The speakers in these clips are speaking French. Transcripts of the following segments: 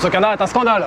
Ce canard est un scandale.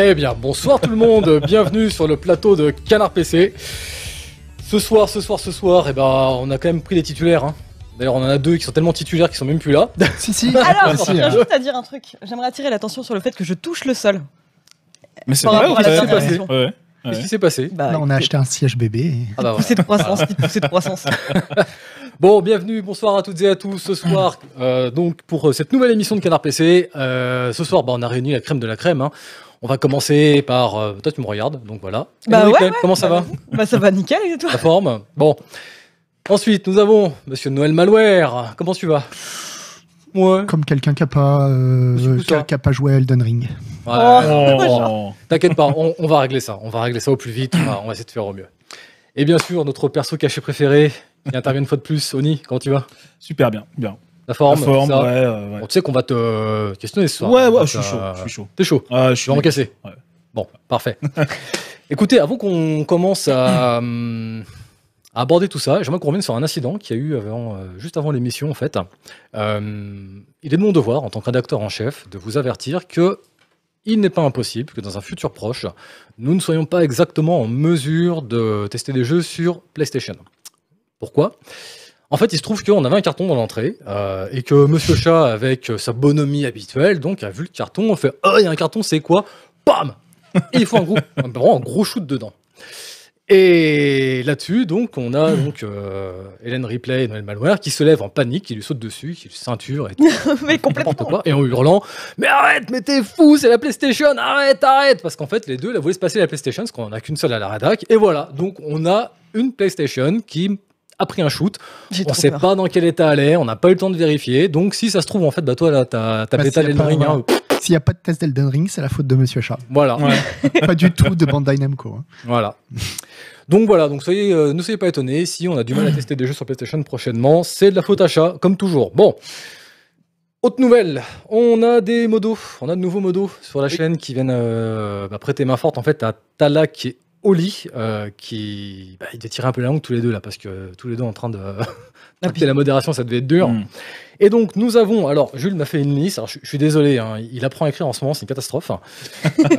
Eh bien, bonsoir tout le monde, bienvenue sur le plateau de Canard PC. Ce soir, ce soir, ce soir, eh ben, on a quand même pris des titulaires. Hein. D'ailleurs, on en a deux qui sont tellement titulaires qu'ils sont même plus là. Si, si. Alors, je hein. à dire un truc. J'aimerais attirer l'attention sur le fait que je touche le sol. Mais c'est vrai, qu'est-ce qui s'est passé Qu'est-ce qui s'est passé On a acheté un siège bébé. Ah de croissance, de croissance. bon, bienvenue, bonsoir à toutes et à tous ce soir. Euh, donc, pour euh, cette nouvelle émission de Canard PC, euh, ce soir, bah, on a réuni la crème de la crème. Hein. On va commencer par. Euh, toi, tu me regardes, donc voilà. Bah ouais, comment ça bah va Bah ça va nickel et toi La forme. Bon. Ensuite, nous avons Monsieur Noël Malware. Comment tu vas Ouais. Comme quelqu'un qui n'a pas, euh, pas joué Elden Ring. Voilà. Oh. T'inquiète pas, on, va régler ça. On va régler ça au plus vite. On va, on va, essayer de faire au mieux. Et bien sûr, notre perso caché préféré qui intervient une fois de plus, Oni. Comment tu vas Super bien, bien. La forme, ouais. On sait qu'on va te euh, questionner ce soir. Ouais, ouais, je suis, chaud, euh, je chaud. T'es chaud Je suis encaissé. Ouais. Bon, parfait. Écoutez, avant qu'on commence euh, à, aborder tout ça, j'aimerais qu'on revienne sur un incident qui a eu avant, juste avant l'émission, en fait. il est de mon devoir, en tant que rédacteur en chef, de vous avertir que il n'est pas impossible que dans un futur proche, nous ne soyons pas exactement en mesure de tester des jeux sur PlayStation. Pourquoi en fait, il se trouve qu'on avait un carton dans l'entrée euh, et que Monsieur Chat, avec sa bonhomie habituelle, donc a vu le carton, on fait oh il y a un carton, c'est quoi Bam il faut un gros, un, gros shoot dedans. Et là-dessus, donc, on a donc euh, Hélène Ripley et Noël Malware qui se lèvent en panique, qui lui sautent dessus, qui lui ceinture et tout. mais complètement. et en hurlant Mais arrête, mais t'es fou, c'est la PlayStation, arrête, arrête Parce qu'en fait, les deux, la voulaient se passer la PlayStation, parce qu'on n'en a qu'une seule à la radac. Et voilà, donc on a une PlayStation qui pris un shoot. On sait pas dans quel état elle est, on n'a pas eu le temps de vérifier. Donc si ça se trouve, en fait, bah toi là, t'as as bah, pétale hein. Ring. S'il n'y a pas de test d'Elden Ring, c'est la faute de Monsieur Chat. Voilà. pas du tout de Bandai Namco. Hein. Voilà. Donc voilà, donc soyez, euh, ne soyez pas étonnés si on a du mal à tester des jeux sur PlayStation prochainement. C'est de la faute à chat, comme toujours. Bon. Autre nouvelle, on a des modos, on a de nouveaux modos sur la chaîne qui viennent euh, bah, prêter main forte en fait à Tala qui est Oli, euh, qui bah, ils tirer un peu la langue tous les deux là, parce que tous les deux en train de la modération, ça devait être dur. Hmm. Et donc nous avons, alors Jules m'a fait une liste, alors je, suis désolé, hein, il apprend à écrire en ce moment, c'est une catastrophe. Hein.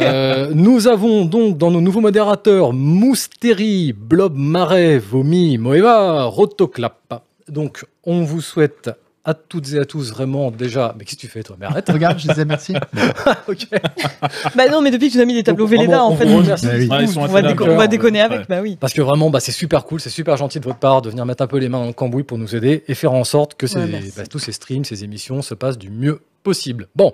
Euh, nous avons donc dans nos nouveaux modérateurs Mousteri, Blob Marais, Vomi, Moeva, Rotoclap. Donc on vous souhaite à toutes et à tous vraiment déjà. Mais qu'est-ce que tu fais toi Mais arrête. Regarde, je disais merci. ok. bah non, mais depuis que tu as mis des tableaux Véleda, en fait, ah ah, on, va, déconner avec. Bah oui. Parce que vraiment, bah, c'est super cool, c'est super gentil de votre part de venir mettre un peu les mains en cambouis pour nous aider et faire en sorte que bah, tous ces streams, ces émissions se passent du mieux possible. Bon.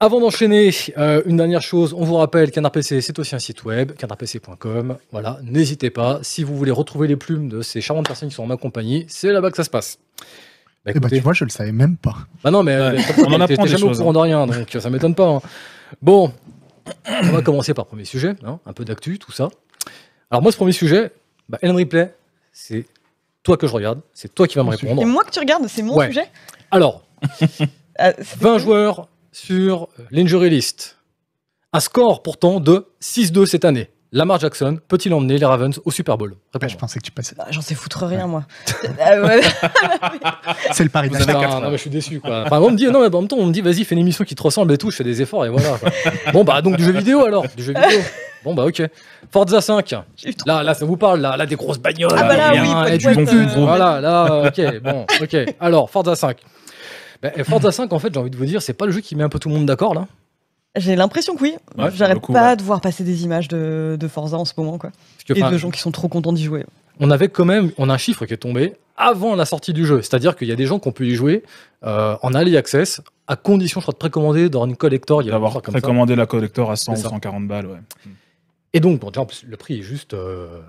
Avant d'enchaîner, euh, une dernière chose, on vous rappelle qu'un RPC, c'est aussi un site web, canardpc.com. Voilà, n'hésitez pas. Si vous voulez retrouver les plumes de ces charmantes personnes qui sont en ma compagnie, c'est là-bas que ça se passe. Bah, eh ben, tu vois, je le savais même pas. Bah non, mais euh, on en apprend des jamais au courant de hein. rien, donc euh, ça m'étonne pas. Hein. Bon, on va commencer par le premier sujet, hein, un peu d'actu, tout ça. Alors moi, ce premier sujet, bah, Ellen c'est toi que je regarde, c'est toi qui vas me répondre. C'est moi que tu regardes, c'est mon sujet Alors, 20 joueurs sur euh, l'injury list. Un score pourtant de 6-2 cette année. Lamar Jackson peut-il emmener les Ravens au Super Bowl ah, Je pensais que tu passais. Bah, j'en sais foutre rien, moi. Euh, euh, c'est le pari de la hein. je suis déçu. Quoi. Enfin, on me dit, non, en même temps, on me dit, vas-y, fais une émission qui te ressemble et tout, je fais des efforts et voilà. Bon, bah, donc du jeu vidéo alors. Du jeu vidéo. Bon, bah, ok. Forza 5. Là, là, ça vous parle, là, des grosses bagnoles. Ah, bah là, oui, et du bon, Voilà, là, ok, bon, ok. Alors, Forza 5. Bah, Forza 5, en fait, j'ai envie de vous dire, c'est pas le jeu qui met un peu tout le monde d'accord là j'ai l'impression que oui. J'arrête pas de voir passer des images de, Forza en ce moment, quoi. Et de gens qui sont trop contents d'y jouer. On avait quand même, on a un chiffre qui est tombé avant la sortie du jeu. C'est-à-dire qu'il y a des gens qui ont pu y jouer euh, en early access, à condition, je crois, de précommander dans une collector. Il y a d'avoir précommandé la collector à 100 140 balles, ouais. Et donc, bon, le prix est juste, euh,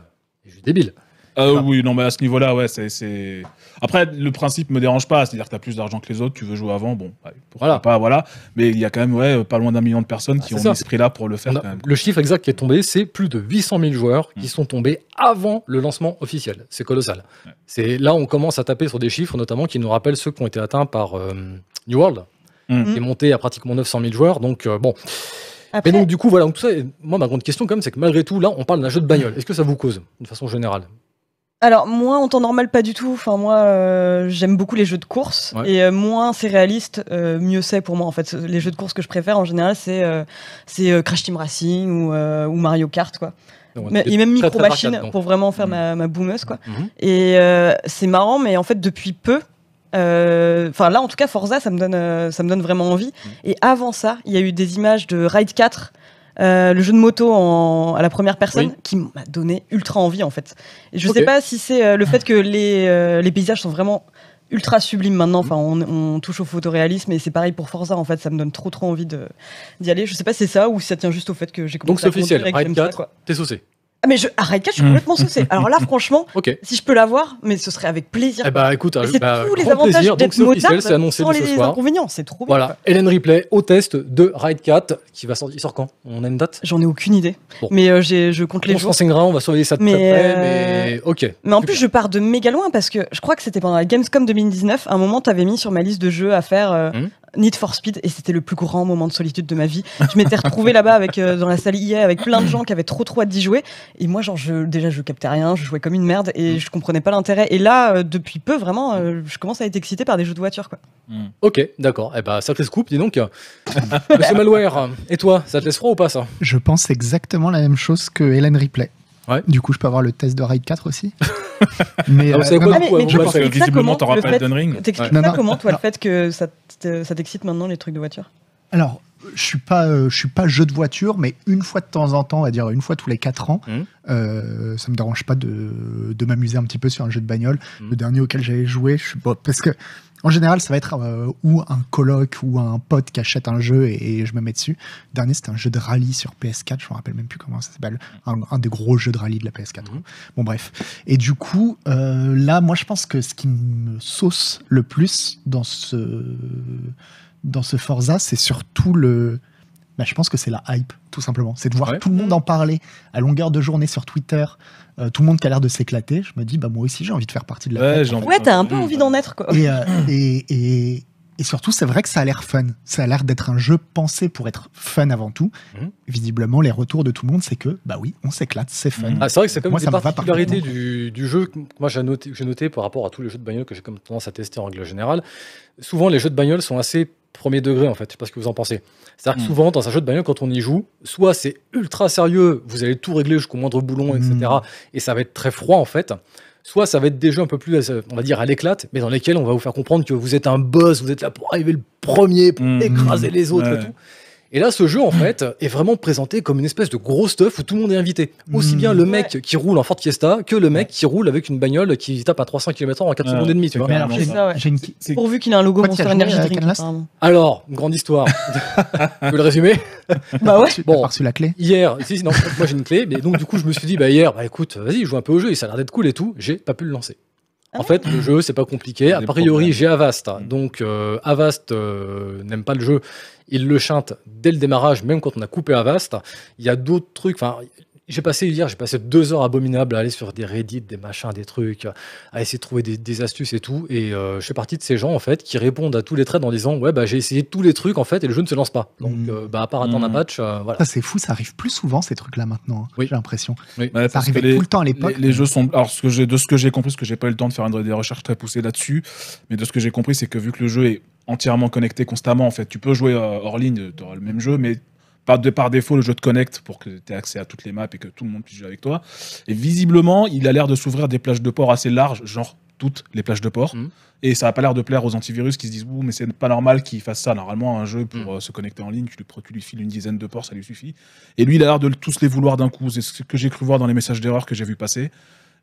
est juste débile. Ah oui, non, mais à ce niveau-là, ouais, c'est. Après, le principe me dérange pas, c'est-à-dire que tu as plus d'argent que les autres, tu veux jouer avant, bon, voilà. pas, voilà. Mais il y a quand même ouais, pas loin d'un million de personnes bah, qui ont l'esprit là pour le faire. Le chiffre exact qui est tombé, c'est plus de 800 000 joueurs qui hmm. sont tombés avant le lancement officiel. C'est colossal. C'est Là, on commence à taper sur des chiffres, notamment qui nous rappellent ceux qui ont été atteints par euh, New World, hmm. Hmm. qui est monté à pratiquement 900 000 joueurs. Donc, euh, bon. Et Mais donc, du coup, voilà, tout ça, moi, ma grande question, quand même, c'est que malgré tout, là, on parle d'un jeu de bagnole. Est-ce que ça vous cause, de façon générale alors moi en temps normal pas du tout. Enfin moi euh, j'aime beaucoup les jeux de course et euh, moins c'est réaliste, euh, mieux c'est pour moi en fait. Les jeux de course que je préfère en général c'est c'est Crash Team Racing ou, Mario Kart quoi. et même Micro Machine pour vraiment faire mm. ma, ma boumeuse quoi. Mm-hmm. Et c'est marrant mais en fait depuis peu enfin là en tout cas Forza ça me donne ça me donne vraiment envie. Mm. Et avant ça il y a eu des images de Ride 4 euh, le jeu de moto en, à la première personne, qui m'a donné ultra envie en fait. je sais pas si c'est euh, le fait que les, euh, les, paysages sont vraiment ultra sublimes maintenant. Enfin, on, touche au photoréalisme et c'est pareil pour Forza en fait. Ça me donne trop trop envie d'y aller. Je sais pas si c'est ça ou si ça tient juste au fait que j'ai commencé Donc, Donc c'est officiel, Ride 4, t'es saucé. Ah mais je arrête, je suis hmm. complètement saucé. Alors là, franchement, si je peux l'avoir, mais ce serait avec plaisir. Eh bah écoute, euh, c'est bah, tous les avantages d'être c'est annoncé sans les, inconvénients, c'est trop bien. Voilà, Hélène Ripley au test de Ride Cat qui va sortir. sort quand On a une date J'en ai aucune idée. Mais euh, je compte les on jours. On se on va surveiller ça de mais euh, Mais ok. Mais en plus, je pars de méga loin parce que je crois que c'était pendant la Gamescom 2019. un moment, t'avais mis sur ma liste de jeux à faire hmm. Need for Speed et c'était le plus grand moment de solitude de ma vie. Je m'étais retrouvé là-bas avec euh, dans la salle IA avec plein de gens qui avaient trop trop hâte d'y jouer et moi genre je déjà je captais rien, je jouais comme une merde et mm. je comprenais pas l'intérêt et là euh, depuis peu vraiment euh, je commence à être excité par des jeux de voiture quoi. Mm. OK, d'accord. Eh ben laisse coupe, dis donc. Monsieur Malware, et toi, ça te laisse froid ou pas ça Je pense exactement la même chose que Hélène Ripley. Du coup, je peux avoir le test de Raid 4 aussi. mais Ring. T'expliques comment, toi, le fait que ça t'excite maintenant les trucs de voiture Alors, je suis pas euh, je suis pas jeu de voiture mais une fois de temps en temps à dire une fois tous les 4 ans hmm. euh, ça me dérange pas de, de m'amuser un petit peu sur un jeu de bagnole hmm. le dernier auquel j'avais joué je suis, pas... parce que en général, ça va être euh, ou un colloque ou un pote qui achète un jeu et, je me mets dessus. dernier, c'était un jeu de rallye sur PS4, je ne me rappelle même plus comment ça s'appelle, un, des gros jeux de rallye de la PS4. Mhm. Bon, bref. Et du coup, euh, là, moi, je pense que ce qui me sauce le plus dans ce, dans ce Forza, c'est surtout le, bah, je pense que c'est la hype, tout simplement. C'est de voir tout le monde mm. en parler à longueur de journée sur Twitter, euh, tout le monde qui a l'air de s'éclater. Je me dis, bah, moi aussi, j'ai envie de faire partie de la Ouais, t'as un peu envie d'en être, quoi. Euh, et, surtout, c'est vrai que ça a l'air fun. Ça a l'air d'être un jeu pensé pour être fun avant tout. Mm. Visiblement, les retours de tout le monde, c'est que, bah oui, on s'éclate, c'est fun. Mm. Ah, c'est vrai que c'est comme une particularité du, jeu moi j'ai noté, noté par rapport à tous les jeux de bagnole que j'ai comme tendance à tester en règle générale. Souvent, les jeux de bagnole sont assez premier degré en fait. Je sais pas ce que vous en pensez. C'est-à-dire que mm. souvent, dans un jeu de bagnole, quand on y joue, soit c'est ultra sérieux, vous allez tout régler jusqu'au moindre boulon, etc. Mm. Et ça va être très froid en fait soit ça va être des jeux un peu plus, on va dire, à l'éclate, mais dans lesquels on va vous faire comprendre que vous êtes un boss, vous êtes là pour arriver le premier, pour mm. écraser les autres et tout. Et là, ce jeu, en fait, est vraiment présenté comme une espèce de gros stuff où tout le monde est invité. Aussi bien le hmm. mec qui roule en Ford Fiesta que le mec qui roule avec une bagnole qui tape à 300 km en 4 secondes et demie, tu vois. Pourvu qu'il ait un logo Monster Energy Drink. Alors, grande histoire. tu veux le résumer Bah ouais. Bon, reçu la clé Hier, si, non, moi j'ai une clé, mais donc du coup, je me suis dit, bah hier, bah écoute, vas-y, joue un peu au jeu, et ça a l'air d'être cool et tout, j'ai pas pu le lancer. Ah en fait, le jeu, c'est pas compliqué. A priori, j'ai Avast. Mm. Donc, euh, Avast euh, n'aime pas le jeu. Il le chante dès le démarrage, même quand on a coupé Avast. Il y a d'autres trucs. Enfin, j'ai passé hier, j'ai passé deux heures abominables à aller sur des Reddit, des machins, des trucs, à essayer de trouver des, astuces et tout. Et euh, je fais partie de ces gens en fait qui répondent à tous les trades en disant ouais bah j'ai essayé tous les trucs en fait et le jeu ne se lance pas. Donc mm. euh, bah à part attendre un mm. patch, euh, voilà. c'est fou, ça arrive plus souvent ces trucs là maintenant. Hein, oui. J'ai l'impression. ça arrivait tout le temps à l'époque. Les, jeux sont alors que de ce que j'ai compris, parce que j'ai pas eu le temps de faire des recherches très poussées là-dessus, mais de ce que j'ai compris, c'est que vu que le jeu est entièrement connecté constamment en fait, tu peux jouer hors ligne, tu auras le même jeu, mais par, de, par défaut, le jeu te connecte pour que tu aies accès à toutes les maps et que tout le monde puisse jouer avec toi. Et visiblement, il a l'air de s'ouvrir des plages de port assez larges, genre toutes les plages de port. Mm. Et ça n'a pas l'air de plaire aux antivirus qui se disent mais mais c'est pas normal qu'il fasse ça. Normalement, un jeu pour mm. euh, se connecter en ligne, tu lui, tu lui, files une dizaine de ports, ça lui suffit. Et lui, il a l'air de tous les vouloir d'un coup. C'est ce que j'ai cru voir dans les messages d'erreur que j'ai vu passer.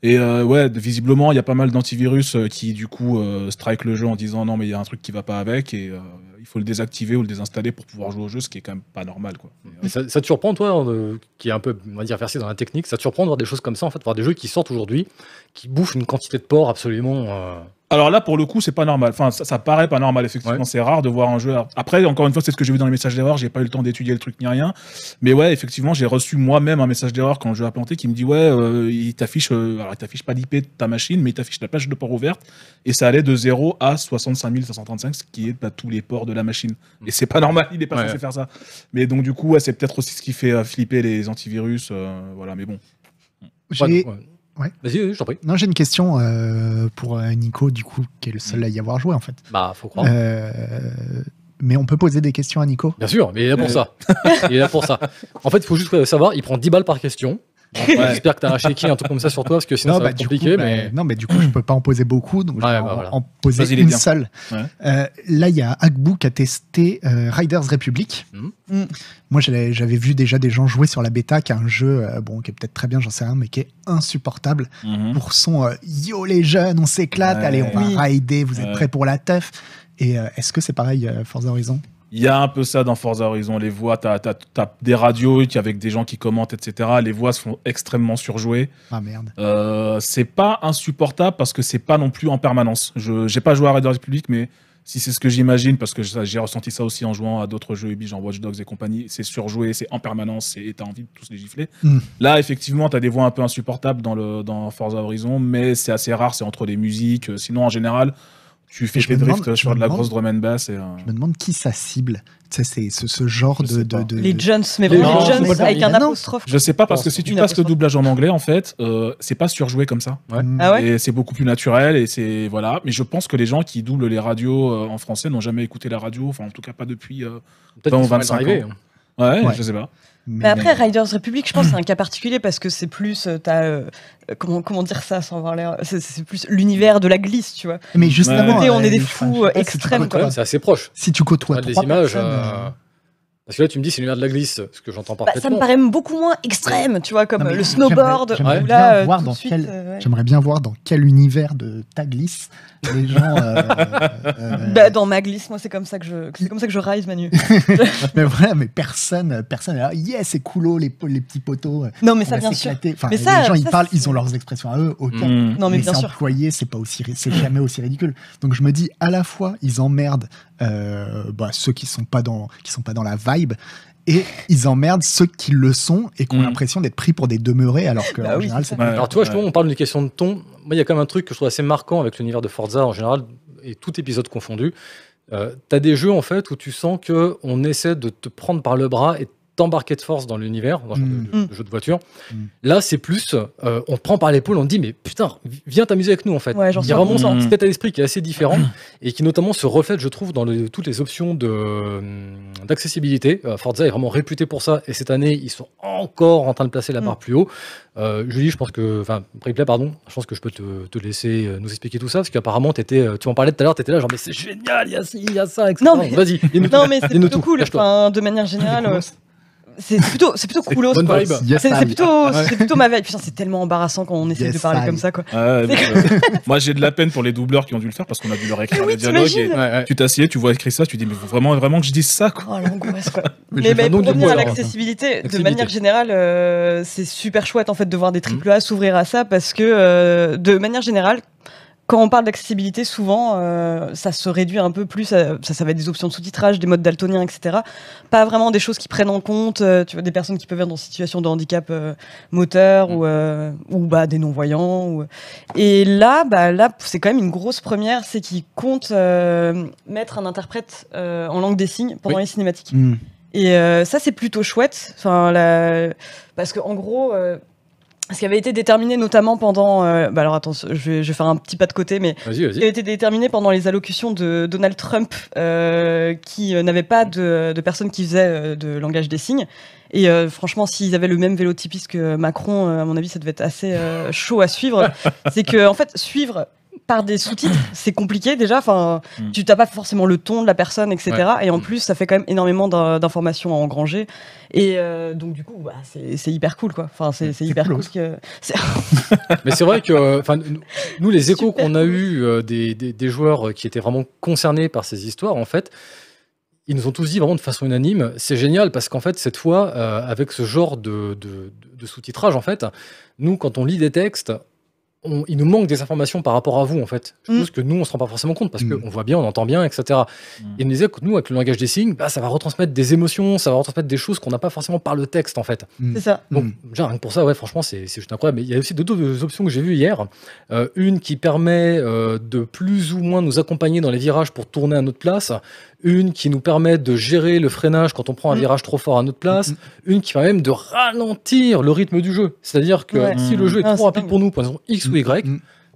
Et euh, ouais, visiblement, il y a pas mal d'antivirus euh, qui, du coup, euh, strike le jeu en disant non, mais il y a un truc qui va pas avec et il faut le désactiver ou le désinstaller pour pouvoir jouer au jeu, ce qui est quand même pas normal. Quoi. ça, te surprend, toi, hein, qui est un peu, on va dire, versé dans la technique, ça te surprend de voir des choses comme ça, en fait, voir des jeux qui sortent aujourd'hui, qui bouffent une quantité de ports absolument alors là, pour le coup, c'est pas normal. Enfin, ça, paraît pas normal, effectivement. C'est rare de voir un joueur... Après, encore une fois, c'est ce que j'ai vu dans les messages d'erreur. J'ai pas eu le temps d'étudier le truc ni rien. Mais ouais, effectivement, j'ai reçu moi-même un message d'erreur quand le jeu a planté qui me dit Ouais, euh, il t'affiche. Euh, il t'affiche pas l'IP de ta machine, mais il t'affiche la page de port ouverte. Et ça allait de 0 à 65 535, ce qui est pas bah, tous les ports de la machine. Et c'est pas normal. Il est pas censé faire ça. Mais donc, du coup, c'est peut-être aussi ce qui fait euh, flipper les antivirus. voilà, mais bon. Vas-y, je prie. Non, j'ai une question euh, pour euh, Nico, du coup, qui est le seul mm. à y avoir joué, en fait. Bah, faut croire. Euh, mais on peut poser des questions à Nico Bien sûr, mais il est là pour ça. il est là pour ça. En fait, il faut juste savoir, il prend 10 balles par question. J'espère que t'as un shaky, un truc comme ça sur toi, parce que sinon ça va bah, être compliqué. Bah, mais... non, mais du coup, je peux pas en poser beaucoup, donc je vais bah, en, poser une seule. Euh, là, il y a Agbu qui a testé euh, Riders Republic. Mm. Mm. Moi, j'avais, vu déjà des gens jouer sur la bêta, qui a un jeu, euh, bon, qui est peut-être très bien, j'en sais rien, mais qui est insupportable mm-hmm. pour son yo les jeunes, on s'éclate, allez, on va rider, vous êtes prêts pour la teuf. Et est-ce que c'est pareil Force Horizon il y a un peu ça dans Forza Horizon. Les voix, t'as as, des radios avec des gens qui commentent, etc. Les voix se font extrêmement surjouées. Ah merde. Euh, c'est pas insupportable parce que c'est pas non plus en permanence. Je j'ai pas joué à Red Republic, mais si c'est ce que j'imagine, parce que j'ai ressenti ça aussi en jouant à d'autres jeux Ubi, genre Watch Dogs et compagnie, c'est surjoué, c'est en permanence, et t'as envie de tous les gifler. Hmm. Là, effectivement, t'as des voix un peu insupportables dans, le, dans Forza Horizon, mais c'est assez rare, c'est entre les musiques. Sinon, en général, tu fais des drifts sur de la grosse drum and bass. Et, euh, Je me demande qui ça cible. C'est ce, ce genre de, Les Jones, mais vraiment les Jones avec un apostrophe. Je sais pas, parce que si tu passes le doublage en anglais, en fait, euh, c'est pas surjoué comme ça. Ah et c'est beaucoup plus naturel. Et Voilà. Mais je pense que les gens qui doublent les radios euh, en français n'ont jamais écouté la radio. Enfin, en tout cas, pas depuis 20 euh, ou 25 ans. ouais, je sais pas. Mais, après, Riders Republic, je pense, c'est un cas particulier parce que c'est plus, euh, euh, comment, comment dire ça sans voir l'air, c'est, plus l'univers de la glisse, tu vois. Mais juste on est des fous extrêmes, Si c'est assez proche. si tu côtoies toi. images. Euh, parce que là, tu me dis, c'est l'univers de la glisse, ce que j'entends Bah, ça me paraît beaucoup moins extrême, tu vois, comme le snowboard. j'aimerais bien quel- J'aimerais bien voir dans quel univers de ta glisse les gens. Euh, euh, bah, dans ma glisse, moi, c'est comme ça que je, c'est comme ça que je rise Manu. mais voilà, mais personne, personne. yes, c'est cool, les, les petits poteaux. Euh, non, mais ça, vient sûr. mais les gens, ils parlent, ils ont leurs expressions à eux, aucun. Mm. Non, mais, bien c'est sûr. employé, c'est pas aussi, c'est jamais aussi ridicule. Donc, je me dis, à la fois, ils emmerdent bah, ceux qui sont pas dans, qui sont pas dans la vibe, et ils emmerdent ceux qui le sont et qui ont mm. l'impression d'être pris pour des demeurés alors que bah général c'est Alors tu vois, on parle d'une question de ton. Moi, il y a quand même un truc que je trouve assez marquant avec l'univers de Forza en général et tout épisode confondu. Euh, t'as des jeux en fait où tu sens que on essaie de te prendre par le bras et t'embarquer de force dans l'univers, jeu mm. de, jeu de voiture. Mm. Là, c'est plus, euh, on te prend par l'épaule, on te dit, mais putain, viens t'amuser avec nous, en fait. Il y a vraiment un mm. état d'esprit qui est assez différent et qui notamment se reflète, je trouve, dans toutes les options euh, d'accessibilité. Euh, Forza est vraiment réputé pour ça et cette année, ils sont encore en train de placer la barre plus haut. Julie, je pense que, enfin, replay, pardon, je pense que je peux te, laisser nous expliquer tout ça parce qu'apparemment, tu en parlais tout à l'heure, tu étais là, genre, mais c'est génial, il y a ça, etc. Vas-y, Non, mais c'est cool, de manière générale. c'est plutôt, c'est plutôt cool, quoi. c'est, plutôt, c'est plutôt ma veille. Putain, c'est tellement embarrassant quand on essaie de parler comme ça, quoi. Euh, moi, j'ai de la peine pour les doubleurs qui ont dû le faire parce qu'on a dû leur écrire le ah dialogue. Et Tu t'assieds, tu vois écrire ça, tu dis, mais faut vraiment, vraiment que je dise ça, quoi. Oh, mais, pour revenir à hein. l'accessibilité, de manière générale, euh, c'est super chouette, en fait, de voir des AAA mm. s'ouvrir à ça parce que, euh, de manière générale, quand on parle d'accessibilité, souvent, euh, ça se réduit un peu plus. Ça, ça, va être des options de sous-titrage, des modes daltoniens, etc. Pas vraiment des choses qui prennent en compte, euh, tu vois, des personnes qui peuvent être dans situation de handicap euh, moteur ou, ou bah, des non-voyants. Et là, bah, là, c'est quand même une grosse première, c'est qu'ils comptent mettre un interprète en langue des signes pendant les cinématiques. Hmm. Et ça, c'est plutôt chouette. Enfin, parce que en gros ce qui avait été déterminé notamment pendant, euh, bah alors attends, je vais, faire un petit pas de côté, mais vas -y, vas -y. ce qui avait été déterminé pendant les allocutions de Donald Trump, euh, qui euh, n'avait pas de, de, personnes qui faisaient de langage des signes. Et franchement, s'ils avaient le même typiste que Macron, à mon avis, ça devait être assez chaud à suivre. C'est que en fait, suivre par des sous-titres, c'est compliqué déjà. Enfin, mm. tu n'as pas forcément le ton de la personne, etc. Et en mm. plus, ça fait quand même énormément d'informations à engranger. Et euh, donc, du coup, bah, c'est hyper cool, quoi. Enfin, c'est mm. hyper cool. Mais c'est vrai que, enfin, nous, les échos qu'on a eu euh, des, joueurs qui étaient vraiment concernés par ces histoires, en fait. Ils nous ont tous dit vraiment de façon unanime, c'est génial parce qu'en fait cette fois, euh, avec ce genre de, sous-titrage en fait, nous quand on lit des textes, il nous manque des informations par rapport à vous, en fait. Je mm. pense que nous, on ne se rend pas forcément compte parce mm. qu'on voit bien, on entend bien, etc. Mm. Et il nous disait que nous, avec le langage des signes, bah, ça va retransmettre des émotions, ça va retransmettre des choses qu'on n'a pas forcément par le texte, en fait. C'est ça. Donc, rien que pour ça, ouais, franchement, c'est juste incroyable. Mais il y a aussi d'autres options que j'ai vues hier. Euh, une qui permet euh, de plus ou moins nous accompagner dans les virages pour tourner à notre place une qui nous permet de gérer le freinage quand on prend un mm. virage trop fort à notre place, mm, mm. une qui va même de ralentir le rythme du jeu. C'est-à-dire que si le jeu est ah, trop rapide pour nous, pour exemple X ou Y,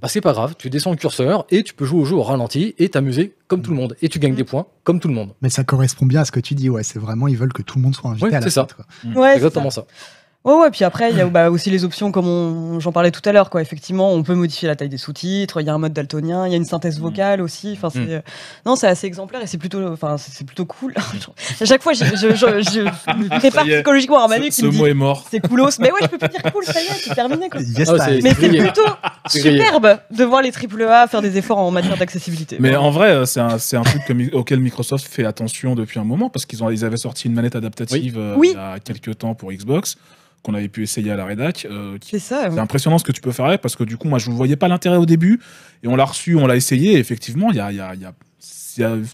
bah, c'est pas grave, tu descends le curseur et tu peux jouer au jeu au ralenti et t'amuser comme tout le monde. Et tu gagnes des points comme tout le monde. Mais ça correspond bien à ce que tu dis, ouais, c'est vraiment, ils veulent que tout le monde soit invité à la c'est ça. exactement ça. Ouais, et puis après, il y a bah, aussi les options, comme j'en parlais tout à l'heure, quoi. Effectivement, on peut modifier la taille des sous-titres, il y a un mode daltonien, il y a une synthèse mm. vocale aussi. Enfin, mm. euh, non, c'est assez exemplaire et c'est plutôt, enfin, c'est, plutôt cool. à chaque fois, je, me prépare psychologiquement à Manu qui me dit, mot est mort. C'est coolos. Mais ouais, je peux plus dire cool, ça y est, c'est terminé, ah, mais c'est plutôt superbe de voir les AAA faire des efforts en matière d'accessibilité. Mais en vrai, euh, c'est un, truc auquel Microsoft fait attention depuis un moment parce qu'ils ils avaient sorti une manette adaptative euh, il y a quelques temps pour Xbox qu'on avait pu essayer à la rédac. Euh, c'est impressionnant ce que tu peux faire parce que du coup, moi, je ne voyais pas l'intérêt au début et on l'a reçu, on l'a essayé. Et effectivement, il y a,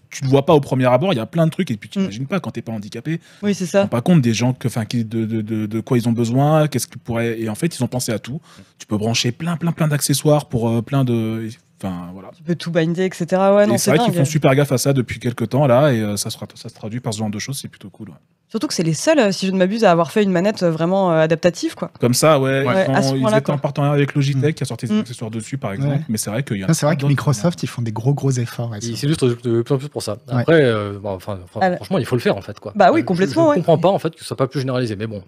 tu ne vois pas au premier abord, il y a plein de trucs et puis tu n'imagines mm. pas quand tu n'es pas handicapé. Oui, c'est ça. par contre des gens, que, qui, de, de, de, quoi ils ont besoin, qu'est-ce qu'ils pourraient. Et en fait, ils ont pensé à tout. Tu peux brancher plein, plein, plein d'accessoires pour euh, plein de. Enfin, voilà. Tu peux tout binder, etc. Ouais, c'est vrai qu'ils font super gaffe à ça depuis quelques temps, là, et euh, ça, se, ça se traduit par ce genre de choses, c'est plutôt cool. Surtout que c'est les seuls, euh, si je ne m'abuse, à avoir fait une manette euh, vraiment adaptative, quoi. Comme ça, ouais. ils, étaient en partenariat avec Logitech mm. qui a sorti des mm. accessoires dessus, par exemple. Mais c'est vrai qu'il y a. C'est vrai que Microsoft, ils font des gros gros efforts. C'est juste de plus en plus pour ça. Après, ah, franchement, il faut le faire, en fait, quoi. Bah oui, complètement. Je, ne comprends pas, en fait, que ce soit pas plus généralisé, mais bon.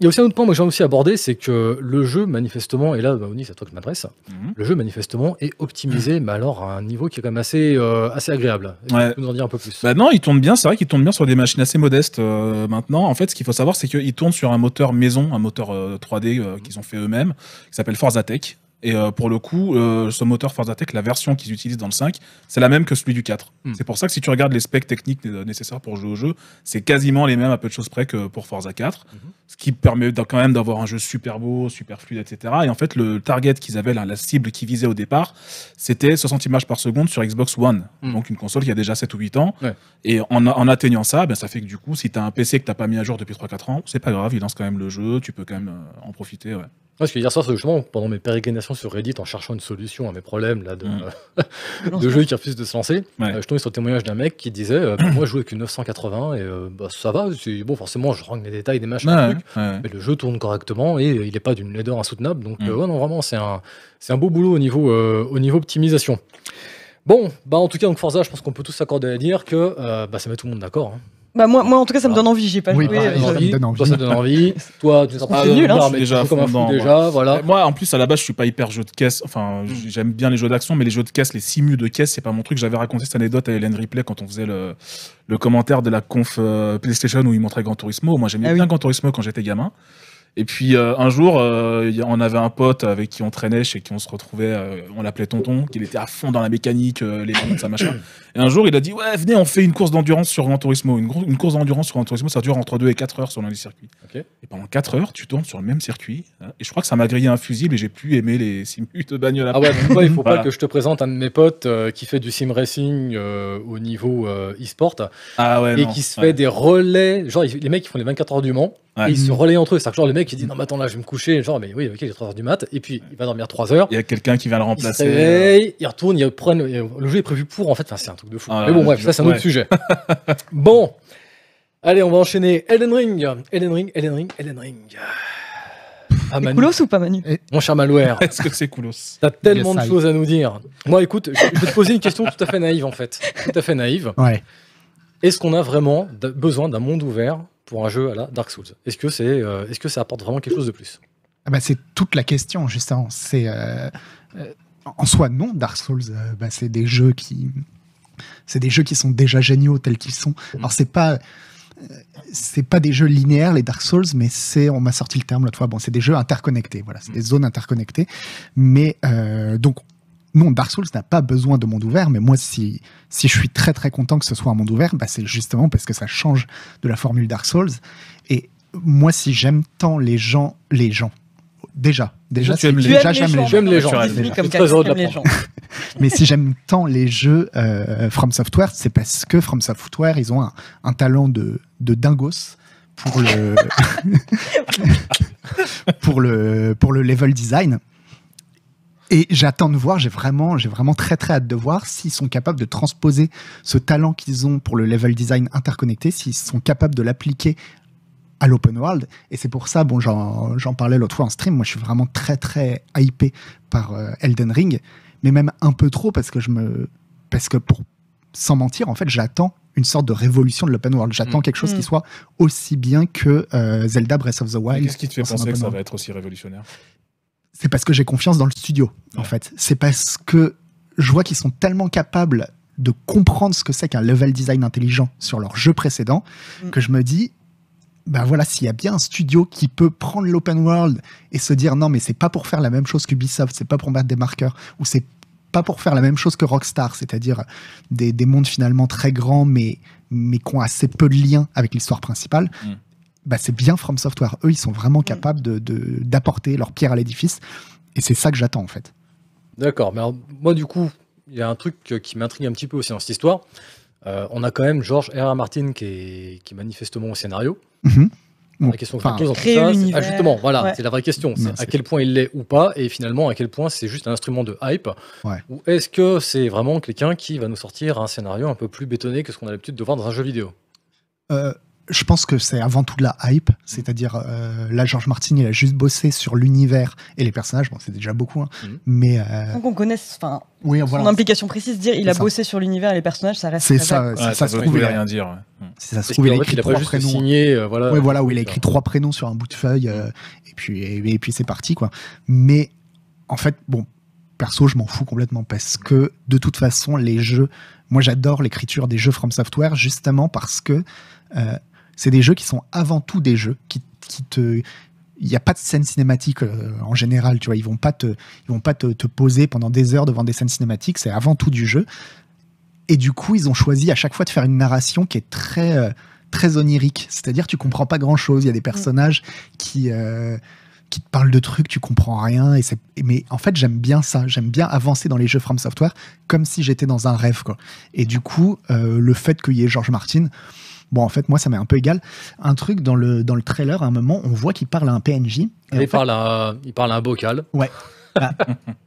Il y a aussi un autre point que j'aimerais aussi aborder, c'est que le jeu, manifestement, et là, bah, Oni, c'est à toi que m'adresse, mhm. le jeu, manifestement, est optimisé, mais alors à un niveau qui est quand même assez, euh, agréable. nous en dire un peu plus Bah non, il tourne bien, c'est vrai qu'il tourne bien sur des machines assez modestes euh, maintenant. En fait, ce qu'il faut savoir, c'est qu'il tourne sur un moteur maison, un moteur 3D euh, qu'ils ont fait eux-mêmes, qui s'appelle Forza Tech. Et euh, pour le coup, euh, ce moteur Forza Tech, la version qu'ils utilisent dans le 5, c'est la même que celui du 4. Hmm. C'est pour ça que si tu regardes les specs techniques euh, nécessaires pour jouer au jeu, c'est quasiment les mêmes à peu de choses près que pour Forza 4. Mhm. Ce qui permet quand même d'avoir un jeu super beau, super fluide, etc. Et en fait, le target qu'ils avaient, la cible qu'ils visaient au départ, c'était 60 images par seconde sur Xbox One. Hmm. Donc une console qui a déjà 7 ou 8 ans. Et en, atteignant ça, ben, ça fait que du coup, si tu as un PC que tu pas mis à jour depuis 3-4 ans, c'est pas grave, il lance quand même le jeu, tu peux quand même en profiter. Parce que hier soir, justement, pendant mes pérégrinations sur Reddit, en cherchant une solution à mes problèmes là, de, mm. jeux qui refusent de se lancer, euh, je tombais sur le témoignage d'un mec qui disait euh, Moi, je joue avec une 980 et euh, bah, ça va. Bon, forcément, je range les détails des machins, mais le jeu tourne correctement et il n'est pas d'une laideur insoutenable. Donc, mm. non, vraiment, c'est un, beau boulot au niveau, au optimisation. Bon, bah en tout cas, donc Forza, je pense qu'on peut tous s'accorder à dire que bah, ça met tout le monde d'accord. Hein. Bah moi, moi, en tout cas, ça me ah. donne envie. J'ai pas joué. Euh, envie. Toi, ça me donne envie. Toi, tu pas nul, euh, hein. déjà, comme déjà, voilà. Moi, en plus, à la base, je suis pas hyper jeu de caisse. Enfin, j'aime bien les jeux d'action, mais les jeux de caisse, les simus de caisse, c'est pas mon truc. J'avais raconté cette anecdote à Hélène Ripley quand on faisait le, le commentaire de la conf euh, PlayStation où il montrait Gran Turismo. Moi, j'aimais ah bien Gran Turismo quand j'étais gamin. Et puis euh, un jour, euh, on avait un pote avec qui on traînait, chez qui on se retrouvait, euh, on l'appelait Tonton, qu'il était à fond dans la mécanique, les ça machin. Et un jour, il a dit Ouais, venez, on fait une course d'endurance sur Gran Turismo. Une, course d'endurance sur Gran Turismo, ça dure entre 2 et 4 heures sur les circuits. Et pendant 4 heures, tu tournes sur le même circuit. Hein. et je crois que ça m'a grillé un fusible et j'ai plus aimé les simus de Ah ouais, il faut pas que je te présente un de mes potes qui fait du sim racing au niveau e-sport ah ouais, et qui se fait des relais. Genre, les mecs, qui font les 24 heures du Mans ils se relaient entre eux. C'est-à-dire que genre, le mec, il dit Non, mais attends, là, je vais me coucher. Genre, mais oui, ok, j'ai 3 h du mat. Et puis, il va dormir 3 heures. Il y a quelqu'un qui va le remplacer. Euh. Il, retourne, il Le jeu est prévu pour, en fait. Enfin, c'est un truc de fou. Ah mais bon, bref, ça, c'est un autre sujet. bon. Allez, on va enchaîner. Elden Ring. Elden Ring, Elden Ring, Elden Ring. Ah, c'est Koulos ou pas Manu eh, Mon cher Malware. Est-ce que c'est Koulos T'as tellement de choses à nous dire. Moi, écoute, je, vais te poser une question tout à fait naïve, en fait. Tout à fait naïve. Est-ce qu'on a vraiment besoin d'un monde ouvert pour un jeu à la Dark Souls Est-ce que, c'est, euh, est-ce que ça apporte vraiment quelque chose de plus ah bah, C'est toute la question, justement. C'est, euh, euh, en soi, non, Dark Souls, bah, c'est des jeux qui. C'est des jeux qui sont déjà géniaux tels qu'ils sont. Mm. Alors c'est pas c'est pas des jeux linéaires les Dark Souls, mais c'est on m'a sorti le terme l'autre fois. Bon, c'est des jeux interconnectés. Voilà, c'est mm. des zones interconnectées. Mais euh, donc non, Dark Souls n'a pas besoin de monde ouvert, mais moi, si, si je suis très très content que ce soit un monde ouvert, bah, c'est justement parce que ça change de la formule Dark Souls. Et moi, si j'aime tant les gens, les gens, déjà, déjà, j'aime les, gens. j'aime les, gens. les gens. mais si j'aime tant les jeux euh, From Software, c'est parce que From Software, ils ont un, talent de, dingos pour pour le, pour le level design. Et j'attends de voir, j'ai vraiment, j'ai vraiment très très hâte de voir s'ils sont capables de transposer ce talent qu'ils ont pour le level design interconnecté, s'ils sont capables de l'appliquer à l'open world. Et c'est pour ça, bon, j'en parlais l'autre fois en stream, moi je suis vraiment très très hypé par euh, Elden Ring, mais même un peu trop parce que je me, parce que pour, sans mentir, en fait, j'attends une sorte de révolution de l'open world. J'attends mm. quelque chose qui mm. soit aussi bien que euh, Zelda Breath of the Wild. Qu'est-ce qui te fait penser que ça va être aussi révolutionnaire c'est parce que j'ai confiance dans le studio, en fait. C'est parce que je vois qu'ils sont tellement capables de comprendre ce que c'est qu'un level design intelligent sur leur jeu précédent mm. que je me dis, ben voilà, s'il y a bien un studio qui peut prendre l'open world et se dire non, mais c'est pas pour faire la même chose que qu'Ubisoft, c'est pas pour mettre des marqueurs, ou c'est pas pour faire la même chose que Rockstar, c'est-à-dire des, mondes finalement très grands, mais, mais qui ont assez peu de liens avec l'histoire principale. Mm. Bah, c'est bien From Software. Eux, ils sont vraiment mm. capables d'apporter de, d'apporter leur pierre à l'édifice. Et c'est ça que j'attends, en fait. D'accord. Mais moi, du coup, il y a un truc euh, qui m'intrigue un petit peu aussi dans cette histoire. Euh, on a quand même George R. R. Martin qui est, qui manifestement au scénario. Mm-hmm. La question enfin, de pose, ah, justement, voilà, c'est la vraie question. C'est à quel point il l'est ou pas, et finalement à quel point c'est juste un instrument de hype, ou est-ce que c'est vraiment quelqu'un qui va nous sortir un scénario un peu plus bétonné que ce qu'on a l'habitude de voir dans un jeu vidéo euh, je pense que c'est avant tout de la hype, mmh. c'est-à-dire euh, là, George Martin, il a juste bossé sur l'univers et les personnages, bon, c'est déjà beaucoup, hein. mmh. mais... Donc euh, on connaisse, enfin, son implication précise, dire il a bossé sur l'univers et les personnages, ça reste... C'est ça, ça, se trouve, il a rien dire. Mmh. ça se trouve, il a écrit trois prénoms. Euh, voilà, où il a écrit trois prénoms sur un bout de feuille, et puis, et, puis c'est parti, quoi. Mais, en fait, bon, perso, je m'en fous complètement, parce que, de toute façon, les jeux... Moi, j'adore l'écriture des jeux From Software, justement parce que... C'est des jeux qui sont avant tout des jeux, qui, te, il n'y a pas de scène cinématique euh, en général, tu vois, ils vont pas te, ils vont pas te, poser pendant des heures devant des scènes cinématiques, c'est avant tout du jeu. Et du coup, ils ont choisi à chaque fois de faire une narration qui est très, euh, très onirique, c'est-à-dire tu comprends pas grand-chose, il y a des personnages qui, euh, qui te parlent de trucs, tu comprends rien, et mais en fait j'aime bien ça, j'aime bien avancer dans les jeux From Software comme si j'étais dans un rêve, quoi. Et du coup, le fait qu'il y ait George Martin, Bon, en fait, moi, ça m'est un peu égal. Un truc dans le, dans le trailer, à un moment, on voit qu'il parle à un PNJ. Il, parle il parle un bocal. Bah,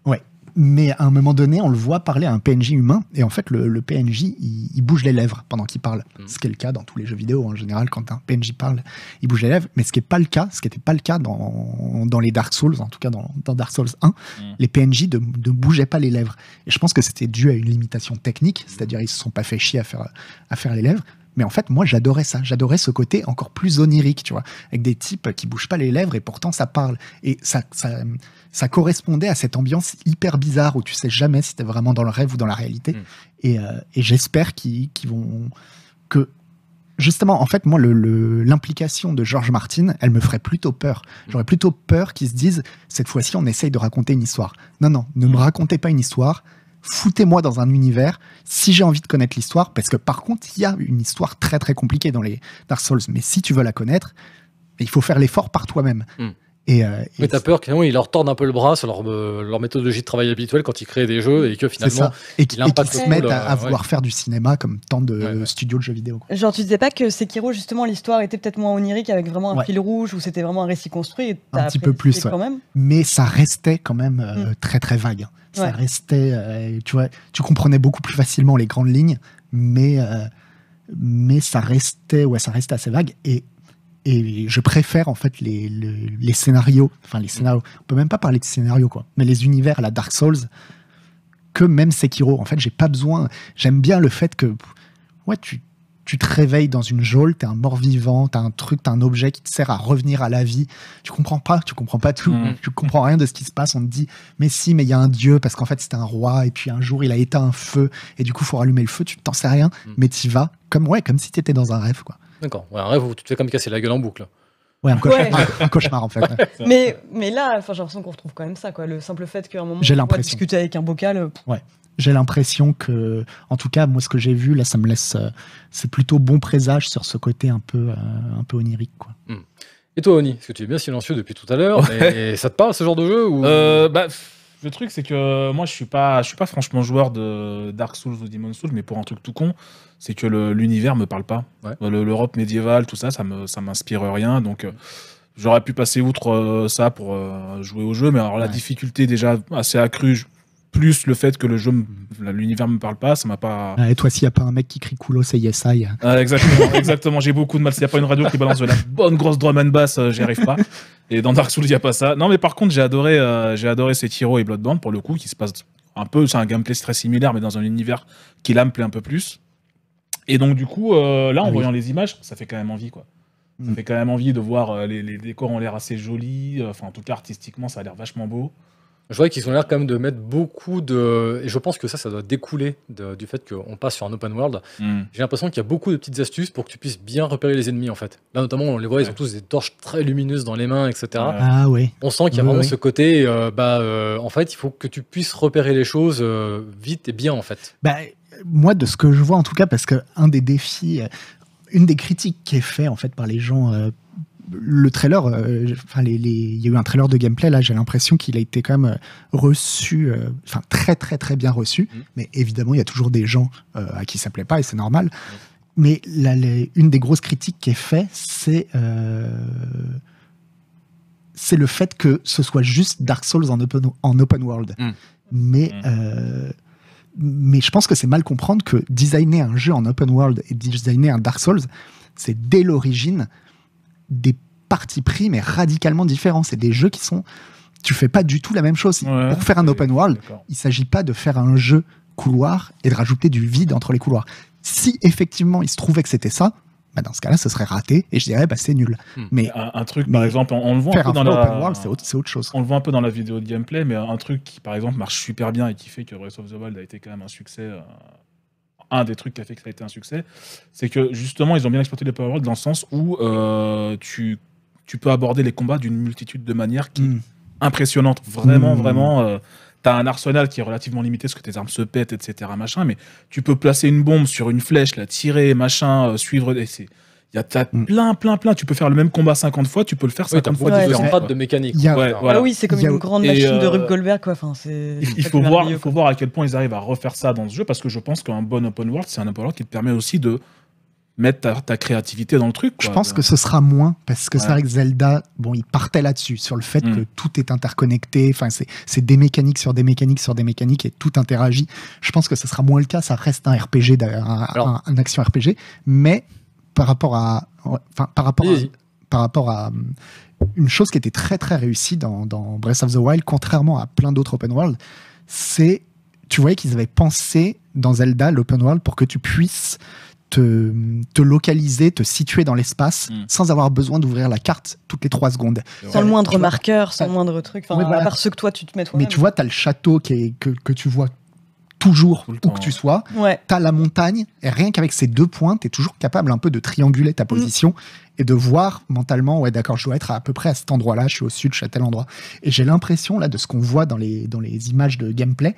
ouais. Mais à un moment donné, on le voit parler à un PNJ humain, et en fait, le, le PNJ, il, bouge les lèvres pendant qu'il parle. Mm. Ce qui est le cas dans tous les jeux vidéo, en général, quand un PNJ parle, il bouge les lèvres, mais ce qui n'est pas le cas, ce qui n'était pas le cas dans, les Dark Souls, en tout cas dans, Dark Souls 1, mm. les PNJ ne, bougeaient pas les lèvres. Et je pense que c'était dû à une limitation technique, c'est-à-dire ils ne se sont pas fait chier à faire, à faire les lèvres, mais en fait, moi, j'adorais ça. J'adorais ce côté encore plus onirique, tu vois, avec des types qui bougent pas les lèvres et pourtant ça parle. Et ça, ça, correspondait à cette ambiance hyper bizarre où tu sais jamais si t'es vraiment dans le rêve ou dans la réalité. Mm. Euh, et, j'espère qu'ils vont que justement, en fait, moi, l'implication de George Martin, elle me ferait plutôt peur. J'aurais plutôt peur qu'ils se disent, cette fois-ci, on essaye de raconter une histoire. Non, non, ne me mm. racontez pas une histoire foutez-moi dans un univers si j'ai envie de connaître l'histoire, parce que par contre, il y a une histoire très très compliquée dans les Dark Souls, mais si tu veux la connaître, il faut faire l'effort par toi-même. Hmm. Euh, mais t'as peur qu'ils leur tordent un peu le bras sur euh, leur, méthodologie de travail habituelle quand ils créent des jeux et que finalement et qu'ils se mettent à, euh, vouloir faire du cinéma comme tant de studios de jeux vidéo. Genre tu disais pas que Sekiro justement l'histoire était peut-être moins onirique avec vraiment un fil rouge où c'était vraiment un récit construit. un petit peu plus quand même. Mais ça restait quand même mm. très très vague. Ça restait, tu vois, tu comprenais beaucoup plus facilement les grandes lignes, mais mais ça restait ouais ça restait assez vague et et je préfère en fait les, scénarios, enfin les scénarios, on peut même pas parler de scénarios quoi, mais les univers, la Dark Souls, que même Sekiro. En fait, j'ai pas besoin, j'aime bien le fait que ouais, tu, tu te réveilles dans une geôle, t'es un mort-vivant, t'as un truc, t'as un objet qui te sert à revenir à la vie. Tu comprends pas, tu comprends pas tout, mm. tu comprends rien de ce qui se passe. On te dit, mais si, mais il y a un dieu parce qu'en fait c'était un roi et puis un jour il a éteint un feu et du coup faut rallumer le feu. Tu t'en sais rien, mm. mais t'y vas comme ouais, comme si t'étais dans un rêve quoi. D'accord. Ouais, un rêve tu te fais comme casser la gueule en boucle. Ouais, un cauchemar, en fait. Mais, mais là, j'ai l'impression qu'on retrouve quand même ça, quoi. Le simple fait qu'à un moment, on va discuter avec un bocal. Euh, ouais. J'ai l'impression que, en tout cas, moi, ce que j'ai vu, là, ça me laisse. Euh, c'est plutôt bon présage sur ce côté un peu, euh, un peu onirique, quoi. Hmm. Et toi, Oni, est-ce que tu es bien silencieux depuis tout à l'heure, et ça te parle ce genre de jeu bah, le truc, c'est que euh, moi, je suis pas, je suis pas franchement joueur de Dark Souls ou Demon Souls, mais pour un truc tout con, c'est que l'univers me parle pas. Euh, L'Europe médiévale, tout ça, ça me, m'inspire rien. Donc, euh, j'aurais pu passer outre ça pour jouer au jeu, mais alors la difficulté déjà assez accrue plus le fait que le jeu, l'univers me parle pas, ça m'a pas. Ah, et toi, s'il n'y a pas un mec qui crie coulo, c'est yes, I. Ah, exactement, exactement. J'ai beaucoup de mal. S'il n'y a pas une radio qui balance de la bonne grosse drum and bass, euh, j'y arrive pas. Et dans Dark Souls, il n'y a pas ça. Non, mais par contre, j'ai adoré, euh, j'ai adoré et Bloodborne pour le coup, qui se passe un peu. C'est un gameplay très similaire, mais dans un univers qui là me plaît un peu plus. Et donc, du coup, euh, là, en ah voyant les images, ça fait quand même envie, quoi. Ça mm. fait quand même envie de voir les, les décors ont l'air assez jolis. Enfin, en tout cas, artistiquement, ça a l'air vachement beau. Je vois qu'ils ont l'air quand même de mettre beaucoup de. Et je pense que ça, ça doit découler du fait qu'on passe sur un open world. Hmm. J'ai l'impression qu'il y a beaucoup de petites astuces pour que tu puisses bien repérer les ennemis, en fait. Là, notamment, on les voit, ils ont tous des torches très lumineuses dans les mains, etc. Ah oui. On sent qu'il y a vraiment ce côté, euh, bah, euh, en fait, il faut que tu puisses repérer les choses euh, vite et bien, en fait. Bah, moi, de ce que je vois, en tout cas, parce que un des défis, une des critiques qui est faite, en fait, par les gens le trailer, euh, il y a eu un trailer de gameplay là, j'ai l'impression qu'il a été quand même euh, reçu, euh, enfin très très très bien reçu. Mm. Mais évidemment, il y a toujours des gens à qui ça plaît pas et c'est normal. Mais une des grosses critiques qui est faite, c'est le fait que ce soit juste Dark Souls en open, en open world. Mm. Mais, mm. mais je pense que c'est mal comprendre que designer un jeu en open world et designer un Dark Souls, c'est dès l'origine des parties pris, mais radicalement différents. C'est des jeux qui sont. Tu fais pas du tout la même chose. Pour faire un open world, il s'agit pas de faire un jeu couloir et de rajouter du vide entre les couloirs. Si effectivement il se trouvait que c'était ça, bah, dans ce cas-là, ce serait raté et je dirais bah c'est nul. Hmm. Mais un, truc, par exemple, on, le voit un peu dans la world, c'est autre, chose. On le voit un peu dans la vidéo de gameplay, mais un truc qui par exemple marche super bien et qui fait que Breath of the Wild a été quand même un succès. Euh, un des trucs qui a fait que ça a été un succès, c'est que justement, ils ont bien exploité les Power ups dans le sens où euh, tu, peux aborder les combats d'une multitude de manières qui hmm. impressionnantes Vraiment, hmm. vraiment. tu euh, T'as un arsenal qui est relativement limité parce que tes armes se pètent, etc. Machin, mais tu peux placer une bombe sur une flèche, la tirer, machin, euh, suivre. Il y a mm. plein, plein, plein. Tu peux faire le même combat 50 fois, tu peux le faire 50 fois ouais, a de mécanique. ah oui, c'est comme une grande machine de euh, Rube Goldberg. Quoi. il, faut, voir, il faut voir à quel point ils arrivent à refaire ça dans ce jeu, parce que je pense qu'un bon open world, c'est un open world qui te permet aussi de mettre ta, créativité dans le truc. Je pense que ce sera moins, parce que c'est vrai que Zelda, bon, il partait là-dessus, sur le fait mm. que tout est interconnecté, enfin, c'est des mécaniques sur des mécaniques sur des mécaniques, et tout interagit. Je pense que ce sera moins le cas, ça reste un RPG, d'ailleurs un action RPG, mais par rapport à, enfin, par rapport par rapport à euh, une chose qui était très très réussie dans, Breath of the Wild, contrairement à plein d'autres open world, c'est tu voyais qu'ils avaient pensé dans Zelda l'open world pour que tu puisses te, te localiser, te situer dans l'espace hmm. sans avoir besoin d'ouvrir la carte toutes les trois secondes. Sans le moindre marqueur, sans le moindre truc, enfin, à part ce que toi tu te mets Mais tu vois, tu as le château que, que tu vois toujours où que tu sois. Tu as la montagne, et rien qu'avec ces deux points, tu es toujours capable un peu de trianguler ta mm. position et de voir mentalement, ouais, d'accord, je dois être à, peu près à cet endroit-là, je suis au sud, je suis à tel endroit. Et j'ai l'impression, là, de ce qu'on voit dans les, dans les images de gameplay,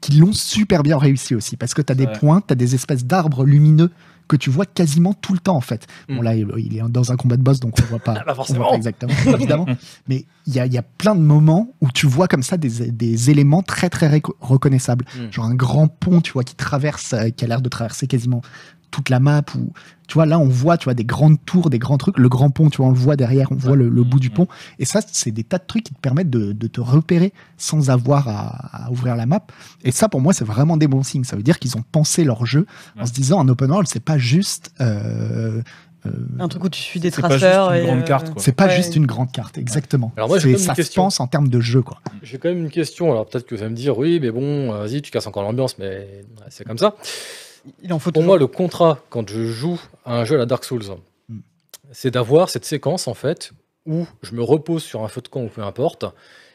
qu'ils l'ont super bien réussi aussi, parce que tu as des pointes, points, tu as des espèces d'arbres lumineux que tu vois quasiment tout le temps en fait. Bon mm. là, il est dans un combat de boss, donc on voit pas, ah bah, voit pas exactement, évidemment. Mais il y a, plein de moments où tu vois comme ça des, éléments très très reconnaissables. Mm. Genre un grand pont, tu vois, qui traverse, euh, qui a l'air de traverser quasiment toute la map ou tu vois là on voit tu vois des grandes tours des grands trucs le grand pont tu vois on le voit derrière on voit le, bout du pont et ça c'est des tas de trucs qui te permettent de, te repérer sans avoir à, ouvrir la map et ça pour moi c'est vraiment des bons signes ça veut dire qu'ils ont pensé leur jeu en se disant en open world c'est pas juste euh, euh, un truc où tu suis des traceurs. Euh, c'est pas juste une grande carte. C'est pas juste une grande carte, exactement. Alors moi, j'ai ça pense en termes de jeu, quoi. J'ai quand même une question. Alors peut-être que vous allez me dire, oui, mais bon, vas-y, tu casses encore l'ambiance, mais c'est comme ça en faut Pour moi, le contrat, quand je joue à un jeu à la Dark Souls, hmm. c'est d'avoir cette séquence, en fait, où je me repose sur un feu de camp ou peu importe,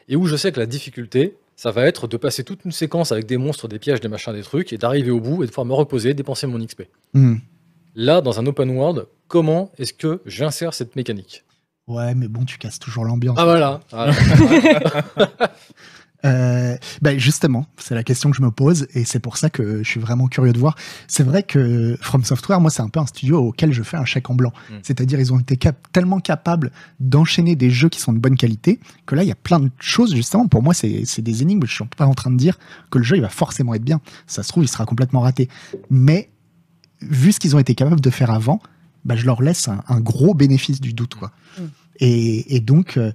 et où je sais que la difficulté, ça va être de passer toute une séquence avec des monstres, des pièges, des machins, des trucs, et d'arriver au bout et de pouvoir me reposer, dépenser mon XP. Hmm. Là, dans un open world, comment est-ce que j'insère cette mécanique Ouais, mais bon, tu casses toujours l'ambiance. Ah voilà. Ah. Euh, ben justement, c'est la question que je me pose et c'est pour ça que je suis vraiment curieux de voir. C'est vrai que From Software, moi, c'est un peu un studio auquel je fais un chèque en blanc. Mm. C'est-à-dire, ils ont été tellement capables d'enchaîner des jeux qui sont de bonne qualité que là, il y a plein de choses, justement. Pour moi, c'est des énigmes. Je suis pas en train de dire que le jeu, il va forcément être bien. Ça se trouve, il sera complètement raté. Mais vu ce qu'ils ont été capables de faire avant, ben, je leur laisse un, gros bénéfice du doute, quoi. Mm. Et, donc, euh,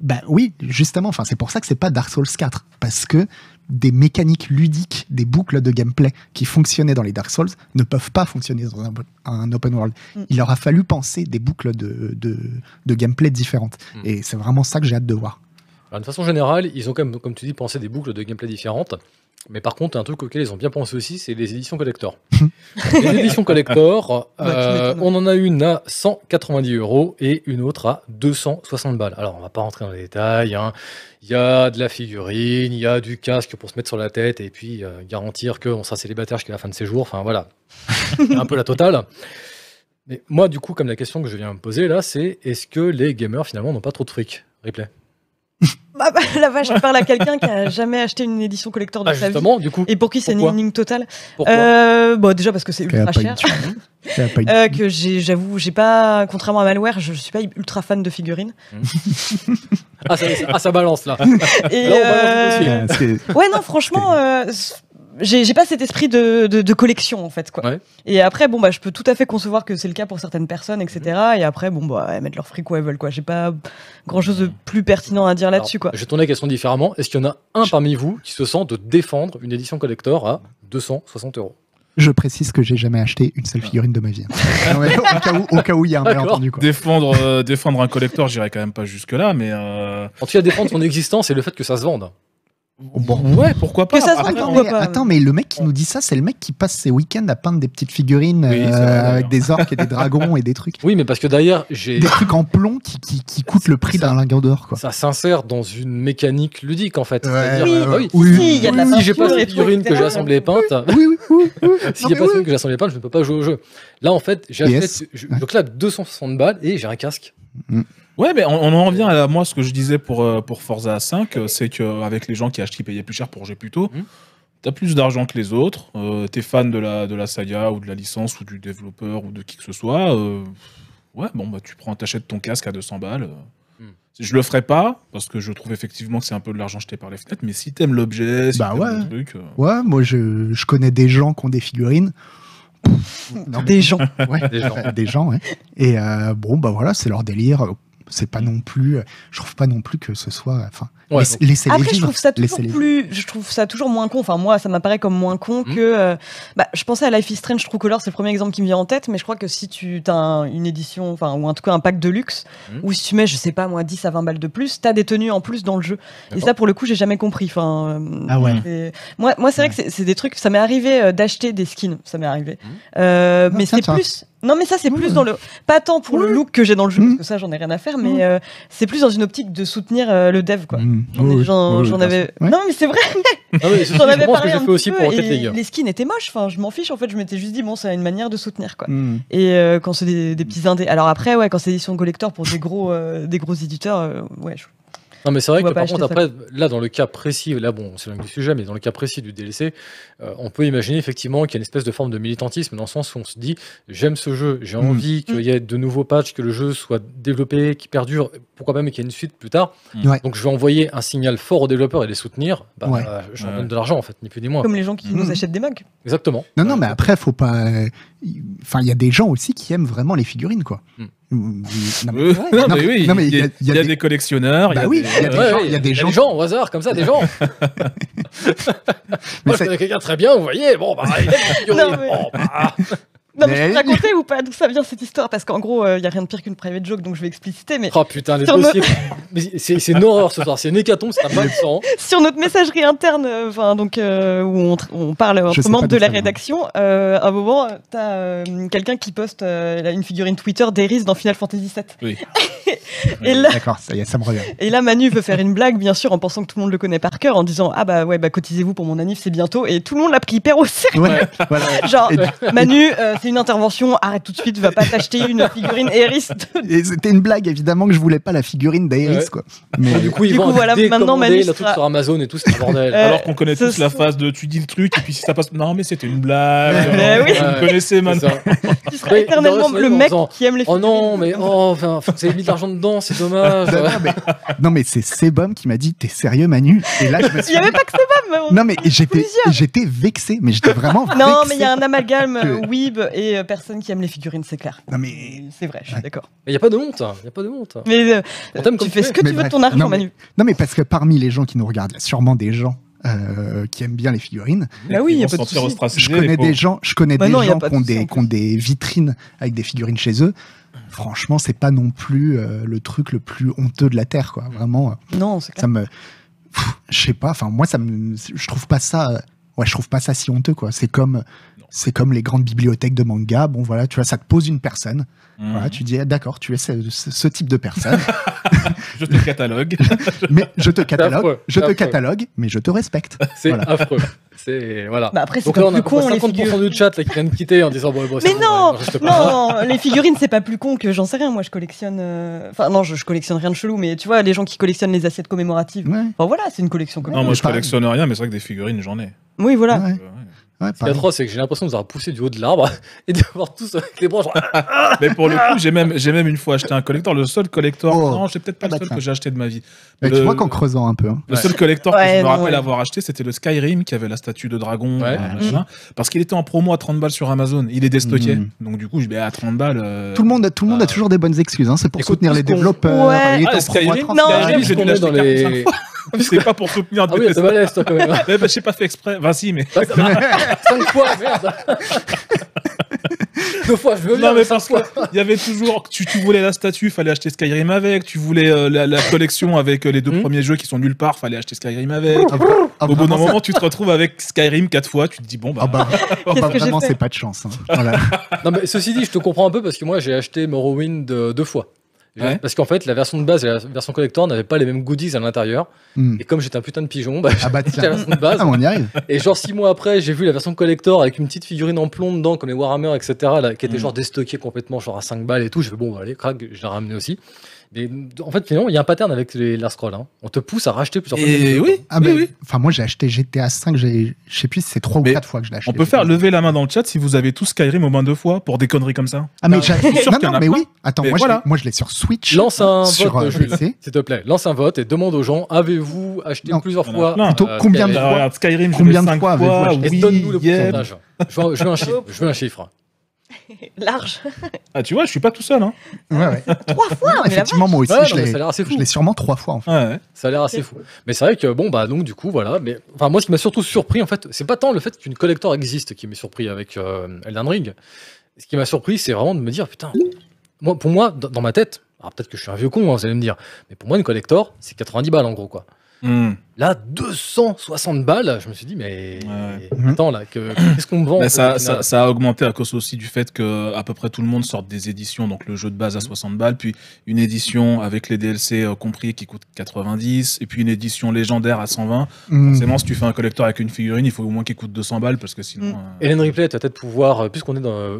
ben oui, justement, enfin, c'est pour ça que c'est pas Dark Souls 4, parce que des mécaniques ludiques, des boucles de gameplay qui fonctionnaient dans les Dark Souls ne peuvent pas fonctionner dans un, open world. Mm. Il aura fallu penser des boucles de, gameplay différentes. Mm. Et c'est vraiment ça que j'ai hâte de voir. Bah, de façon générale, ils ont quand même, comme tu dis, pensé des boucles de gameplay différentes. Mais par contre, un truc auquel ils ont bien pensé aussi, c'est les éditions collector. les éditions collector, euh, on en a une à 190 euros et une autre à 260 balles. Alors, on va pas rentrer dans les détails. Hein. Il y a de la figurine, il y a du casque pour se mettre sur la tête et puis euh, garantir qu'on sera célibataire jusqu'à la fin de ses jours. Enfin, voilà. un peu la totale. Mais moi, du coup, comme la question que je viens de me poser là, c'est est-ce que les gamers finalement n'ont pas trop de fric Replay. Ah bah, la vache, je parle à quelqu'un qui a jamais acheté une édition collector de ah, sa vie. du coup. Et pour qui c'est une énigme totale. Pourquoi euh, bon, bah, déjà parce que c'est ultra cher. Hein. euh, que j'avoue, j'ai pas, contrairement à Malware, je, suis pas ultra fan de figurines. ah, ça, ah, balance là. Euh, ouais, non, franchement, j'ai pas cet esprit de, collection en fait quoi. Et après bon bah je peux tout à fait concevoir que c'est le cas pour certaines personnes etc. Mm-hmm. Et après bon bah elles mettent leur fric où elles veulent quoi. J'ai pas grand chose de mm. plus pertinent à dire là-dessus quoi. Je tourner la question différemment. Est-ce qu'il y en a un parmi vous qui se sent de défendre une édition collector à 260 euros? Je précise que j'ai jamais acheté une seule ah. figurine de ma vie. Hein. au cas où il y a un malentendu. Défendre, euh, défendre un collector, j'irai quand même pas jusque là, mais. Euh, en tout cas, défendre son existence et le fait que ça se vende. Ouais, pourquoi pas. ça Attends, mais le mec qui nous dit ça, c'est le mec qui passe ses week-ends à peindre des petites figurines euh, avec des orques et des dragons et des trucs. Oui, mais parce que d'ailleurs, j'ai. Des trucs en plomb qui, qui, coûtent le prix d'un lingot d'or, quoi. Ça s'insère dans une mécanique ludique, en fait. oui, oui, oui, si, j'ai pas ces figurines que j'ai assemblées peintes. Oui, oui, oui. si j'ai pas ces figurines que j'ai assemblées peintes, je ne peux pas jouer au jeu. Là, en fait, j'ai je là 260 balles et j'ai un casque. Mm. Ouais, mais ben, on, en revient à moi ce que je disais pour, euh, pour Forza 5, euh, c'est qu'avec les gens qui achetaient, qui payaient plus cher pour G plutôt, tôt. Mhm. t'as plus d'argent que les autres, euh, t'es fan de la, de la saga ou de la licence ou du développeur ou de qui que ce soit, ouais, bon, bah tu prends, t'achètes ton casque à 200 balles. Mhm. Je le ferai pas parce que je trouve effectivement que c'est un peu de l'argent jeté par les fenêtres, mais si t'aimes l'objet, si bah le truc. Ouais, moi je, connais des gens qui ont des figurines. des, gens. Ouais, des gens. Ouais. Et bon, bah voilà, c'est leur délire c'est pas non plus, je trouve pas non plus que ce soit, enfin, Après, les je trouve ça toujours plus, je trouve ça toujours moins con. Enfin, moi, ça m'apparaît comme moins con hmm. que, euh, bah, je pensais à Life is Strange True Color, c'est le premier exemple qui me vient en tête, mais je crois que si tu as une édition, enfin, ou en tout cas un pack de luxe, hmm. ou si tu mets, je sais pas, moi, 10 à 20 balles de plus, t'as des tenues en plus dans le jeu. Et ça, pour le coup, j'ai jamais compris. Enfin, euh, ah Moi, moi c'est vrai hmm. que c'est des trucs, ça m'est arrivé euh, d'acheter des skins, ça m'est arrivé. Ah, mais c'est plus, non, mais ça, c'est plus dans le. Pas tant pour le look que j'ai dans le jeu, parce mm. que ça, j'en ai rien à faire, mais euh, c'est plus dans une optique de soutenir euh, le dev, quoi. Mm. J'en avais. Non, mais c'est vrai! Ah oui, J'en avais parlé un aussi pour les skins étaient moches, enfin, je m'en fiche, en fait, je m'étais juste dit, bon, c'est une manière de soutenir, quoi. Mm. Et euh, quand c'est des, petits indés. Alors après, ouais, quand c'est édition collector pour des gros, des gros éditeurs, ouais, je non, mais c'est vrai que par contre, après, là, dans le cas précis, là, bon, c'est l'un du sujet, mais dans le cas précis du DLC, euh, on peut imaginer effectivement qu'il y a une espèce de forme de militantisme dans le sens où on se dit j'aime ce jeu, j'ai hmm. envie qu'il hmm. y ait de nouveaux patchs, que le jeu soit développé, qu'il perdure, pourquoi pas même qu'il y ait une suite plus tard. Hmm. Donc, je vais envoyer un signal fort aux développeurs et les soutenir. Bah, j'en donne de l'argent, en fait, ni plus ni moins. Comme les gens qui nous achètent des Macs. Exactement. Non, non, mais après, faut pas. Enfin, il y a des gens aussi qui aiment vraiment les figurines, quoi. Hmm. Euh, non, mais, oui, il y, a des collectionneurs. il oui, y a des gens. des gens au hasard, comme ça, des gens. Moi, je quelqu'un très bien, vous voyez. Bon, bah, il Bon, oh, bah... Non, mais, je peux raconter ou pas d'où ça vient cette histoire Parce qu'en gros, il euh, y n'y a rien de pire qu'une private joke, donc je vais expliciter. Mais oh putain, les dossiers. c'est c'est une horreur ce soir, c'est une c'est un mal sang. sur notre messagerie interne, euh, enfin, donc, euh, où on, on parle entre membres de la rédaction, à un moment, t'as quelqu'un qui poste une figurine Twitter d'Eris dans Final Fantasy VII. Oui. et là, D'accord, ça, me revient. Et là, Manu veut faire une blague, bien sûr, en pensant que tout le monde le connaît par cœur, en disant Ah bah ouais, bah cotisez-vous pour mon anif c'est bientôt. Et tout le monde l'a pris hyper au sérieux. voilà. Genre, Manu, c'est une intervention, arrête tout de suite, va pas t'acheter une figurine Eris. De... C'était une blague, évidemment, que je voulais pas la figurine d'Eris. quoi. Mais... du coup, ils du vont coup, voilà, maintenant Manu truc sur Amazon et tout, c'est bordel. Euh, Alors qu'on connaît tous la phase de tu dis le truc et puis si ça passe, non mais c'était une blague. Euh, oui. Vous connaissez maintenant. tu seras éternellement le mec qui aime les figurines. Oh non, mais oh, enfin, vous avez mis de l'argent dedans, c'est dommage. non, mais, non, mais c'est Sebum qui m'a dit t'es sérieux Manu Et là, je me suis... Il y avait pas que Sebum. Hein, non mais j'étais vexé, mais j'étais vraiment. Non mais il y a un amalgame weeb et euh, personne qui aime les figurines, c'est clair. Non, mais. C'est vrai, je suis d'accord. Mais il n'y a pas de honte, hein. il n'y a pas de honte. Hein. Mais euh, tu, fais ce que tu veux de ton argent, non, Manu. non, mais parce que parmi les gens qui nous regardent, il y a sûrement des gens euh, qui aiment bien les figurines. Bah oui, il y a pas de Je connais des gens, je connais bah des gens qui ont des, vitrines avec des figurines chez eux. Franchement, c'est pas non plus le truc le plus honteux de la terre, quoi. Vraiment. Non, c'est Ça me, je sais pas. Enfin, moi, ça me, je trouve pas ça ouais, je trouve pas ça si honteux, quoi. C'est comme, c'est comme les grandes bibliothèques de manga. Bon, voilà, tu vois, ça te pose une personne. Mmh. tu dis, ah, d'accord, tu es ce, type de personne. je te catalogue. mais je te catalogue, je te catalogue, mais je te respecte. C'est affreux. C'est voilà. Bah, après, c'est Donc là, on a plus con, 50% du chat qui vient de quitter en disant bon, Mais non, non, non, les figurines, c'est pas plus con que j'en sais rien. Moi, je collectionne. Euh, enfin, non, je, collectionne rien de chelou, mais tu vois, les gens qui collectionnent les assiettes commémoratives. bon Enfin, voilà, c'est une collection commémorative. Non, moi, je collectionne rien, mais c'est vrai que des figurines, j'en ai. Oui, voilà. Ouais, Ce qui est c'est que j'ai l'impression de vous avoir poussé du haut de l'arbre et d'avoir tous avec les branches. mais pour le coup, j'ai même, j'ai même une fois acheté un collector, le seul collector. Oh. non, c'est peut-être pas ah, le bah, seul que j'ai acheté de ma vie. Mais tu vois qu'en creusant un peu. Hein. Le seul collector que je me rappelle avoir acheté, c'était le Skyrim qui avait la statue de dragon, euh, ah, parce qu'il était en promo à 30 balles sur Amazon. Il est déstocké. Hmm. Donc du coup, je vais à 30 balles. Euh, tout le monde a, tout le monde a toujours des bonnes excuses. Hein. C'est pour soutenir les développeurs. Il est en ah, promo à 30 balles. c'est pas pour soutenir ah oui, c'est balèze, toi, quand même. Eh ben, j'ai pas fait exprès. Enfin, si, mais. Bah, cinq fois, merde. Deux fois, je veux bien. Non, mais, cinq fois Il y avait toujours. Tu, tu voulais la statue, fallait acheter Skyrim avec. Tu voulais euh, la, collection avec euh, les deux hmm premiers jeux qui sont nulle part, fallait acheter Skyrim avec. Ah, Au bout d'un moment, tu te retrouves avec Skyrim quatre fois. Tu te dis, bon, bah. Ah bah, oh, bah vraiment, c'est pas de chance. Hein. non, mais ceci dit, je te comprends un peu parce que moi, j'ai acheté Morrowind euh, deux fois. Parce qu'en fait, la version de base et la version collector n'avaient pas les mêmes goodies à l'intérieur. Hmm. Et comme j'étais un putain de pigeon, bah, ah bah la version de base. Ah, on y arrive. Et genre six mois après, j'ai vu la version collector avec une petite figurine en plomb dedans, comme les Warhammer, etc., qui était hmm. genre déstockée complètement, genre à 5 balles et tout. Je fait bon, bah, allez, crac, je l'ai ramené aussi. Mais En fait, finalement, il y a un pattern avec les Last Scroll. Hein. On te pousse à racheter plusieurs fois. Ah, oui. oui, Enfin, moi, j'ai acheté GTA 5. Je sais plus si c'est 3 ou 4 fois que je l'ai acheté. On peut faire lever la main dans le chat si vous avez tous Skyrim au moins deux fois pour des conneries comme ça. Ah, mais, j'ai sûr non, mais oui. Attends, moi, je, l'ai sur Switch. Lance un vote, euh, s'il te plaît. Lance un vote et demande aux gens avez-vous acheté plusieurs fois Plutôt, euh, Combien de fois Skyrim, combien de fois avez Et donne-nous le pourcentage. Je veux un chiffre. Large. Ah, tu vois, je suis pas tout seul. Hein. trois fois Effectivement, moi aussi, je l'ai sûrement trois fois. En fait. ça a l'air assez fou. Mais c'est vrai que, bon, bah, donc, du coup, voilà. Mais, enfin, moi, ce qui m'a surtout surpris, en fait, c'est pas tant le fait qu'une collector existe qui m'a surpris avec euh, Elden Ring. Ce qui m'a surpris, c'est vraiment de me dire, putain, moi, pour moi, dans ma tête, alors peut-être que je suis un vieux con, hein, vous allez me dire, mais pour moi, une collector, c'est 90 balles en gros, quoi. Hmm. Là, 260 balles, je me suis dit, mais hmm. attends, là, qu'est-ce qu'on me vend ça, a augmenté à cause aussi du fait que à peu près tout le monde sort des éditions, donc le jeu de base à 60 hmm. balles, puis une édition avec les DLC euh, compris qui coûte 90, et puis une édition légendaire à 120. Mmh. Forcément, si tu fais un collector avec une figurine, il faut au moins qu'il coûte 200 balles, parce que sinon. Mmh. Hélène Ripley, tu vas peut-être pouvoir, euh, puisqu'on est dans euh,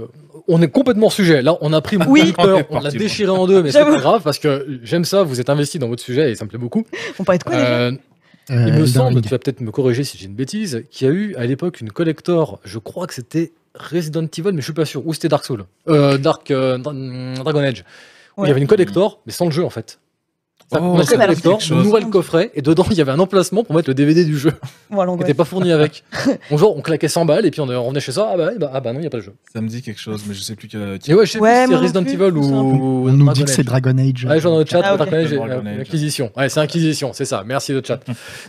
on est complètement sujet. Là, on a pris mon oui. on l'a déchiré en deux, mais c'est pas grave parce que j'aime ça. Vous êtes investi dans votre sujet et ça me plaît beaucoup. On parlait de quoi euh, Il me euh, semble, tu vas peut-être me corriger si j'ai une bêtise, qu'il y a eu à l'époque une collector. Je crois que c'était Resident Evil, mais je suis pas sûr. Ou c'était Dark Souls, euh, Dark Dragon Age. Il y avait une collector, mais sans le jeu en fait. Ça, oh, coffret et dedans il y avait un emplacement pour mettre le DVD du jeu. Voilà, n'était pas fourni avec. Bonjour, on claquait 100 balles et puis on revenait chez ça. Ah bah, eh bah, ah bah non, il n'y a pas le jeu. Ça me dit quelque chose, mais je sais plus qui. Et ouais, je sais plus si c'est Resident Evil ou. On nous dit que c'est Dragon Age. Ouais, genre dans chat, ah, Dragon Age, euh, Ouais, c'est Inquisition, c'est ça. Merci le chat.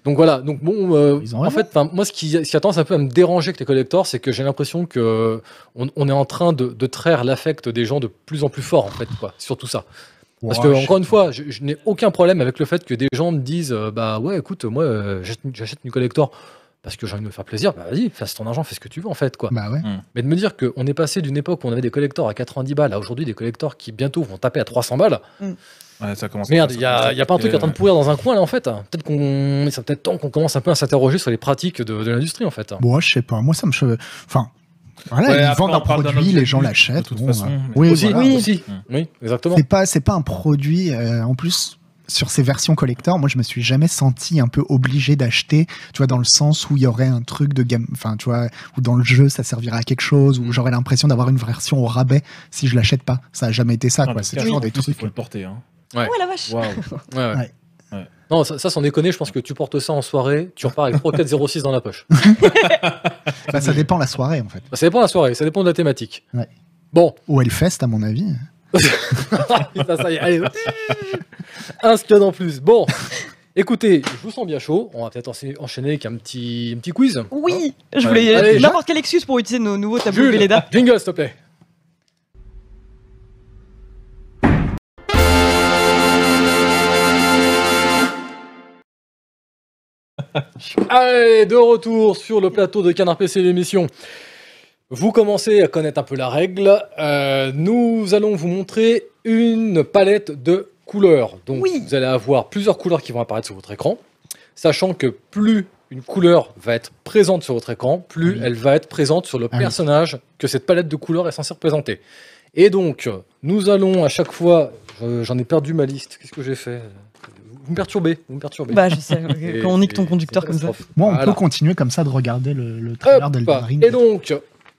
donc voilà, donc bon, euh, en fait, moi ce qui, ce qui a tendance un peu à me déranger avec les collectors, c'est que j'ai l'impression que on, est en train de, de traire l'affect des gens de plus en plus fort en fait, quoi, sur tout ça. Parce que, encore une fois, je, n'ai aucun problème avec le fait que des gens me disent euh, Bah ouais, écoute, moi, euh, j'achète une Collector parce que j'ai envie de me faire plaisir. Bah vas-y, fasse ton argent, fais ce que tu veux, en fait. quoi. Bah hmm. Mais de me dire qu'on est passé d'une époque où on avait des collectors à 90 balles à aujourd'hui des collectors qui bientôt vont taper à 300 balles. Hmm. ça commence Merde, il n'y a, pas un truc en train de pourrir dans un coin là en fait. Peut-être qu'on, c'est peut-être temps qu'on commence un peu à s'interroger sur les pratiques de, l'industrie en fait. Moi, je sais pas. Moi, ça me, enfin, voilà, ouais, ils vendent un produit, les gens l'achètent. Bon, euh, oui, oui, oui, exactement. C'est pas, c'est pas un produit. Euh, en plus, sur ces versions collector, moi je me suis jamais senti un peu obligé d'acheter, tu vois, dans le sens où il y aurait un truc de gamme, enfin, tu vois, où dans le jeu ça servirait à quelque chose, où mm. j'aurais l'impression d'avoir une version au rabais si je l'achète pas. Ça a jamais été ça, ah, quoi. C'est toujours des trucs. Il faut le euh. porter, hein. Ouais. Oh, la vache. ouais. Non, ça, ça sans déconner, je pense que tu portes ça en soirée, tu repars avec 3 4 dans la poche. Bah, ça dépend la soirée, en fait. Bah, ça dépend la soirée, ça dépend de la thématique. Ouais. Bon. Ou Hellfest, à mon avis. ça y allez. Un scan en plus. Bon. Écoutez, je vous sens bien chaud. On va peut-être enchaîner avec un petit, petit quiz. Oui, hein je voulais euh, n'importe quel excuse pour utiliser nos nouveaux tableaux Jules, Velleda. Jingle, s'il te plaît. Allez, de retour sur le plateau de Canard PC, l'émission. Vous commencez à connaître un peu la règle. Euh, nous allons vous montrer une palette de couleurs. Donc, vous allez avoir plusieurs couleurs qui vont apparaître sur votre écran, sachant que plus une couleur va être présente sur votre écran, plus elle va être présente sur le ah personnage que cette palette de couleurs est censée représenter. Et donc, nous allons à chaque fois. J'en ai perdu ma liste. Qu'est-ce que j'ai fait vous me perturbez, vous me perturbez. Bah, je sais, quand on nique ton conducteur comme ça. Moi, on peut continuer comme ça de regarder le, le trailer Et donc,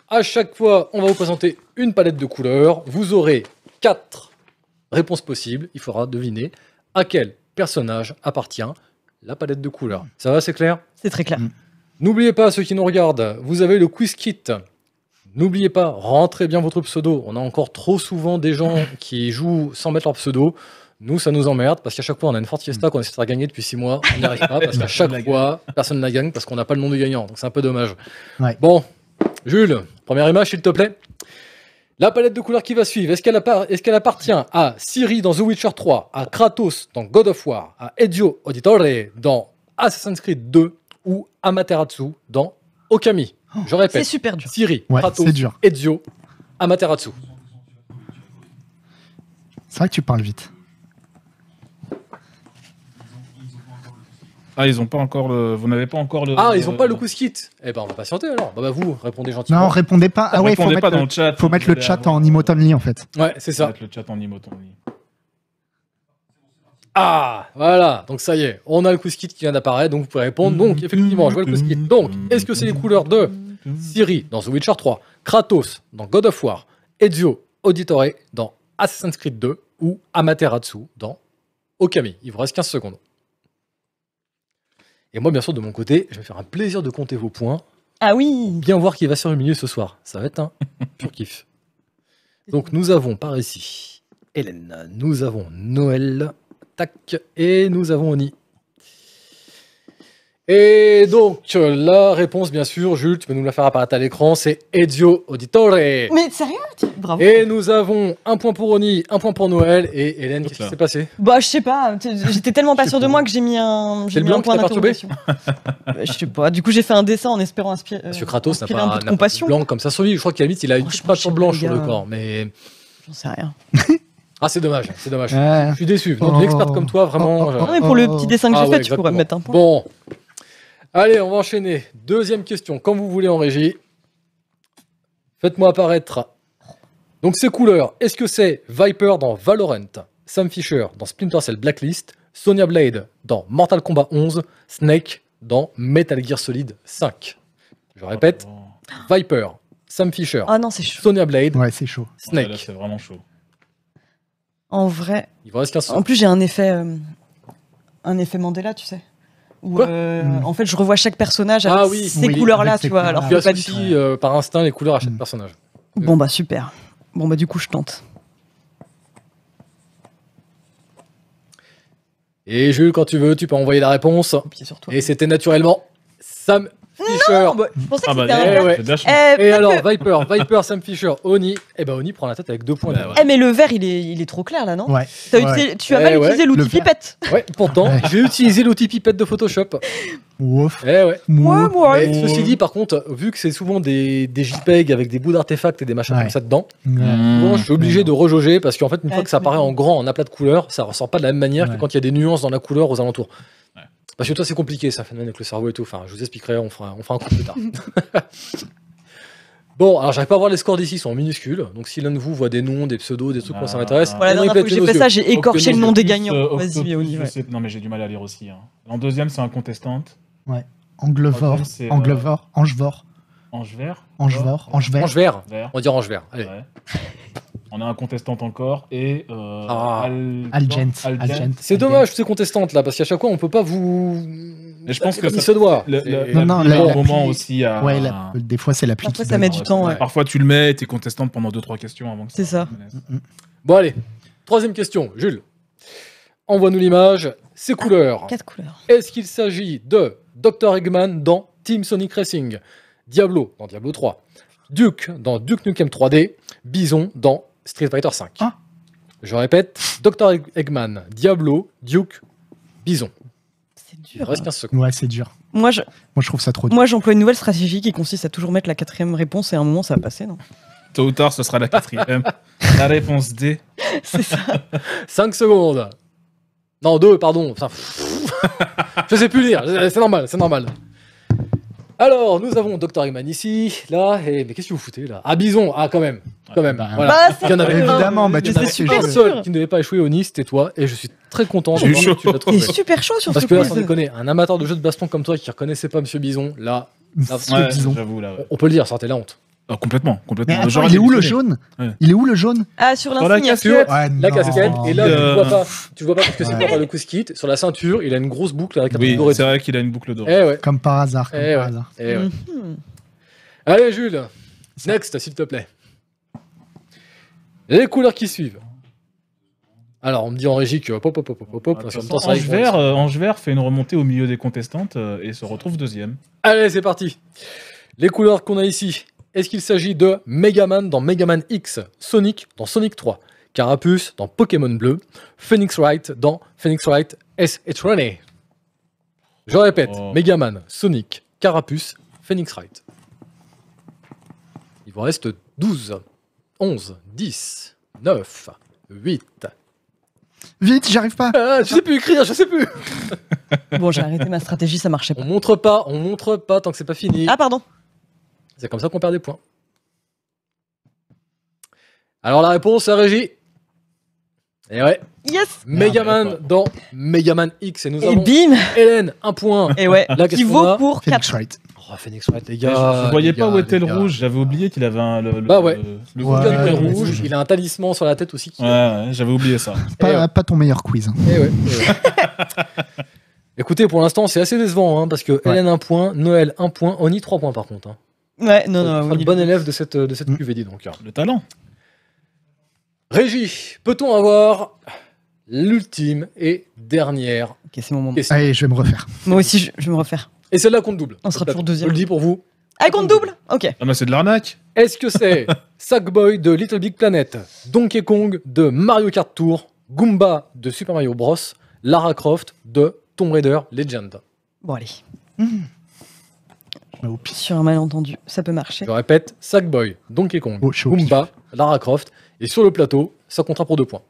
à chaque fois, on va vous présenter une palette de couleurs. Vous aurez quatre réponses possibles. Il faudra deviner à quel personnage appartient la palette de couleurs. Ça va, c'est clair C'est très clair. Mm. N'oubliez pas, ceux qui nous regardent, vous avez le quiz kit. N'oubliez pas, rentrez bien votre pseudo. On a encore trop souvent des gens qui jouent sans mettre leur pseudo. Nous, ça nous emmerde parce qu'à chaque fois, on a une forte fiesta mm. qu'on essaie de gagner depuis 6 mois. On n'y arrive pas parce qu'à chaque fois, personne ne la gagne parce qu'on n'a pas le nom du gagnant. Donc c'est un peu dommage. Bon, Jules, première image, s'il te plaît. La palette de couleurs qui va suivre, est-ce qu'elle appartient à Siri dans The Witcher 3, à Kratos dans God of War, à Ezio Auditore dans Assassin's Creed 2 ou à dans Okami oh, Je répète. C'est super dur. Siri, Kratos, Ezio, Amaterasu. C'est vrai que tu parles vite. Ah, ils ont pas encore le... Vous n'avez pas encore le. Ah, ils n'ont pas le couskit. Eh ben, on va patienter alors. Bah, vous, répondez gentiment. Non, répondez pas. Ah, ouais, il faut mettre, le chat. Faut mettre le chat en Imotami, en fait. Ouais, c'est ça. Mettre le chat en ah, voilà, donc ça y est, on a le couskit qui vient d'apparaître, donc vous pouvez répondre. Donc, effectivement, je vois le couskit. Donc, est-ce que c'est les couleurs de Siri dans The Witcher 3, Kratos dans God of War, Ezio Auditore dans Assassin's Creed 2 ou Amaterasu dans Okami Il vous reste 15 secondes. Et moi, bien sûr, de mon côté, je vais faire un plaisir de compter vos points. Ah oui Bien voir qui va sur le milieu ce soir. Ça va être un pur kiff. Donc nous avons par ici Hélène, nous avons Noël, tac, et nous avons Oni. Et donc, euh, la réponse, bien sûr, Jules, tu peux nous la faire apparaître à l'écran, c'est Ezio Auditore. Mais sérieux Bravo. Et nous avons un point pour Oni, un point pour Noël. Et Hélène, qu'est-ce qui s'est passé Bah, je sais pas. J'étais tellement pas sûr de moi que j'ai mis un, j'ai mis un point d'interrogation. Euh, je sais pas. Du coup, j'ai fait un dessin en espérant inspirer. Monsieur Kratos n'a pas, de blanc comme ça sur lui. Je crois qu'il il a une petite oh, blanche sur le corps. Mais. J'en sais rien. Ah, c'est dommage, c'est dommage. Je suis déçu. Donc, oh. comme toi, vraiment. Oh, oh, non, mais pour le petit dessin que j'ai ah fait, tu pourrais mettre un point. Bon, Allez, on va enchaîner. Deuxième question, quand vous voulez en régie. Faites-moi apparaître. Donc ces couleurs, est-ce que c'est Viper dans Valorant, Sam Fisher dans Splinter Cell Blacklist, Sonya Blade dans Mortal Kombat 11, Snake dans Metal Gear Solid 5 Je répète, oh, Viper, Sam Fisher, Ah non, c'est chaud. Sonya Blade, Ouais, c'est chaud. Ah, Snake. c'est vraiment chaud. En vrai. Il En plus, j'ai un effet. Euh, un effet Mandela, tu sais. Euh, hmm. en fait je revois chaque personnage avec ah ces couleurs-là, tu vois. Alors, euh, par instinct les couleurs à chaque hmm. personnage. Bon bah super. Bon bah du coup je tente. Et Jules, quand tu veux, tu peux envoyer la réponse. Et c'était naturellement Sam bah, je pensais que ah bah, un eh euh, Et alors, Viper, Viper, Sam Fisher, Oni. Et eh ben bah, Oni prend la tête avec deux points. Bah eh, mais le vert, il est, il est trop clair là, non Tu as eh mal utilisé l'outil pipette. Ouais, pourtant, j'ai utilisé l'outil pipette de Photoshop. Ouf. Eh ouais. ceci dit, par contre, vu que c'est souvent des, des, JPEG avec des bouts d'artefacts et des machins comme ça dedans, bon, mmh. je suis obligé de rejauger parce qu'en fait, une fois que ça apparaît en grand, en aplat de couleur, ça ressort pas de la même manière que quand il y a des nuances dans la couleur aux alentours. Parce que toi, c'est compliqué, ça, phénomène avec le cerveau et tout. Enfin, je vous expliquerai, on fera, on fera un coup plus tard. Bon, alors j'arrive pas à voir les scores d'ici, ils sont minuscules. Donc si l'un de vous voit des noms, des pseudos, des trucs ah, qui ça m'intéresse. Voilà, la dernière fois que j'ai fait ça, j'ai écorché le nom des gagnants. Vas-y, mais niveau. Non, mais j'ai du mal à lire aussi. Hein. En deuxième, c'est un contestante. Ouais. Anglevore. Anglevore. Euh, Angevore. Angevert. Angevore. Angevert. On va dire Angevert. Allez. Ouais. On a un contestant encore et euh, ah. Algent. C'est dommage ces contestantes là parce qu'à chaque fois on peut pas vous. Mais je pense que ça se doit. Le, non, non, moment aussi. la... des fois c'est la Parfois ça met du temps. Parfois tu le mets, t'es contestante pendant 2-3 questions avant que. C'est ça. Mm, mm. Bon allez, troisième question, Jules. Envoie-nous l'image, Ces ah, couleurs. Quatre couleurs. Est-ce qu'il s'agit de Dr. Eggman dans Team Sonic Racing, Diablo dans Diablo 3, Duke dans Duke Nukem 3D, Bison dans Street Fighter 5. Ah. je répète, Dr. Eggman, Diablo, Duke, Bison. C'est dur. reste 15 hein. secondes. Ouais, c'est dur. Moi je... Moi, je trouve ça trop dur. Moi, j'emploie une nouvelle stratégie qui consiste à toujours mettre la quatrième réponse et à un moment, ça va passer, non Tôt ou tard, ce sera la quatrième. la réponse D. C'est ça. 5 secondes. Non, 2, pardon. je sais plus lire. C'est normal, c'est normal. Alors, nous avons Dr. Eggman ici, là, et... mais qu'est-ce que vous foutez là Ah, Bison, ah, quand même, quand même. Bah, voilà. Bah, il y en avait évidemment, bah, tu seul qui ne devait pas échouer au Nice, c'était toi, et je suis très content de voir que tu l'as trouvé. Il est super chaud sur Parce que là, sans déconner, un amateur de jeux de baston comme toi qui ne reconnaissait pas Monsieur Bison, là, là, ouais, là, on peut le dire, ça, sortez la honte. Ah, complètement, complètement. il, est où le jaune Il est où le jaune Ah, sur, la ah, casquette, et là, tu euh, vois pas. vois pas parce que c'est ouais. le cousquit. Sur la ceinture, il a une grosse boucle avec un oui, C'est vrai qu'il a une boucle dorée. Eh comme par hasard. Comme eh eh Allez, Jules, next, s'il te plaît. Les couleurs qui suivent. Alors, on me dit en régie que Ange, vert, fait une remontée au milieu des contestantes euh, et se retrouve deuxième. Allez, c'est parti. Les couleurs qu'on a ici est-ce qu'il s'agit de Man dans Man X, Sonic dans Sonic 3, Carapuce dans Pokémon Bleu, Phoenix Wright dans Phoenix Wright S. Je répète, oh. Mega Man, Sonic, Carapuce, Phoenix Wright. Il vous reste 12, 11, 10, 9, 8. Vite, j'arrive pas. Ah, je sais plus écrire, je sais plus. bon, j'ai arrêté ma stratégie, ça marchait pas. On montre pas, on montre pas tant que c'est pas fini. Ah pardon. C'est comme ça qu'on perd des points. Alors la réponse, à Régie. Et ouais. Yes Megaman dans Megaman X. Et nous avons bim Hélène, un point. Et ouais, qui vaut pour 4. Wright. Oh, Phoenix Wright, les gars. Je voyais pas où était le rouge, j'avais oublié qu'il avait un. Le, bah ouais. Le, rouge, il a un talisman sur la tête aussi. Ouais, j'avais oublié ça. pas, ton meilleur quiz. Hein. Et ouais. Écoutez, pour l'instant, c'est assez décevant, hein, parce que Hélène, un point, Noël, un point, Oni, trois points par contre. Hein. Ouais, non, non. bon élève de cette, euh, de cette QVD, mm. donc. Hein. Le talent. Régie, peut-on avoir l'ultime et dernière Ok, c'est mon moment. Question. Allez, je vais me refaire. Moi aussi, je, vais me refaire. Et celle-là compte double. On sera toujours deuxième. Je le dis pour vous. Ah, elle compte double Ok. Ah, mais c'est de l'arnaque. Est-ce que c'est Sackboy de Little Big Planet, Donkey Kong de Mario Kart Tour, Goomba de Super Mario Bros, Lara Croft de Tomb Raider Legend Bon, allez. Mm. Sur un malentendu, ça peut marcher. Je répète, Sackboy, Donkey Kong, oh, Goomba, Lara Croft, et sur le plateau, ça comptera pour deux points.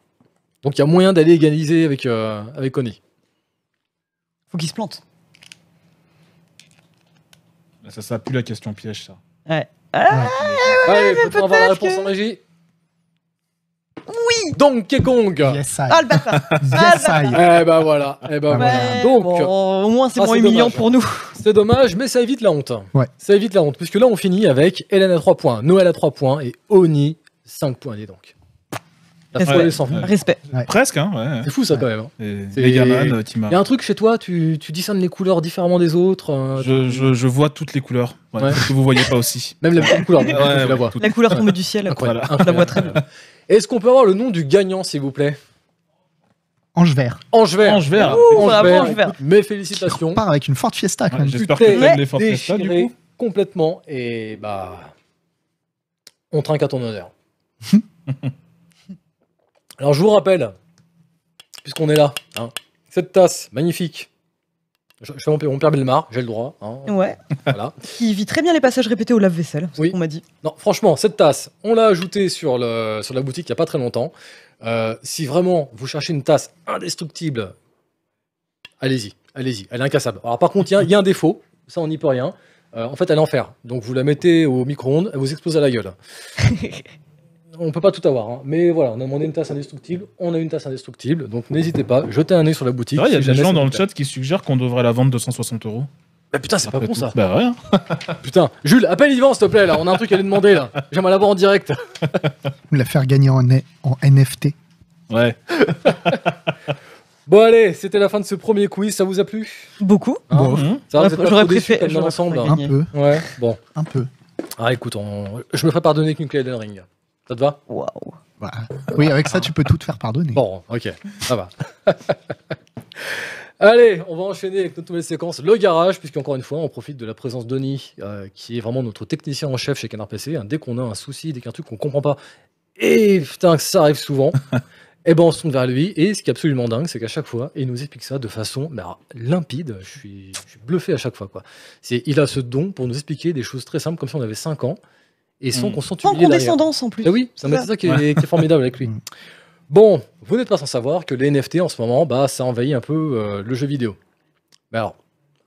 Donc il y a moyen d'aller égaliser avec, euh, avec Connie. Faut qu'il se plante. Ça, ça pue la question piège, ça. Ouais. Ah, ouais, ouais, ouais peut-être la que... Donkey Kong. Yes, I. Ah, le bâtard. yes, I. Eh ben voilà. Eh ben Donc, au moins, c'est ah, moins humiliant pour nous. C'est dommage, mais ça évite la honte. Ouais. Ça évite la honte, puisque là, on finit avec Hélène à 3 points, Noël à 3 points et Oni 5 points, dis donc. Respect. Respect. Presque, hein, ouais. C'est fou ça quand même. Hein. Euh, Tim. Il y a un truc chez toi, tu, tu discernes les couleurs différemment des autres. Euh, je, je, je, vois toutes les couleurs, ouais, que vous voyez pas aussi. Même la petite couleur, la, la couleur tombée du ciel, Un la voit très bien. Est-ce qu'on peut avoir le nom du gagnant, s'il vous plaît Ange vert. Ange vert. Ange vert. Mes félicitations. On part avec une forte fiesta quand même. J'espère que aimes les fortes fiesta du coup. Complètement et bah on trinque à ton honneur. Alors je vous rappelle, puisqu'on est là, hein, cette tasse magnifique. Je, je mon, père Belmar, j'ai le droit. Hein. ouais. Voilà. Qui vit très bien les passages répétés au lave-vaisselle, oui. on m'a dit. Non, franchement, cette tasse, on l'a ajoutée sur, la boutique il n'y a pas très longtemps. Euh, si vraiment vous cherchez une tasse indestructible, allez-y, allez-y, elle est incassable. Alors par contre, il y, a un défaut, ça on n'y peut rien. Euh, en fait, elle est en fer. Donc vous la mettez au micro-ondes, elle vous explose à la gueule. on peut pas tout avoir, hein. mais voilà, on a demandé une tasse indestructible, on a une tasse indestructible, donc n'hésitez pas, jetez un œil sur la boutique. Il y a des gens dans le chat qui suggèrent qu'on devrait la vendre 260 euros. Bah putain, c'est pas bon ça. Bah rien. Hein. putain, Jules, appelle Yvan s'il te plaît là, on a un truc à lui demander là. J'aimerais l'avoir en direct. Ou la faire gagner en, en NFT. Ouais. Bon allez, c'était la fin de ce premier quiz, ça vous a plu Beaucoup. Hein bon. Ça, vous êtes J'aurais préféré ensemble. Un peu. Ouais. Bon. Un peu. Ah écoute, je me ferai pardonner clé d'un Ring. Ça te va Waouh. Bah, oui, avec ça, tu peux tout te faire pardonner. Bon, ok, ça va. Allez, on va enchaîner avec notre nouvelle séquence, le garage, puisqu'encore une fois, on profite de la présence de euh, qui est vraiment notre technicien en chef chez Canard PC. dès qu'on a un souci, dès qu'un truc qu'on comprend pas, et putain, ça arrive souvent. Et eh ben, on se tourne vers lui. Et ce qui est absolument dingue, c'est qu'à chaque fois, il nous explique ça de façon bah, limpide. Je suis, bluffé à chaque fois. Quoi. Il a ce don pour nous expliquer des choses très simples, comme si on avait 5 ans et sans hmm. En condescendance en plus. Eh oui, c'est ça, qui, est, formidable avec lui. Hmm. Bon, vous n'êtes pas sans savoir que les NFT en ce moment, bah, ça envahit un peu euh, le jeu vidéo. Mais alors,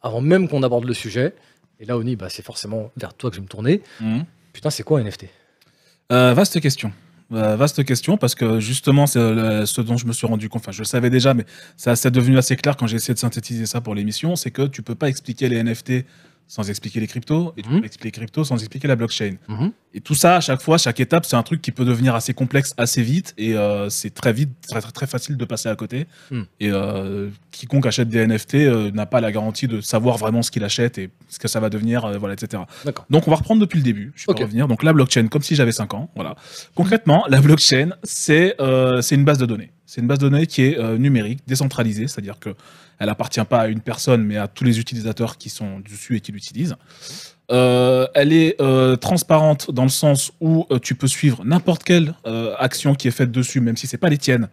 avant même qu'on aborde le sujet, et là, Oni, bah, c'est forcément vers toi que je vais me tourner. Hmm. Putain, c'est quoi un NFT euh, Vaste question. Euh, vaste question parce que justement c'est ce dont je me suis rendu compte. Enfin, je le savais déjà, mais ça, s'est devenu assez clair quand j'ai essayé de synthétiser ça pour l'émission. C'est que tu peux pas expliquer les NFT sans expliquer les cryptos, et mhm. expliquer les cryptos sans expliquer la blockchain. Mhm. Et tout ça, à chaque fois, chaque étape, c'est un truc qui peut devenir assez complexe assez vite, et euh, c'est très vite, très, très, facile de passer à côté. Hmm. Et euh, quiconque achète des NFT euh, n'a pas la garantie de savoir vraiment ce qu'il achète et ce que ça va devenir, voilà, etc. Donc on va reprendre depuis le début, je vais revenir. Donc la blockchain, comme si j'avais 5 ans, voilà. Concrètement, la blockchain, c'est c'est une base de données. C'est une base de données qui est euh, numérique, décentralisée, c'est-à-dire que qu'elle appartient pas à une personne, mais à tous les utilisateurs qui sont dessus et qui l'utilisent. Euh, elle est euh, transparente dans le sens où tu peux suivre n'importe quelle action qui est faite dessus, même si ce n'est pas les tiennes.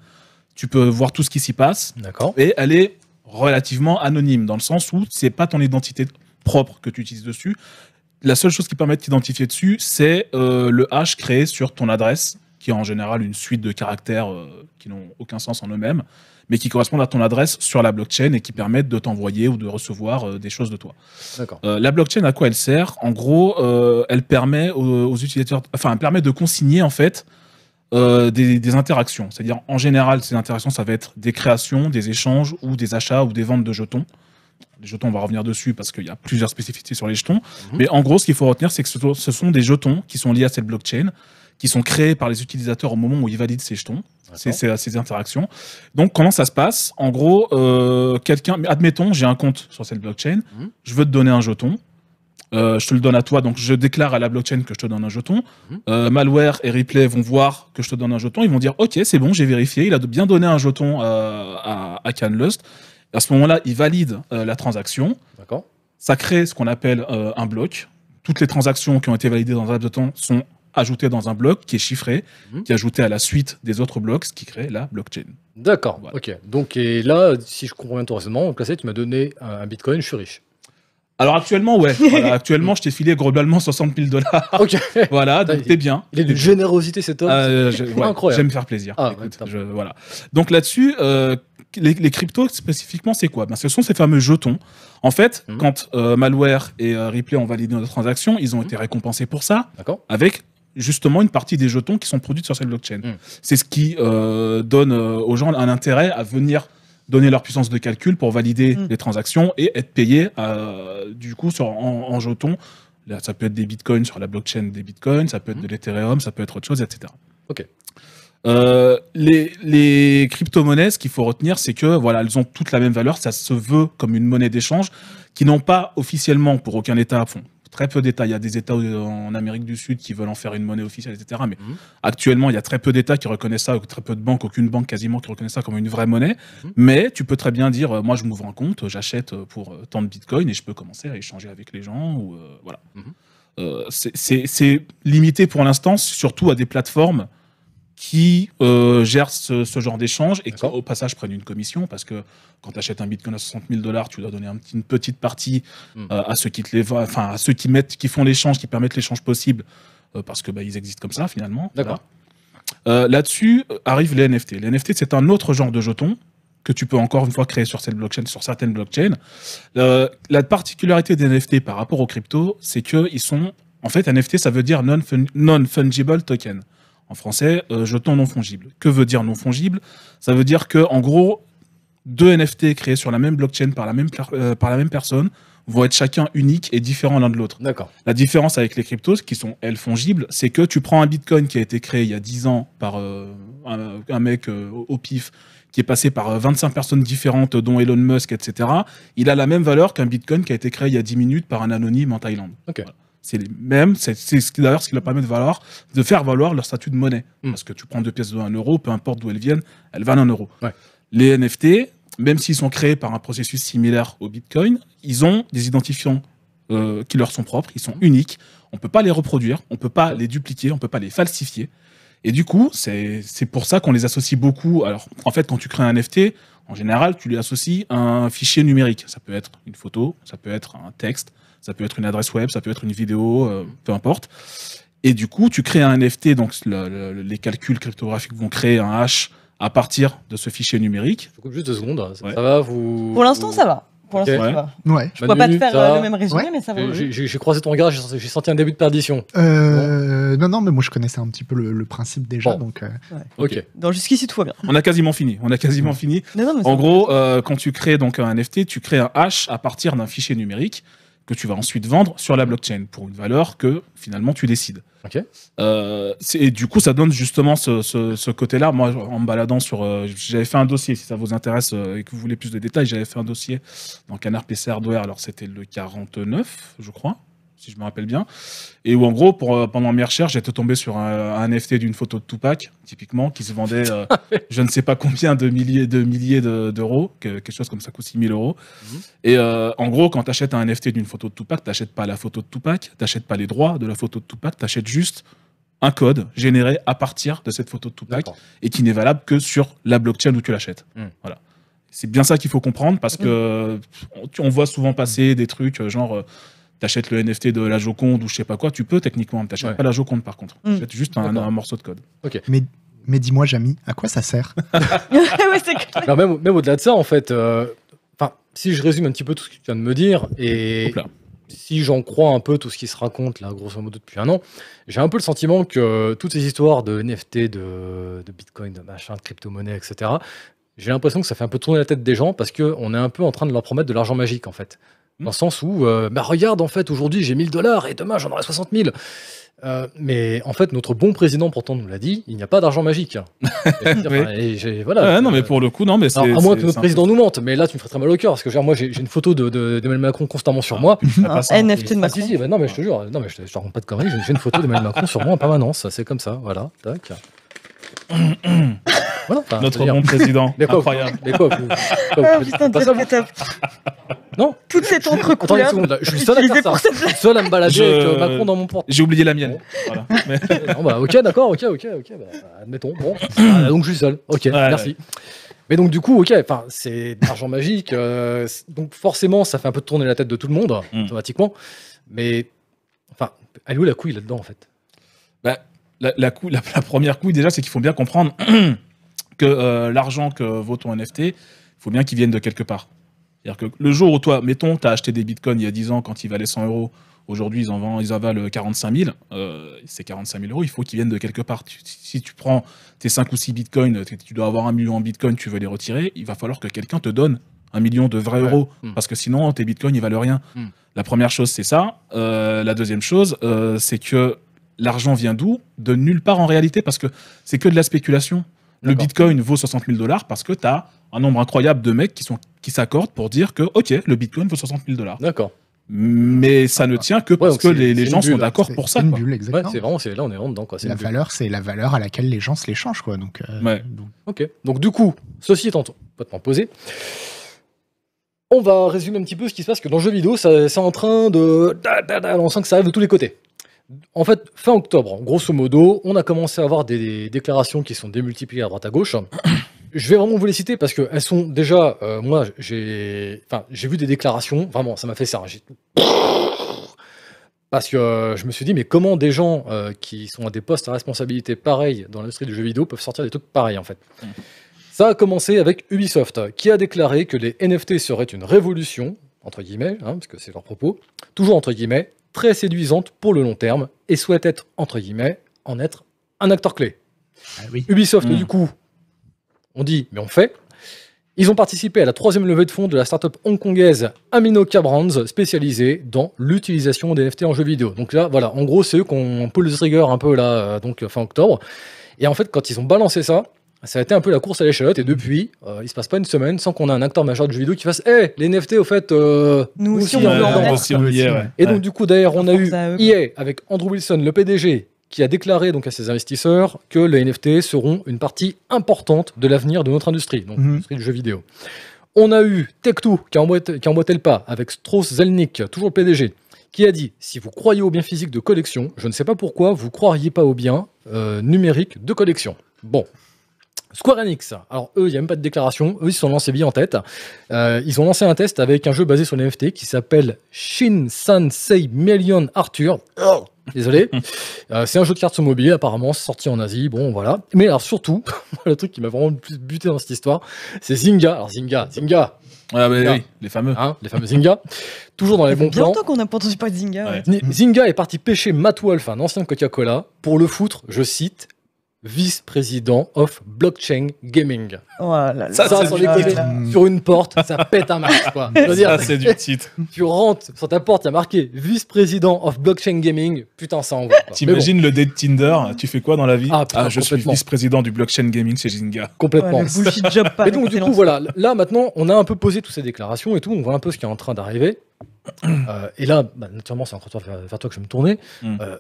Tu peux voir tout ce qui s'y passe. D'accord. Et elle est relativement anonyme, dans le sens où ce n'est pas ton identité propre que tu utilises dessus. La seule chose qui permet de t'identifier dessus, c'est le hash créé sur ton adresse qui est en général une suite de caractères euh, qui n'ont aucun sens en eux-mêmes, mais qui correspondent à ton adresse sur la blockchain et qui permettent de t'envoyer ou de recevoir euh, des choses de toi. Euh, la blockchain, à quoi elle sert En gros, elle permet aux, utilisateurs, enfin, elle permet de consigner en fait des, interactions. C'est-à-dire, en général, ces interactions, ça va être des créations, des échanges ou des achats ou des ventes de jetons. Les jetons, on va revenir dessus parce qu'il y a plusieurs spécificités sur les jetons. Mhm. Mais en gros, ce qu'il faut retenir, c'est que ce sont des jetons qui sont liés à cette blockchain qui sont créés par les utilisateurs au moment où ils valident ces jetons, ces, ces, ces, interactions. Donc, comment ça se passe En gros, euh, quelqu'un, admettons, j'ai un compte sur cette blockchain, mhm. je veux te donner un jeton. Euh, je te le donne à toi, donc je déclare à la blockchain que je te donne un jeton. Mhm. Euh, malware et Replay vont voir que je te donne un jeton, ils vont dire ok c'est bon j'ai vérifié, il a bien donné un jeton à, à Canlust. À ce moment-là, il valide la transaction. Ça crée ce qu'on appelle un bloc. Toutes les transactions qui ont été validées dans un jeton de temps sont ajouté dans un bloc qui est chiffré, mhm. qui est ajouté à la suite des autres blocs, ce qui crée la blockchain. D'accord, ok. Donc, et là, si je comprends bien ton raisonnement, tu m'as donné un bitcoin, je suis riche. Alors actuellement, ouais. actuellement, je t'ai filé globalement 60 000 dollars. Ok. voilà, donc t'es bien. Il est de générosité cet homme. Euh, incroyable. J'aime faire plaisir. Ah, Écoute, voilà. Donc là-dessus, euh, les, cryptos spécifiquement, c'est quoi ben, Ce sont ces fameux jetons. En fait, mhm. quand euh, Malware et euh, Ripley ont validé notre transaction, ils ont mhm. été récompensés pour ça. Avec justement une partie des jetons qui sont produits sur cette blockchain. Hmm. C'est ce qui euh, donne euh, aux gens un intérêt à venir donner leur puissance de calcul pour valider hmm. les transactions et être payé euh, du coup sur, en, jetons. ça peut être des bitcoins sur la blockchain des bitcoins, ça peut être hmm. de l'Ethereum, ça peut être autre chose, etc. Ok. les, crypto-monnaies, ce qu'il faut retenir, c'est que voilà, elles ont toutes la même valeur. Ça se veut comme une monnaie d'échange qui n'ont pas officiellement pour aucun État, à fond, très peu d'États. Il y a des États en Amérique du Sud qui veulent en faire une monnaie officielle, etc. Mais mhm. actuellement, il y a très peu d'États qui reconnaissent ça, très peu de banques, aucune banque quasiment qui reconnaît ça comme une vraie monnaie. Mhm. Mais tu peux très bien dire, euh, moi, je m'ouvre un compte, j'achète euh, pour euh, tant de Bitcoin et je peux commencer à échanger avec les gens. Ou, voilà. Mhm. c'est limité pour l'instant, surtout à des plateformes qui euh, gèrent ce, genre d'échange et qui, au passage, prennent une commission parce que quand tu achètes un bitcoin à 60 000 dollars, tu dois donner une petite partie hmm. euh, à ceux qui te les enfin à ceux qui mettent, qui font l'échange, qui permettent l'échange possible euh, parce que bah, ils existent comme ça finalement. D'accord. Euh, là-dessus arrivent les NFT. Les NFT, c'est un autre genre de jeton que tu peux encore une fois créer sur cette blockchain, sur certaines blockchains. la particularité des NFT par rapport aux cryptos, c'est que ils sont en fait, NFT, ça veut dire non-fungible token en français, euh, je jetons non fongibles. Que veut dire non fongible Ça veut dire que, en gros, deux NFT créés sur la même blockchain par la même, euh, personne vont être chacun unique et différent l'un de l'autre. D'accord. La différence avec les cryptos, qui sont elles fongibles, c'est que tu prends un bitcoin qui a été créé il y a 10 ans par euh, un, mec au pif qui est passé par 25 personnes différentes, dont Elon Musk, etc., il a la même valeur qu'un bitcoin qui a été créé il y a 10 minutes par un anonyme en Thaïlande. C'est c'est d'ailleurs ce qui leur permet de, de faire valoir leur statut de monnaie. Hmm. Parce que tu prends deux pièces de 1 euro, peu importe d'où elles viennent, elles valent 1 euro. Les NFT, même s'ils sont créés par un processus similaire au Bitcoin, ils ont des identifiants euh, qui leur sont propres, ils sont hmm. uniques. On ne peut pas les reproduire, on ne peut pas les dupliquer, on ne peut pas les falsifier. Et du coup, c'est pour ça qu'on les associe beaucoup. Alors, en fait, quand tu crées un NFT, en général, tu lui associes un fichier numérique. Ça peut être une photo, ça peut être un texte, ça peut être une adresse web, ça peut être une vidéo, euh, peu importe. Et du coup, tu crées un NFT, donc les calculs cryptographiques vont créer un hash à partir de ce fichier numérique. Je coupe juste deux secondes, ça, va vous... Pour l'instant, ça va. Pour l'instant, ça va. Je ne pourrais pas te faire euh, le même résumé, mais ça va. J'ai croisé ton regard, j'ai senti un début de perdition. Euh, non, non, mais moi je connaissais un petit peu le, principe déjà. Donc, Ok. Donc jusqu'ici, tout va bien. On a quasiment fini. On a quasiment fini. en gros, quand tu crées donc un NFT, tu crées un hash à partir d'un fichier numérique que tu vas ensuite vendre sur la blockchain pour une valeur que finalement tu décides. Euh, et du coup, ça donne justement ce, ce, côté-là. Moi, en me baladant sur. Euh, j'avais fait un dossier, si ça vous intéresse euh, et que vous voulez plus de détails, j'avais fait un dossier dans Canard PC Hardware, Alors, c'était le 49, je crois si je me rappelle bien. Et où, en gros, pour, euh, pendant mes recherches, j'étais tombé sur un, NFT d'une photo de Tupac, typiquement, qui se vendait euh, je ne sais pas combien de milliers de milliers d'euros, quelque chose comme ça coûte 6000 euros. Mhm. Et euh, en gros, quand tu achètes un NFT d'une photo de Tupac, tu n'achètes pas la photo de Tupac, tu n'achètes pas les droits de la photo de Tupac, tu achètes juste un code généré à partir de cette photo de Tupac et qui n'est valable que sur la blockchain où tu l'achètes. Hmm. Voilà. C'est bien ça qu'il faut comprendre parce que hmm. on voit souvent passer des trucs genre t'achètes le NFT de la Joconde ou je sais pas quoi, tu peux techniquement, mais t'achètes pas la Joconde par contre. Mm. T'achètes juste un, morceau de code. Mais, mais dis-moi, Jamy, à quoi ça sert ouais, Même, au-delà de ça, en fait, euh, si je résume un petit peu tout ce que tu viens de me dire, et si j'en crois un peu tout ce qui se raconte là, grosso modo depuis un an, j'ai un peu le sentiment que toutes ces histoires de NFT, de, de Bitcoin, de machin, de crypto-monnaie, etc., j'ai l'impression que ça fait un peu tourner la tête des gens parce qu'on est un peu en train de leur promettre de l'argent magique en fait. Dans le sens où, euh, bah regarde, en fait, aujourd'hui j'ai 1000 dollars et demain j'en aurai 60 000. Euh, mais en fait, notre bon président pourtant nous l'a dit, il n'y a pas d'argent magique. voilà. Ah, non, mais pour le coup, non, mais c'est. à moins que notre président nous mente, mais là, tu me ferais très mal au cœur parce que moi, j'ai une photo d'Emmanuel de, de Macron constamment sur ah. moi. Un ah, NFT de Macron. Si, si, non, mais je te jure, non, mais je, te rends pas de conneries. J'ai une photo d'Emmanuel Macron sur moi en permanence. C'est comme ça, voilà. Tac voilà, Notre bon président. Les Incroyable. Les coffres. Oh, non Toutes ces encre seconde, je suis seul à faire ça. Je suis seul à me balader avec euh, Macron dans mon port. J'ai oublié la mienne. Voilà. Mais- bah, ok, d'accord, ok, ok, ok, bah, admettons. Bon, ah, donc je suis seul. Ok, merci. Mais donc du coup, ok, enfin, c'est de l'argent magique, euh, donc forcément, ça fait un peu tourner la tête de tout le monde hmm. automatiquement. Mais enfin, elle est où la couille là-dedans en fait la, la, première couille, déjà, c'est qu'il faut bien comprendre que euh, l'argent que vaut ton NFT, il faut bien qu'il vienne de quelque part. C'est-à-dire que le jour où toi, mettons, tu as acheté des bitcoins il y a 10 ans quand ils valaient 100 euros, aujourd'hui ils en, valent 45 000, ces 45 000 euros, il faut qu'ils viennent de quelque part. si tu prends tes 5 ou 6 bitcoins, tu dois avoir un million en bitcoins, tu veux les retirer, il va falloir que quelqu'un te donne un million de vrais euros, hmm. parce que sinon tes bitcoins, ils valent rien. Hmm. La première chose, c'est ça. Euh, la deuxième chose, euh, c'est que l'argent vient d'où De nulle part en réalité, parce que c'est que de la spéculation. Le Bitcoin vaut 60 000 dollars parce que tu as un nombre incroyable de mecs qui sont qui s'accordent pour dire que ok, le Bitcoin vaut 60 000 dollars. D'accord. Mais ça ne tient que parce que les, gens sont d'accord pour ça. c'est vraiment, là, on est rentre dedans. La valeur, c'est la valeur à laquelle les gens se l'échangent, quoi. Euh, donc, Ok. Donc du coup, ceci étant posé, on va résumer un petit peu ce qui se passe que dans le jeu vidéo, c'est en train de, on sent que ça arrive de tous les côtés en fait, fin octobre, grosso modo, on a commencé à avoir des, déclarations qui sont démultipliées à droite à gauche. Je vais vraiment vous les citer parce qu'elles sont déjà. Euh, moi, j'ai vu des déclarations, vraiment, ça m'a fait ça. Parce que euh, je me suis dit, mais comment des gens euh, qui sont à des postes à responsabilité pareilles dans l'industrie du jeu vidéo peuvent sortir des trucs pareils, en fait Ça a commencé avec Ubisoft, qui a déclaré que les NFT seraient une révolution, entre guillemets, hein, parce que c'est leur propos, toujours entre guillemets, très séduisante pour le long terme et souhaite être, entre guillemets, en être un acteur clé. Ah Ubisoft, hmm. du coup, on dit, mais on fait. Ils ont participé à la troisième levée de fonds de la start-up hongkongaise Amino Brands, spécialisée dans l'utilisation des NFT en jeux vidéo. Donc là, voilà, en gros, c'est eux qu'on pull le trigger un peu là, euh, donc euh, fin octobre. Et en fait, quand ils ont balancé ça, ça a été un peu la course à l'échalote et depuis, il euh, il se passe pas une semaine sans qu'on ait un acteur majeur du jeu vidéo qui fasse hey, les NFT au fait euh, nous, aussi on veut en Et donc du coup d'ailleurs on a eu EA avec Andrew Wilson le PDG qui a déclaré donc à ses investisseurs que les NFT seront une partie importante de l'avenir de notre industrie, donc mm du jeu vidéo. On a eu Tech2 qui a emboîté, qui le pas avec Strauss Zelnick, toujours le PDG, qui a dit Si vous croyez au bien physique de collection, je ne sais pas pourquoi vous croiriez pas au bien numériques euh, numérique de collection. Bon, Square Enix, alors eux, il n'y a même pas de déclaration, eux, ils se sont lancés bien en tête. Euh, ils ont lancé un test avec un jeu basé sur les NFT qui s'appelle Shin Sansei Million Arthur. Oh. désolé. Euh, c'est un jeu de cartes sur mobile, apparemment, sorti en Asie, bon, voilà. Mais alors, surtout, le truc qui m'a vraiment le plus buté dans cette histoire, c'est Zynga. Alors, Zynga, Zynga, mais ah, bah les fameux. Hein, les fameux Zynga. Toujours dans les bons plans. longtemps qu'on n'a pas entendu parler de Zynga. Ouais. Zynga est parti pêcher Matt Wolf, un ancien Coca-Cola, pour le foutre, je cite, vice-président of blockchain gaming. Voilà, oh ça, ça, sur une porte, ça pète un match. Quoi. ça, c'est du titre. Tu rentres sur ta porte, il y a marqué vice-président of blockchain gaming. Putain, ça envoie. T'imagines le date Tinder Tu fais quoi dans la vie ah, ah je suis vice-président du blockchain gaming chez Zynga. Complètement. et donc, du coup, voilà. Là, maintenant, on a un peu posé toutes ces déclarations et tout. On voit un peu ce qui est en train d'arriver. Euh, et là, bah, naturellement, c'est encore toi vers toi que je vais me tourner. Hmm. Euh,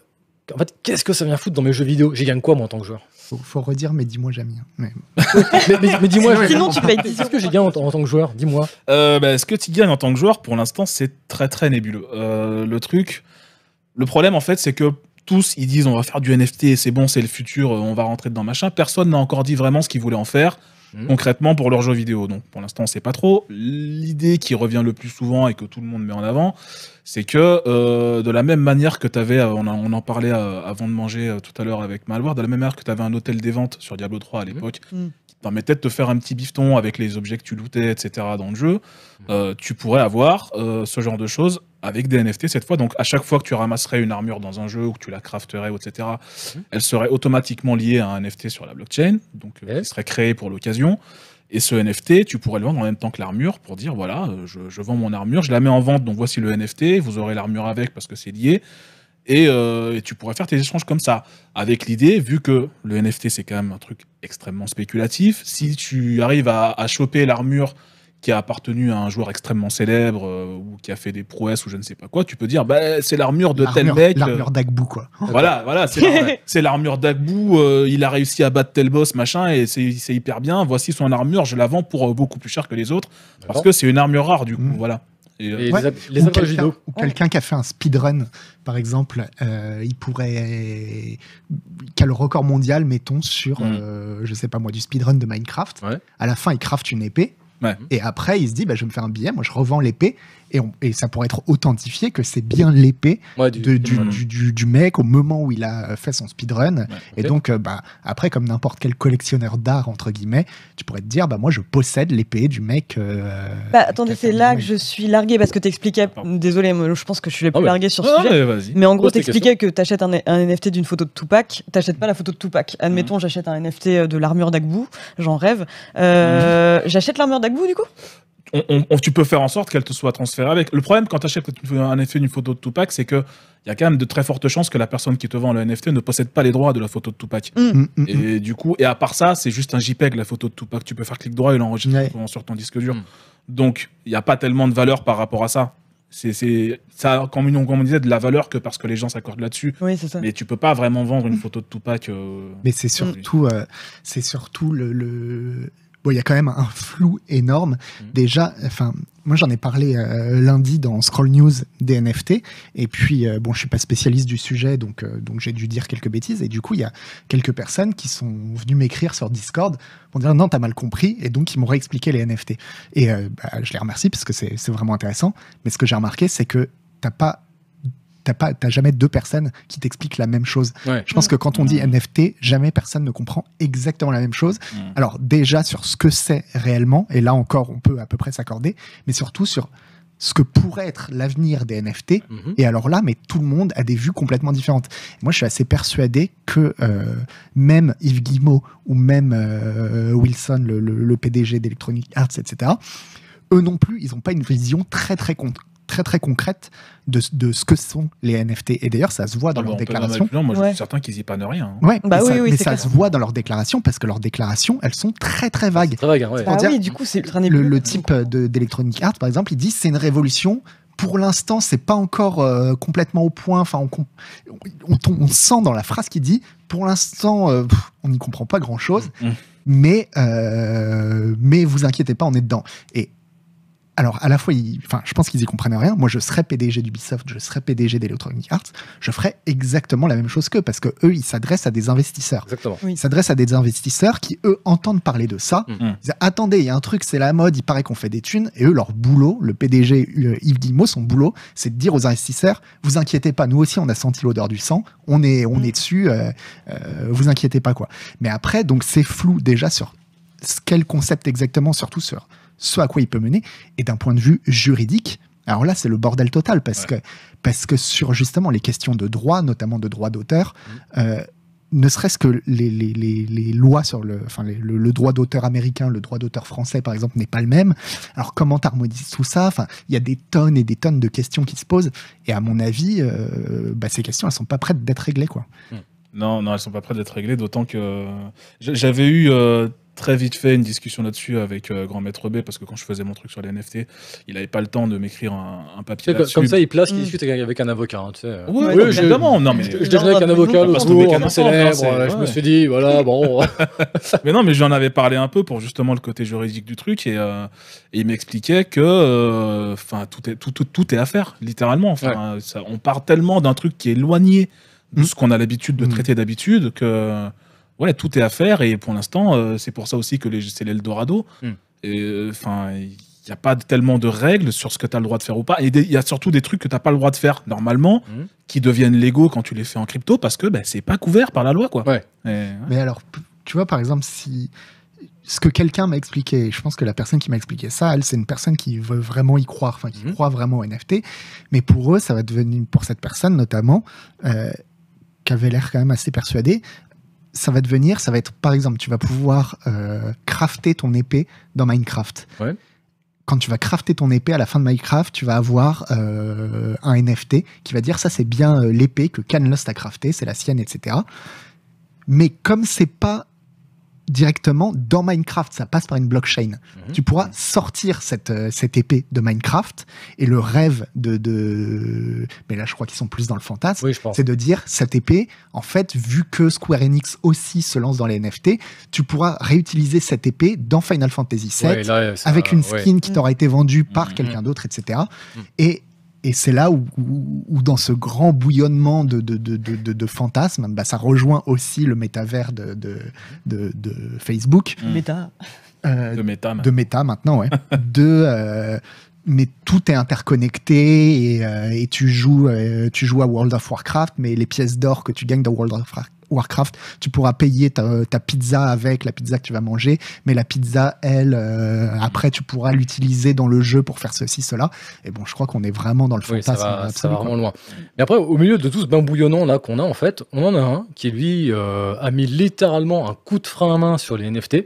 en fait, qu'est-ce que ça vient foutre dans mes jeux vidéo J'ai gagne quoi, moi, en tant que joueur faut, redire, mais dis-moi jamais. Hein. Mais, mais, dis-moi. Sinon, tu payes. Qu'est-ce que j'ai gagne en, tant que joueur Dis-moi. Euh, bah, ce que tu gagnes en tant que joueur, pour l'instant, c'est très, très nébuleux. Euh, le truc, le problème, en fait, c'est que tous, ils disent on va faire du NFT c'est bon, c'est le futur, on va rentrer dedans, machin. Personne n'a encore dit vraiment ce qu'ils voulaient en faire. Hmm. concrètement pour leurs jeux vidéo. Donc pour l'instant, c'est pas trop. L'idée qui revient le plus souvent et que tout le monde met en avant, c'est que euh, de la même manière que tu avais, euh, on, en parlait euh, avant de manger tout à l'heure avec Malware, de la même manière que tu avais un hôtel des ventes sur Diablo 3 à hmm. l'époque, hmm. qui permettait de te faire un petit bifton avec les objets que tu lootais, etc. dans le jeu, tu pourrais avoir ce genre de choses avec des NFT cette fois. Donc à chaque fois que tu ramasserais une armure dans un jeu ou que tu la crafterais, etc., mhm. elle serait automatiquement liée à un NFT sur la blockchain, donc elle euh, serait créée pour l'occasion. Et ce NFT, tu pourrais le vendre en même temps que l'armure pour dire voilà, euh, je, vends mon armure, je la mets en vente, donc voici le NFT, vous aurez l'armure avec parce que c'est lié. Et, euh, tu pourrais faire tes échanges comme ça. Avec l'idée, vu que le NFT c'est quand même un truc extrêmement spéculatif, si tu arrives à, à choper l'armure qui a appartenu à un joueur extrêmement célèbre euh, ou qui a fait des prouesses ou je ne sais pas quoi, tu peux dire bah, c'est l'armure de tel mec. Euh, l'armure d'Agbou, quoi. Voilà, voilà c'est l'armure d'Agbou, euh, il a réussi à battre tel boss, machin, et c'est hyper bien. Voici son armure, je la vends pour beaucoup plus cher que les autres parce que c'est une armure rare, du coup, mm. voilà. Et, ou quelqu'un qui a fait un speedrun, par exemple, il pourrait. qui a le record mondial, mettons, sur, je mm. ne je sais pas moi, du speedrun de Minecraft. À la fin, il craft une épée. Et après, il se dit, bah, je vais me faire un billet, moi je revends l'épée et, ça pourrait être authentifié que c'est bien l'épée du, mec au moment où il a fait son speedrun. Et donc, euh, bah, après, comme n'importe quel collectionneur d'art, entre guillemets, tu pourrais te dire, bah, moi, je possède l'épée du mec. Euh, bah, attendez, c'est là que je suis largué parce que t'expliquais, expliquais, désolé, je pense que je suis le ah plus largué sur ce ah sujet. Mais, en gros, t'expliquais que t'achètes un, un NFT d'une photo de Tupac, t'achètes pas la photo de Tupac. Mhm. Admettons, j'achète un NFT euh, de l'armure d'Agbou, j'en rêve. Mhm. J'achète l'armure d'Agbou, du coup tu peux faire en sorte qu'elle te soit transférée avec. Le problème quand tu achètes un effet d'une photo de Tupac, c'est que il y a quand même de très fortes chances que la personne qui te vend le NFT ne possède pas les droits de la photo de Tupac. Mm. Mm, mm, et du coup, et à part ça, c'est juste un JPEG la photo de Tupac. Tu peux faire clic droit et l'enregistrer sur ton disque dur. Donc, il n'y a pas tellement de valeur par rapport à ça. C'est ça, comme on, disait, de la valeur que parce que les gens s'accordent là-dessus. Mais tu peux pas vraiment vendre une photo de Tupac. Euh, Mais c'est surtout, euh, c'est surtout le bon, il y a quand même un flou énorme. Mm. Déjà, enfin, moi j'en ai parlé euh, lundi dans Scroll News des NFT, et puis euh, bon, je suis pas spécialiste du sujet, donc euh, donc j'ai dû dire quelques bêtises, et du coup il y a quelques personnes qui sont venues m'écrire sur Discord pour dire non t'as mal compris, et donc ils m'ont réexpliqué les NFT, et bah, je les remercie parce que c'est vraiment intéressant. Mais ce que j'ai remarqué c'est que t'as pas t'as pas, jamais deux personnes qui t'expliquent la même chose. Je pense que quand on dit NFT, jamais personne ne comprend exactement la même chose. Mm. Alors déjà sur ce que c'est réellement, et là encore, on peut à peu près s'accorder, mais surtout sur ce que pourrait être l'avenir des NFT. Mm-hmm. Et alors là, mais tout le monde a des vues complètement différentes. Moi, je suis assez persuadé que euh, même Yves Guillemot ou même euh, Wilson, le, PDG d'Electronic Arts, etc., eux non plus, ils n'ont pas une vision très très très très concrète de, de ce que sont les NFT. Et d'ailleurs, ça se voit dans ah bah, leurs leur déclaration. moi, je suis certain qu'ils n'y pas rien. Hein. Bah oui, ça, mais ça se voit dans leur déclaration parce que leurs déclarations, elles sont très très vagues. du coup, c'est le, type d'Electronic Arts, par exemple, il dit c'est une révolution pour l'instant, c'est pas encore euh, complètement au point. Enfin, on, on, on, sent dans la phrase qu'il dit, pour l'instant, euh, on n'y comprend pas grand chose. Mm, mm. Mais, euh, mais vous inquiétez pas, on est dedans. Et alors à la fois, enfin, je pense qu'ils y comprennent rien. Moi, je serais PDG d'Ubisoft, je serais PDG d'Electronic Arts, je ferais exactement la même chose qu'eux parce que eux, ils s'adressent à des investisseurs. Exactement. Ils s'adressent à des investisseurs qui eux entendent parler de ça. Mm. Ils disent, Attendez, il y a un truc, c'est la mode, il paraît qu'on fait des thunes. Et eux, leur boulot, le PDG euh, Yves Guillemot, son boulot, c'est de dire aux investisseurs Vous inquiétez pas, nous aussi, on a senti l'odeur du sang, on est, on mm. est dessus, euh, euh, vous inquiétez pas quoi. Mais après, donc c'est flou déjà sur quel concept exactement, surtout sur ce à quoi il peut mener, et d'un point de vue juridique, alors là, c'est le bordel total parce que parce que sur justement les questions de droit, notamment de droit d'auteur, mm. euh, ne serait-ce que les, les, les, les, lois sur le, enfin le, droit d'auteur américain, le droit d'auteur français par exemple n'est pas le même. Alors comment t'harmonises tout ça Enfin, il y a des tonnes et des tonnes de questions qui se posent. Et à mon avis, euh, bah, ces questions, elles sont pas prêtes d'être réglées quoi. Mm. Non, non, elles sont pas prêtes d'être réglées. D'autant que j'avais eu euh, très vite fait une discussion là-dessus avec euh, Grand Maître B, parce que quand je faisais mon truc sur les NFT, il n'avait pas le temps de m'écrire un, papier. là comme ça, il place, mmh. discute avec, un avocat. Hein, tu sais. Oui, évidemment. je, non, mais... je, avec un avocat c'est un célèbre. Je me suis dit, voilà, bon. mais non, mais j'en avais parlé un peu pour justement le côté juridique du truc, et, euh, il m'expliquait que euh, enfin tout, est, tout, tout, est à faire, littéralement. ça, on part tellement d'un truc qui est éloigné de mm. ce qu'on a l'habitude de mm. traiter d'habitude que voilà, tout est à faire et pour l'instant, euh, c'est pour ça aussi que c'est l'Eldorado. Hmm. Euh, enfin, il n'y a pas tellement de règles sur ce que tu as le droit de faire ou pas. Et il y a surtout des trucs que tu n'as pas le droit de faire normalement hmm. qui deviennent légaux quand tu les fais en crypto parce que ben, c'est pas couvert par la loi. Quoi. Ouais. Mais alors, tu vois, par exemple, si ce que quelqu'un m'a expliqué, je pense que la personne qui m'a expliqué ça, elle, c'est une personne qui veut vraiment y croire, enfin, qui hmm. croit vraiment aux NFT. Mais pour eux, ça va devenir, pour cette personne notamment, euh, qui avait l'air quand même assez persuadée, ça va devenir, ça va être, par exemple, tu vas pouvoir euh, crafter ton épée dans Minecraft. Quand tu vas crafter ton épée à la fin de Minecraft, tu vas avoir euh, un NFT qui va dire ça c'est bien euh, l'épée que Canlost a crafté, c'est la sienne, etc. Mais comme c'est pas directement dans Minecraft. Ça passe par une blockchain. Mhm. Tu pourras sortir cette, euh, cette épée de Minecraft et le rêve de, de... mais là je crois qu'ils sont plus dans le fantasme, c'est de dire cette épée, en fait, vu que Square Enix aussi se lance dans les NFT, tu pourras réutiliser cette épée dans Final Fantasy VII avec une skin qui mm. t'aura été vendue par mhm. quelqu'un d'autre, etc. Et et c'est là où, dans ce grand bouillonnement de, de, fantasmes, bah, ça rejoint aussi le métavers de, de, Facebook. Mm. de méta. Euh, maintenant, ouais. de, euh, mais tout est interconnecté et, euh, tu, joues, tu joues à World of Warcraft, mais les pièces d'or que tu gagnes dans World of Warcraft Warcraft, tu pourras payer euh, ta, pizza avec la pizza que tu vas manger, mais la pizza, elle, euh, après, tu pourras l'utiliser dans le jeu pour faire ceci, cela. Et bon, je crois qu'on est vraiment dans le fantasme. ça, va, vraiment loin. Mais après, au milieu de tout ce bambouillonnant là qu'on a, en fait, on en a un qui, lui, euh, a mis littéralement un coup de frein à main sur les NFT.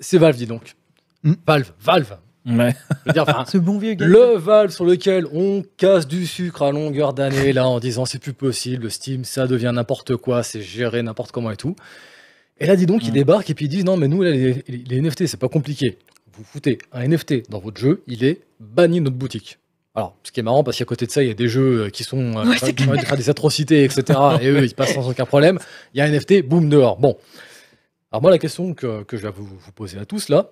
C'est Valve, dis donc. Hmm. Valve, Valve, ce bon vieux Le Valve sur lequel on casse du sucre à longueur d'année, là, en disant c'est plus possible, le Steam, ça devient n'importe quoi, c'est géré n'importe comment et tout. Et là, dis donc, ils mm. débarquent et puis ils disent non, mais nous, les, NFT, c'est pas compliqué. Vous foutez un NFT dans votre jeu, il est banni de notre boutique. Alors, ce qui est marrant, parce qu'à côté de ça, il y a des jeux euh, qui sont euh, qui faire des atrocités, etc. et eux, ils passent sans aucun problème. Il y a un NFT, boum, dehors. Bon. Alors moi, la question que, je vais vous poser à tous là,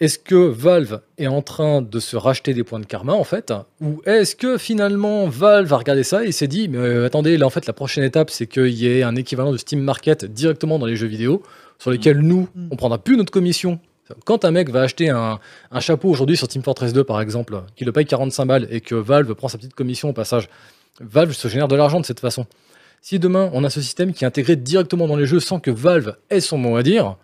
est-ce que Valve est en train de se racheter des points de karma en fait Ou est-ce que finalement Valve a regardé ça et s'est dit mais euh, attendez là en fait la prochaine étape c'est qu'il y ait un équivalent de Steam Market directement dans les jeux vidéo sur lesquels nous mm. on prendra plus notre commission quand un mec va acheter un, chapeau aujourd'hui sur Team Fortress 2 par exemple, qui le paye 45 balles et que Valve prend sa petite commission au passage, Valve se génère de l'argent de cette façon. Si demain on a ce système qui est intégré directement dans les jeux sans que Valve ait son mot à dire,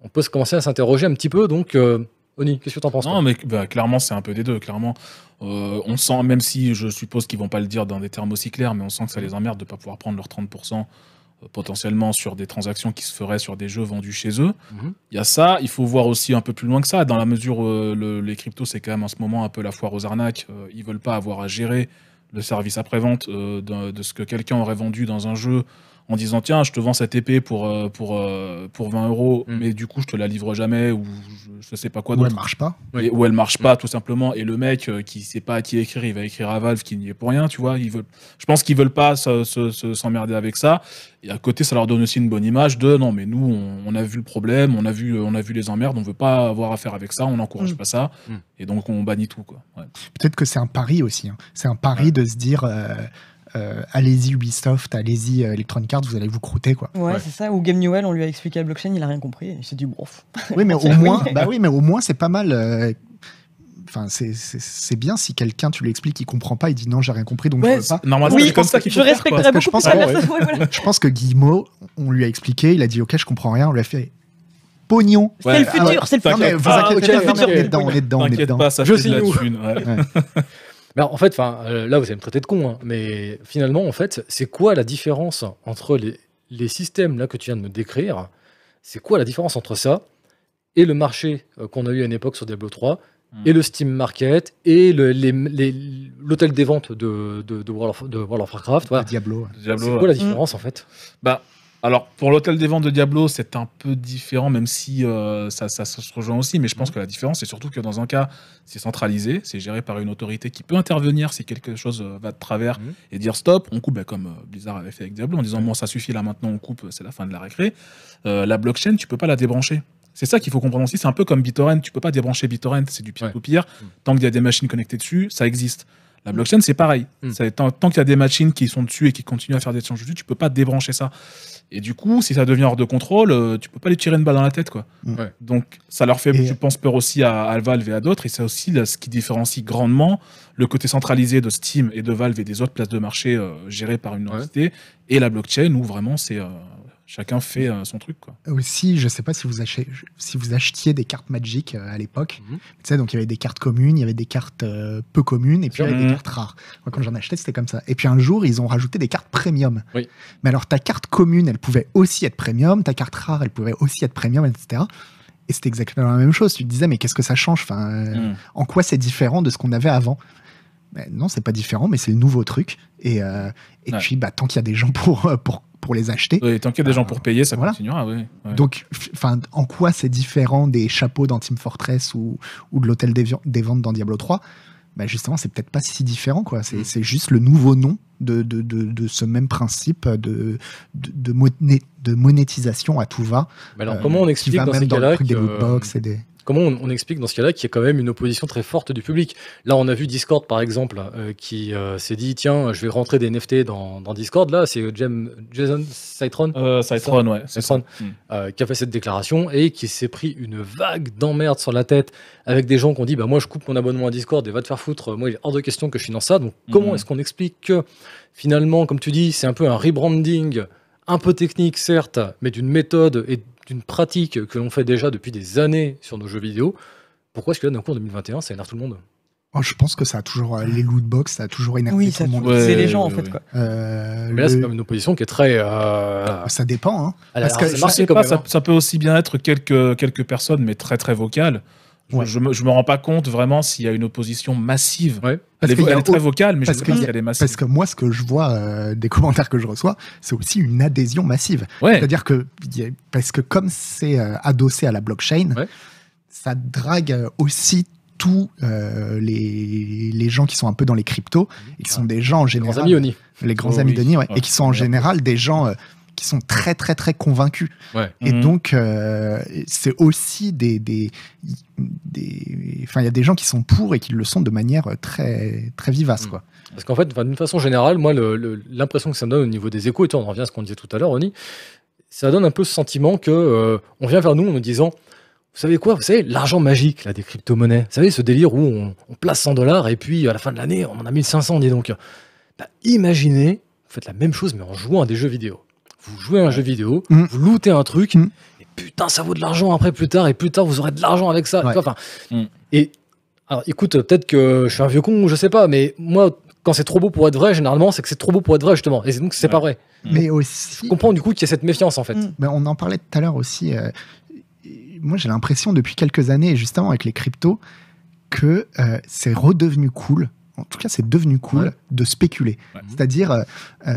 on peut se commencer à s'interroger un petit peu. Donc, euh, Oni, qu'est-ce que tu en penses Non, mais bah, clairement, c'est un peu des deux. Clairement, euh, on sent, même si je suppose qu'ils vont pas le dire dans des termes aussi clairs, mais on sent que ça les emmerde de pas pouvoir prendre leurs 30% euh, potentiellement sur des transactions qui se feraient sur des jeux vendus chez eux. Mhm. Il y a ça, il faut voir aussi un peu plus loin que ça, dans la mesure où les cryptos, c'est quand même en ce moment un peu la foire aux arnaques. ils veulent pas avoir à gérer le service après-vente de, ce que quelqu'un aurait vendu dans un jeu en disant tiens, je te vends cette épée pour, euh, pour, euh, pour 20 euros, mm. mais du coup, je te la livre jamais ou je, ne sais pas quoi. Ou elle marche pas. ou elle marche mm. pas, tout simplement. Et le mec euh, qui sait pas à qui écrire, il va écrire à Valve qui n'y est pour rien, tu vois. Ils veulent... Je pense qu'ils veulent pas s'emmerder avec ça. Et à côté, ça leur donne aussi une bonne image de non, mais nous, on, a vu le problème, on a vu, on a vu les emmerdes, on veut pas avoir affaire avec ça, on n'encourage mm. pas ça. Et donc, on bannit tout. quoi. Peut-être que c'est un pari aussi. Hein. C'est un pari de se dire. Euh, allez-y Ubisoft, allez-y euh, Electronic Arts, vous allez vous croûter quoi. Ouais, c'est ça. Ou Game Newell, on lui a expliqué la blockchain, il a rien compris. Il s'est dit ouf Oui, mais au moins, bah oui, mais au moins c'est pas mal. Euh, enfin c'est bien si quelqu'un tu lui expliques il comprend pas il dit non j'ai rien compris donc je veux pas normalement oui, comme ça qu'il comprend. je respecterais beaucoup je pense, que, Guillemot on lui a expliqué il a dit ok je comprends rien on lui a fait pognon c'est le futur ah c'est le futur vous ah, inquiétez pas on est dedans on est dedans on est dedans je signe en fait, euh, là, vous allez me traiter de con, hein, mais finalement, en fait, c'est quoi la différence entre les, systèmes là que tu viens de me décrire C'est quoi la différence entre ça et le marché euh, qu'on a eu à une époque sur Diablo 3 hmm. et le Steam Market et l'hôtel des ventes de, de, World, of, Warcraft. Diablo. Diablo c'est quoi la différence en fait Bah, alors, pour l'hôtel des ventes de Diablo, c'est un peu différent, même si euh, ça, se rejoint aussi. Mais je pense mhm. que la différence, c'est surtout que dans un cas, c'est centralisé, c'est géré par une autorité qui peut intervenir si quelque chose euh, va de travers mhm. et dire stop, on coupe, bah, comme euh, Blizzard avait fait avec Diablo, en disant bon, ça suffit là maintenant, on coupe, c'est la fin de la récré. la blockchain, tu peux pas la débrancher. C'est ça qu'il faut comprendre aussi. C'est un peu comme BitTorrent. Tu peux pas débrancher BitTorrent, c'est du pire au pire. Mhm. Tant qu'il y a des machines connectées dessus, ça existe. La blockchain, c'est pareil. tant, qu'il y a des machines qui sont dessus et qui continuent à faire des échanges dessus, tu peux pas débrancher ça. Et du coup, si ça devient hors de contrôle, euh, tu peux pas les tirer une balle dans la tête, quoi. Mm. Donc, ça leur fait, je pense, peur aussi à, Valve et à d'autres. Et c'est aussi ce qui différencie grandement le côté centralisé de Steam et de Valve et des autres places de marché euh, gérées par une ouais. et la blockchain où vraiment c'est euh, Chacun fait euh, son truc. Quoi. Euh, aussi, je sais pas si vous, achetiez des cartes Magic euh, à l'époque. Mhm. donc il y avait des cartes communes, il y avait des cartes peu communes et puis il y avait des mhm. cartes rares. quand j'en achetais, c'était comme ça. Et puis un jour, ils ont rajouté des cartes premium. Mais alors, ta carte commune, elle pouvait aussi être premium, ta carte rare, elle pouvait aussi être premium, etc. Et c'était exactement la même chose. Tu te disais, mais qu'est-ce que ça change mhm. En quoi c'est différent de ce qu'on avait avant Non, ben, non, c'est pas différent, mais c'est le nouveau truc. Et, et puis, bah, tant qu'il y a des gens pour, pour pour les acheter. Oui, tant qu'il y a des gens pour payer, ça continuera. Donc, en quoi c'est différent des chapeaux dans Team Fortress ou, ou de l'hôtel des, ventes dans Diablo 3 bah, justement, c'est peut-être pas si différent, mm. C'est, juste le nouveau nom de, de, ce même principe de, de, monétisation à tout va. Bah, alors, euh, comment on explique dans des loot box euh, et des comment on, explique dans ce cas-là qu'il y a quand même une opposition très forte du public Là, on a vu Discord, par exemple, euh, qui euh, s'est dit tiens, je vais rentrer des NFT dans, Discord. Là, c'est Jason Citron, euh, hmm. qui a fait cette déclaration et qui s'est pris une vague d'emmerde sur la tête avec des gens qui ont dit bah, moi, je coupe mon abonnement à Discord et va te faire foutre. Moi, il est hors de question que je finance ça. Donc, comment hmm. est-ce qu'on explique que finalement, comme tu dis, c'est un peu un rebranding un peu technique, certes, mais d'une méthode et d'une pratique que l'on fait déjà depuis des années sur nos jeux vidéo, pourquoi est-ce que là, d'un coup, en 2021, ça énerve tout le monde oh, je pense que ça a toujours euh, les loot box, ça a toujours énervé tout le monde. c'est les gens en fait euh, mais là, c'est quand une opposition qui est très. Euh, ah, ça dépend. Hein. hein. ça, peut aussi bien être quelques quelques personnes, mais très très vocales. Je, me, me rends pas compte vraiment s'il y a une opposition massive. Ouais. elle, est, très vocale, mais je sais pas si elle est massive. Parce que moi, ce que je vois euh, des commentaires que je reçois, c'est aussi une adhésion massive. C'est-à-dire que, parce que comme c'est euh, adossé à la blockchain, ça drague euh, aussi tous les, gens qui sont un peu dans les cryptos, et qui ah. sont des gens en général. Les grands amis, Oni. Les grands oh amis oui. et oh, qui sont en général des gens qui sont très, très, très convaincus. Et mhm. donc, euh, c'est aussi des. des, des... Enfin, il y a des gens qui sont pour et qui le sont de manière très, très vivace. Mhm. Quoi. Parce qu'en fait, d'une façon générale, moi, l'impression que ça me donne au niveau des échos, et toi, on revient à ce qu'on disait tout à l'heure, Oni, ça donne un peu ce sentiment que euh, on vient vers nous en nous disant vous savez quoi Vous savez, l'argent magique là, des crypto-monnaies. Vous savez, ce délire où on, place 100 dollars et puis à la fin de l'année, on en a 1500, dis donc. Bah, imaginez, vous faites la même chose mais en jouant à des jeux vidéo vous jouez à un jeu vidéo, mm. vous lootez un truc, et mm. putain, ça vaut de l'argent après, plus tard, et plus tard, vous aurez de l'argent avec ça. Enfin, mm. Et écoute, peut-être que je suis un vieux con, je sais pas, mais moi, quand c'est trop beau pour être vrai, généralement, c'est que c'est trop beau pour être vrai, justement. Et donc, c'est pas vrai. Mais aussi. Je comprends du coup qu'il y a cette méfiance, en fait. Ben, on en parlait tout à l'heure aussi. Euh, moi, j'ai l'impression depuis quelques années, justement, avec les cryptos, que euh, c'est redevenu cool. En tout cas, c'est devenu cool de spéculer. C'est-à-dire. Euh,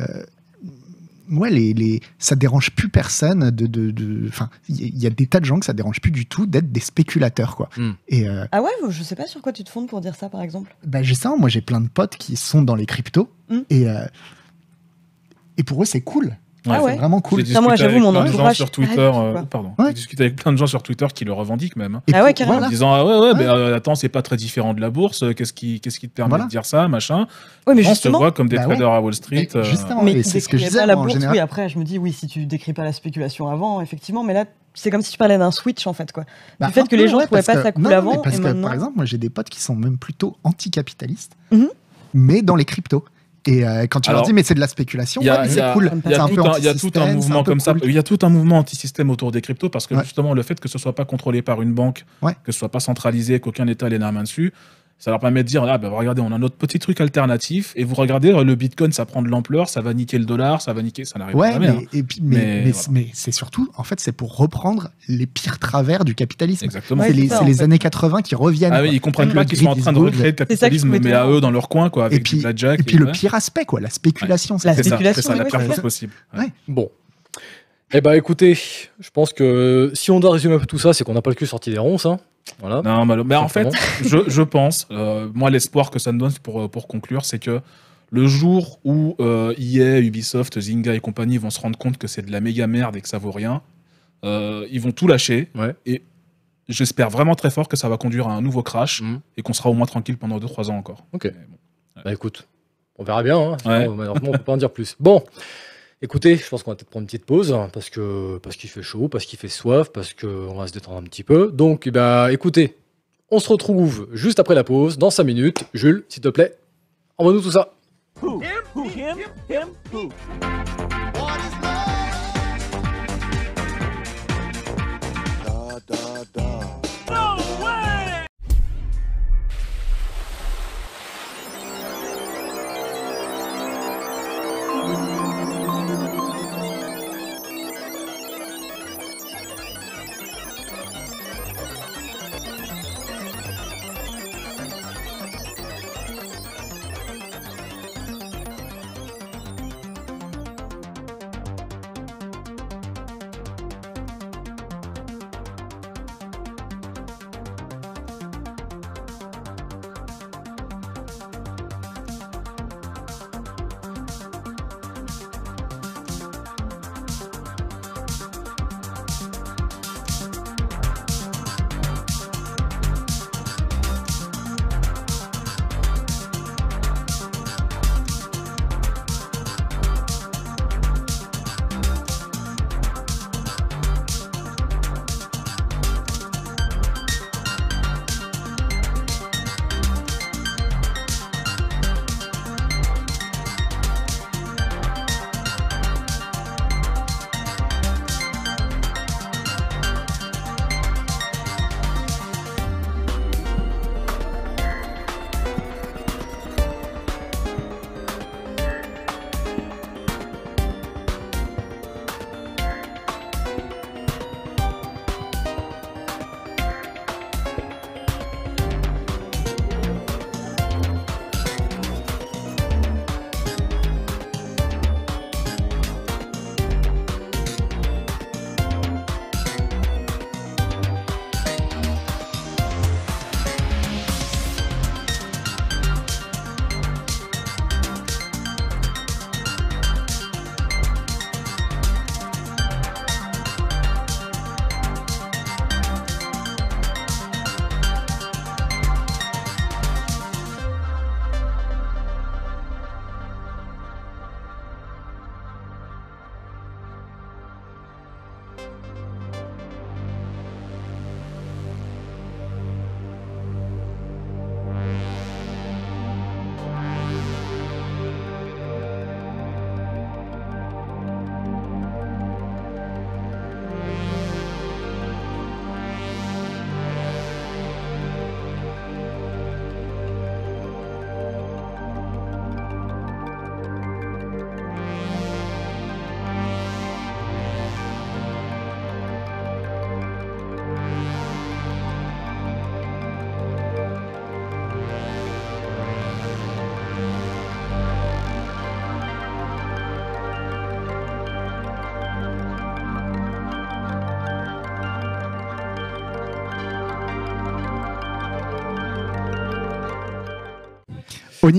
ouais, les, les, ça dérange plus personne. De, de, enfin, il y, a des tas de gens que ça dérange plus du tout d'être des spéculateurs, quoi. Hmm. Et euh, ah ouais, je sais pas sur quoi tu te fondes pour dire ça, par exemple. Bah, j'ai ça moi j'ai plein de potes qui sont dans les cryptos hmm. et euh, et pour eux c'est cool. Ah c'est vraiment cool. J'ai moi, j'avoue, mon entourage. Sur Twitter, euh, pardon. J'ai discuté avec plein de gens sur Twitter qui le revendiquent même. Hein. ah ouais, carrément. En disant ah ouais, ouais, mais euh, attends, c'est pas très différent de la bourse. Euh, qu'est-ce qui, qu'est-ce qui te permet de dire ça, machin ouais, mais On se voit comme des bah traders à Wall Street. Mais, Justement, mais c'est ce que je disais. La bourse, oui. Après, je me dis oui, si tu décris pas la spéculation avant, effectivement, mais là, c'est comme si tu parlais d'un switch en fait quoi. Bah, du fait que les gens ne pouvaient pas ça avant. Parce que par exemple, moi, j'ai des potes qui sont même plutôt anticapitalistes, mmh. mais dans les cryptos. Et euh, quand tu Alors, leur dis, mais c'est de la spéculation, c'est cool. Il y, a tout un mouvement comme ça. Il y a tout un mouvement anti-système autour des cryptos parce que justement, le fait que ce soit pas contrôlé par une banque, que ce soit pas centralisé, qu'aucun État n'ait la main dessus, ça leur permet de dire, ah, ben regardez, on a notre petit truc alternatif, et vous regardez, euh, le Bitcoin, ça prend de l'ampleur, ça va niquer le dollar, ça va niquer, ça n'arrive ouais, Mais, hein. et mais, c'est surtout, en fait, c'est pour reprendre les pires travers du capitalisme. Exactement. c'est les, années 80 qui reviennent. Ah oui, ils comprennent pas qu'ils sont en train de recréer le capitalisme, mais à eux, dans leur coin, quoi, avec et Jack. Et puis le pire aspect, quoi, la spéculation. La spéculation, c'est la pire chose possible. Bon. Eh ben écoutez, je pense que euh, si on doit résumer un peu tout ça, c'est qu'on n'a pas le cul sorti des ronces. Hein. Voilà. Non, mais, en fait, je, je, pense, euh, moi, l'espoir que ça me donne pour, euh, pour conclure, c'est que le jour où euh, EA, Ubisoft, Zynga et compagnie vont se rendre compte que c'est de la méga merde et que ça vaut rien, euh, ils vont tout lâcher. Ouais. Et j'espère vraiment très fort que ça va conduire à un nouveau crash mm. et qu'on sera au moins tranquille pendant 2-3 ans encore. Ok. Bah écoute, on verra bien. Hein. Malheureusement, on peut pas en dire plus. Bon. Écoutez, je pense qu'on va peut-être prendre une petite pause hein, parce que parce qu'il fait chaud, parce qu'il fait soif, parce qu'on va se détendre un petit peu. Donc, eh ben, écoutez, on se retrouve juste après la pause, dans 5 minutes. Jules, s'il te plaît, envoie-nous tout ça.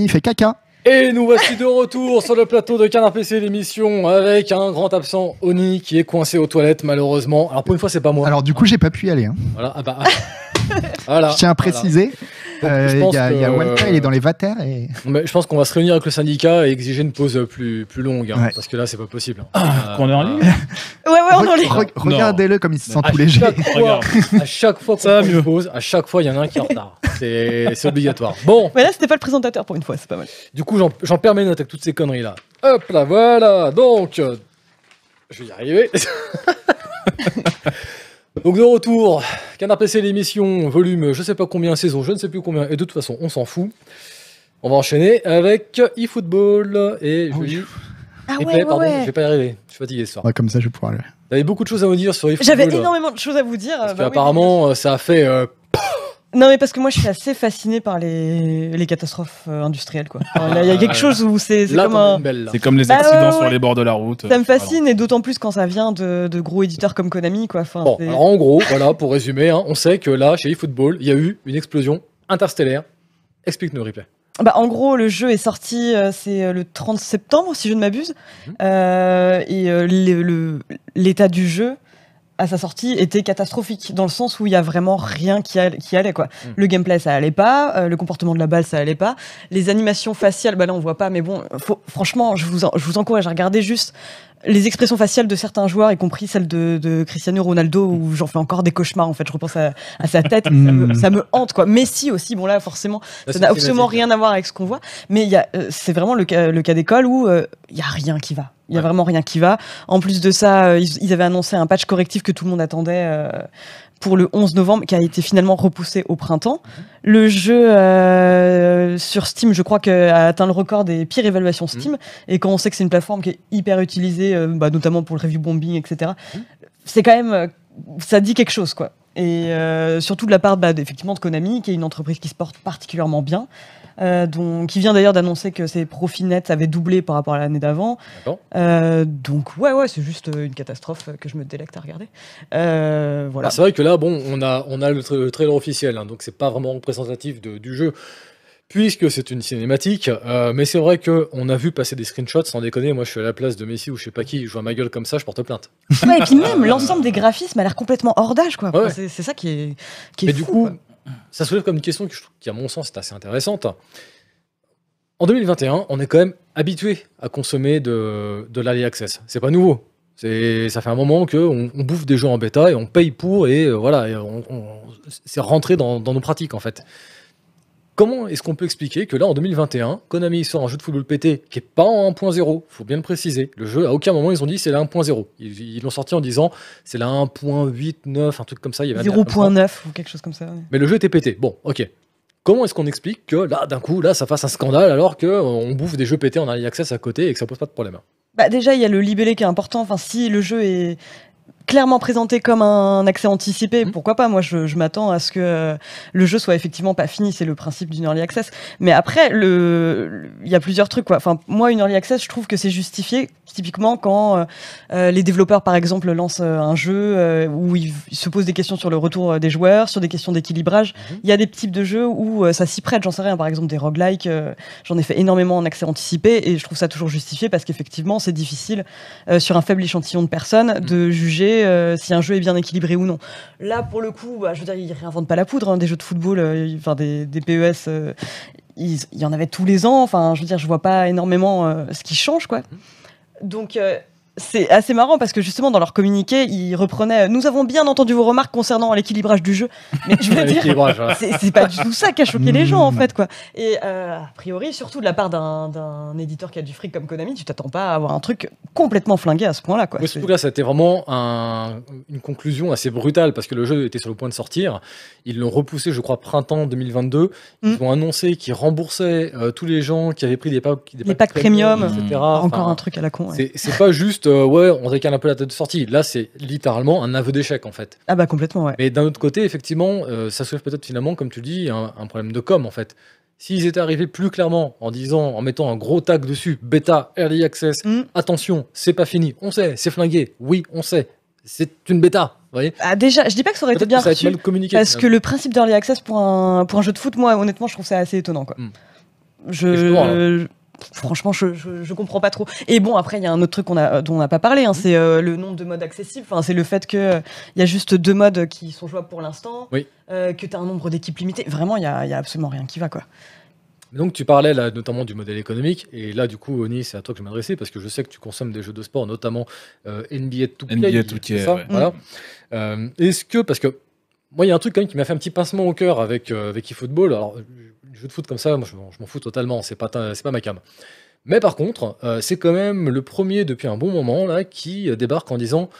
fait caca. Et nous voici de retour sur le plateau de Canard PC, l'émission avec un grand absent, Oni, qui est coincé aux toilettes, malheureusement. Alors, pour une fois, c'est pas moi. Alors, du coup, j'ai pas pu y aller. hein. Voilà. Ah bah, ah. Je tiens à préciser. Euh, il y Walter, il est dans les vatères. Euh, et... je pense qu'on va se réunir avec le syndicat et exiger une pause plus, plus longue, hein, parce que là, c'est pas possible. Hein. Ah, euh, qu'on est en ligne Ouais, ouais, on est en ligne. Regardez-le comme il se sent tout léger. à chaque fois qu'on à chaque fois, il y en a un qui est en retard. C'est obligatoire. Bon. Mais là, c'était pas le présentateur pour une fois, c'est pas mal. Du coup, j'en permets mes avec toutes ces conneries-là. Hop là, voilà. Donc, je vais y arriver. Donc de retour, Canard PC l'émission, volume je sais pas combien, saison je ne sais plus combien, et de toute façon on s'en fout. On va enchaîner avec eFootball et je oh, Ah ouais, pardon, je vais pas y arriver, je suis fatigué ce soir. comme ça je vais pouvoir aller. beaucoup de choses à me dire sur eFootball. J'avais énormément de choses à vous dire. Bah Apparemment, euh, ça a fait euh, non, mais parce que moi, je suis assez fasciné par les, catastrophes euh, industrielles. Quoi. il y a ah, quelque chose où c'est comme un. C'est comme les bah, accidents sur les bords de la route. Ça me fascine, et d'autant plus quand ça vient de, gros éditeurs comme Konami. Quoi. en gros, voilà, pour résumer, hein, on sait que là, chez eFootball, il y a eu une explosion interstellaire. Explique-nous, Ripley. Bah, en gros, le jeu est sorti, euh, c'est euh, le 30 septembre, si je ne m'abuse. Mhm. et l'état du jeu, à sa sortie était catastrophique dans le sens où il y a vraiment rien qui, allait, quoi. Mm. Le gameplay ça allait pas, euh, le comportement de la balle ça allait pas, les animations faciales bah là on voit pas mais bon franchement je vous je vous encourage à regarder juste les expressions faciales de certains joueurs, y compris celle de, Cristiano Ronaldo, où mm. j'en fais encore des cauchemars, en fait. Je repense à, sa tête, mm. ça, me, hante, quoi. Messi aussi, bon là, forcément, ça n'a absolument rien à voir avec ce qu'on voit. Mais euh, c'est vraiment le cas, d'école où euh, il n'y a rien qui va. Il n'y a vraiment rien qui va. En plus de ça, euh, ils, avaient annoncé un patch correctif que tout le monde attendait pour le 11 novembre, qui a été finalement repoussé au printemps. Le jeu euh, sur Steam, je crois, a atteint le record des pires évaluations mmh. Steam. Et quand on sait que c'est une plateforme qui est hyper utilisée, euh, bah, notamment pour le review bombing, etc., c'est quand même. Euh, ça dit quelque chose, quoi. Et surtout de la part, bah, effectivement, de Konami, qui est une entreprise qui se porte particulièrement bien. Euh, qui vient d'ailleurs d'annoncer que ses profits nets avaient doublé par rapport à l'année d'avant. Euh, donc ouais, ouais, c'est juste euh, une catastrophe que je me délecte à regarder. voilà. Bah, c'est vrai que là, bon, on a, on a le, trailer officiel, hein, donc c'est pas vraiment représentatif du jeu puisque c'est une cinématique. mais c'est vrai qu'on a vu passer des screenshots, sans déconner. Moi, je suis à la place de Messi ou je sais pas qui, je vois ma gueule comme ça, je porte plainte. Ouais, et puis même, l'ensemble des graphismes a l'air complètement hors d'âge, quoi. C'est ça qui est, qui est fou. Du coup, ça soulève comme une question qui, à mon sens, est assez intéressante. En 2021, on est quand même habitué à consommer de, de l'Ali Access. C'est pas nouveau. ça fait un moment qu'on bouffe des jeux en bêta et on paye pour et euh, voilà, c'est rentré dans, nos pratiques en fait. Comment est-ce qu'on peut expliquer que là, en 2021, Konami sort un jeu de football pété qui n'est pas en 1.0, faut bien le préciser. Le jeu, à aucun moment, ils ont dit c'est la 1.0. Ils l'ont sorti en disant c'est la 1.8, 9, un truc comme ça. 0.9 ou quelque chose comme ça. Mais le jeu était pété. Bon, ok. Comment est-ce qu'on explique que là, d'un coup, là, ça fasse un scandale alors qu'on euh, bouffe des jeux pétés en a access à côté et que ça pose pas de problème bah déjà, il y a le libellé qui est important. Enfin, si le jeu est, clairement présenté comme un accès anticipé, mmh. pourquoi pas Moi, je, m'attends à ce que euh, le jeu soit effectivement pas fini, c'est le principe d'une early access. Mais après, le, il y a plusieurs trucs. Quoi. Enfin, moi, une early access, je trouve que c'est justifié typiquement quand euh, euh, les développeurs, par exemple, lancent un jeu où ils, se posent des questions sur le retour des joueurs, sur des questions d'équilibrage. Mmh. Il y a des types de jeux où ça s'y prête. J'en sais rien. Par exemple, des roguelikes, j'en ai fait énormément en accès anticipé et je trouve ça toujours justifié parce qu'effectivement, c'est difficile sur un faible échantillon de personnes mmh. de juger euh, si un jeu est bien équilibré ou non. Là, pour le coup, bah, je veux dire, ils réinventent pas la poudre. Hein, des jeux de football, euh, enfin des, des, PES, euh, il y en avait tous les ans. Enfin, je veux dire, je vois pas énormément ce qui change, quoi. Mmh. Donc c'est assez marrant parce que justement dans leur communiqué, ils reprenaient. Nous avons bien entendu vos remarques concernant l'équilibrage du jeu, mais je veux dire, c'est pas du tout ça qui a choqué les gens en hmm. fait quoi. Et euh, a priori, surtout de la part d'un éditeur qui a du fric comme Konami, tu t'attends pas à avoir un truc complètement flingué à ce point-là quoi. ce surtout là, c'était vraiment une conclusion assez brutale parce que le jeu était sur le point de sortir. Ils l'ont repoussé, je crois, printemps 2022. Ils hmm. ont annoncé qu'ils remboursaient euh, tous les gens qui avaient pris des packs, premium, Encore un truc à la con. C'est pas juste euh, ouais, on décale un peu la tête de sortie. Là, c'est littéralement un aveu d'échec, en fait. Ah bah complètement, ouais. Mais d'un autre côté, effectivement, euh, ça soulève peut-être finalement, comme tu dis, un, problème de com, en fait. S'ils étaient arrivés plus clairement en disant, en mettant un gros tag dessus, bêta, early access, hmm. attention, c'est pas fini, on sait, c'est flingué, oui, on sait, c'est une bêta. Vous voyez ah, déjà, je dis pas que ça aurait été bien reçu, parce que le principe d'early access pour un, pour un jeu de foot, moi, honnêtement, je trouve ça assez étonnant, quoi. Hmm. Je, franchement, je, ne comprends pas trop. Et bon, après, il y a un autre truc dont on n'a pas parlé, hein, mm. c'est euh, le nombre de modes accessibles. c'est le fait qu'il euh, y a juste deux modes qui sont jouables pour l'instant, euh, que tu as un nombre d'équipes limité. Vraiment, il n'y a, a absolument rien qui va, quoi. Donc tu parlais là notamment du modèle économique et là du coup Oni c'est à toi que je m'adressais parce que je sais que tu consommes des jeux de sport notamment NBA 2K. NBA Est-ce que parce que moi il y a un truc quand qui m'a fait un petit pincement au cœur avec avec eFootball. Alors je de foot comme ça, moi, je, m'en fous totalement, c'est pas, pas ma cam. Mais par contre, euh, c'est quand même le premier depuis un bon moment là qui euh, débarque en disant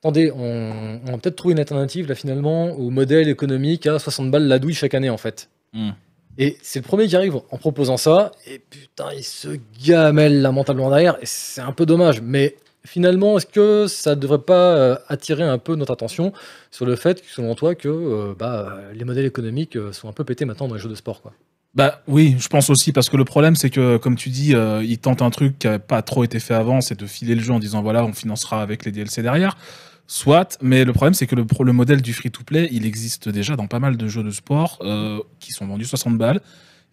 Attendez, on, on va peut-être trouver une alternative là finalement au modèle économique à 60 balles la douille chaque année en fait. Hmm. Et c'est le premier qui arrive en proposant ça, et putain, il se gamelle lamentablement derrière, et c'est un peu dommage, mais finalement, est-ce que ça ne devrait pas euh, attirer un peu notre attention sur le fait, selon toi, que euh, bah, les modèles économiques euh, sont un peu pétés maintenant dans les jeux de sport quoi. Bah oui, je pense aussi parce que le problème c'est que comme tu dis, ils tentent un truc qui n'avait pas trop été fait avant, c'est de filer le jeu en disant voilà, on financera avec les DLC derrière. Soit, mais le problème c'est que le, modèle du free-to-play, il existe déjà dans pas mal de jeux de sport qui sont vendus 60 balles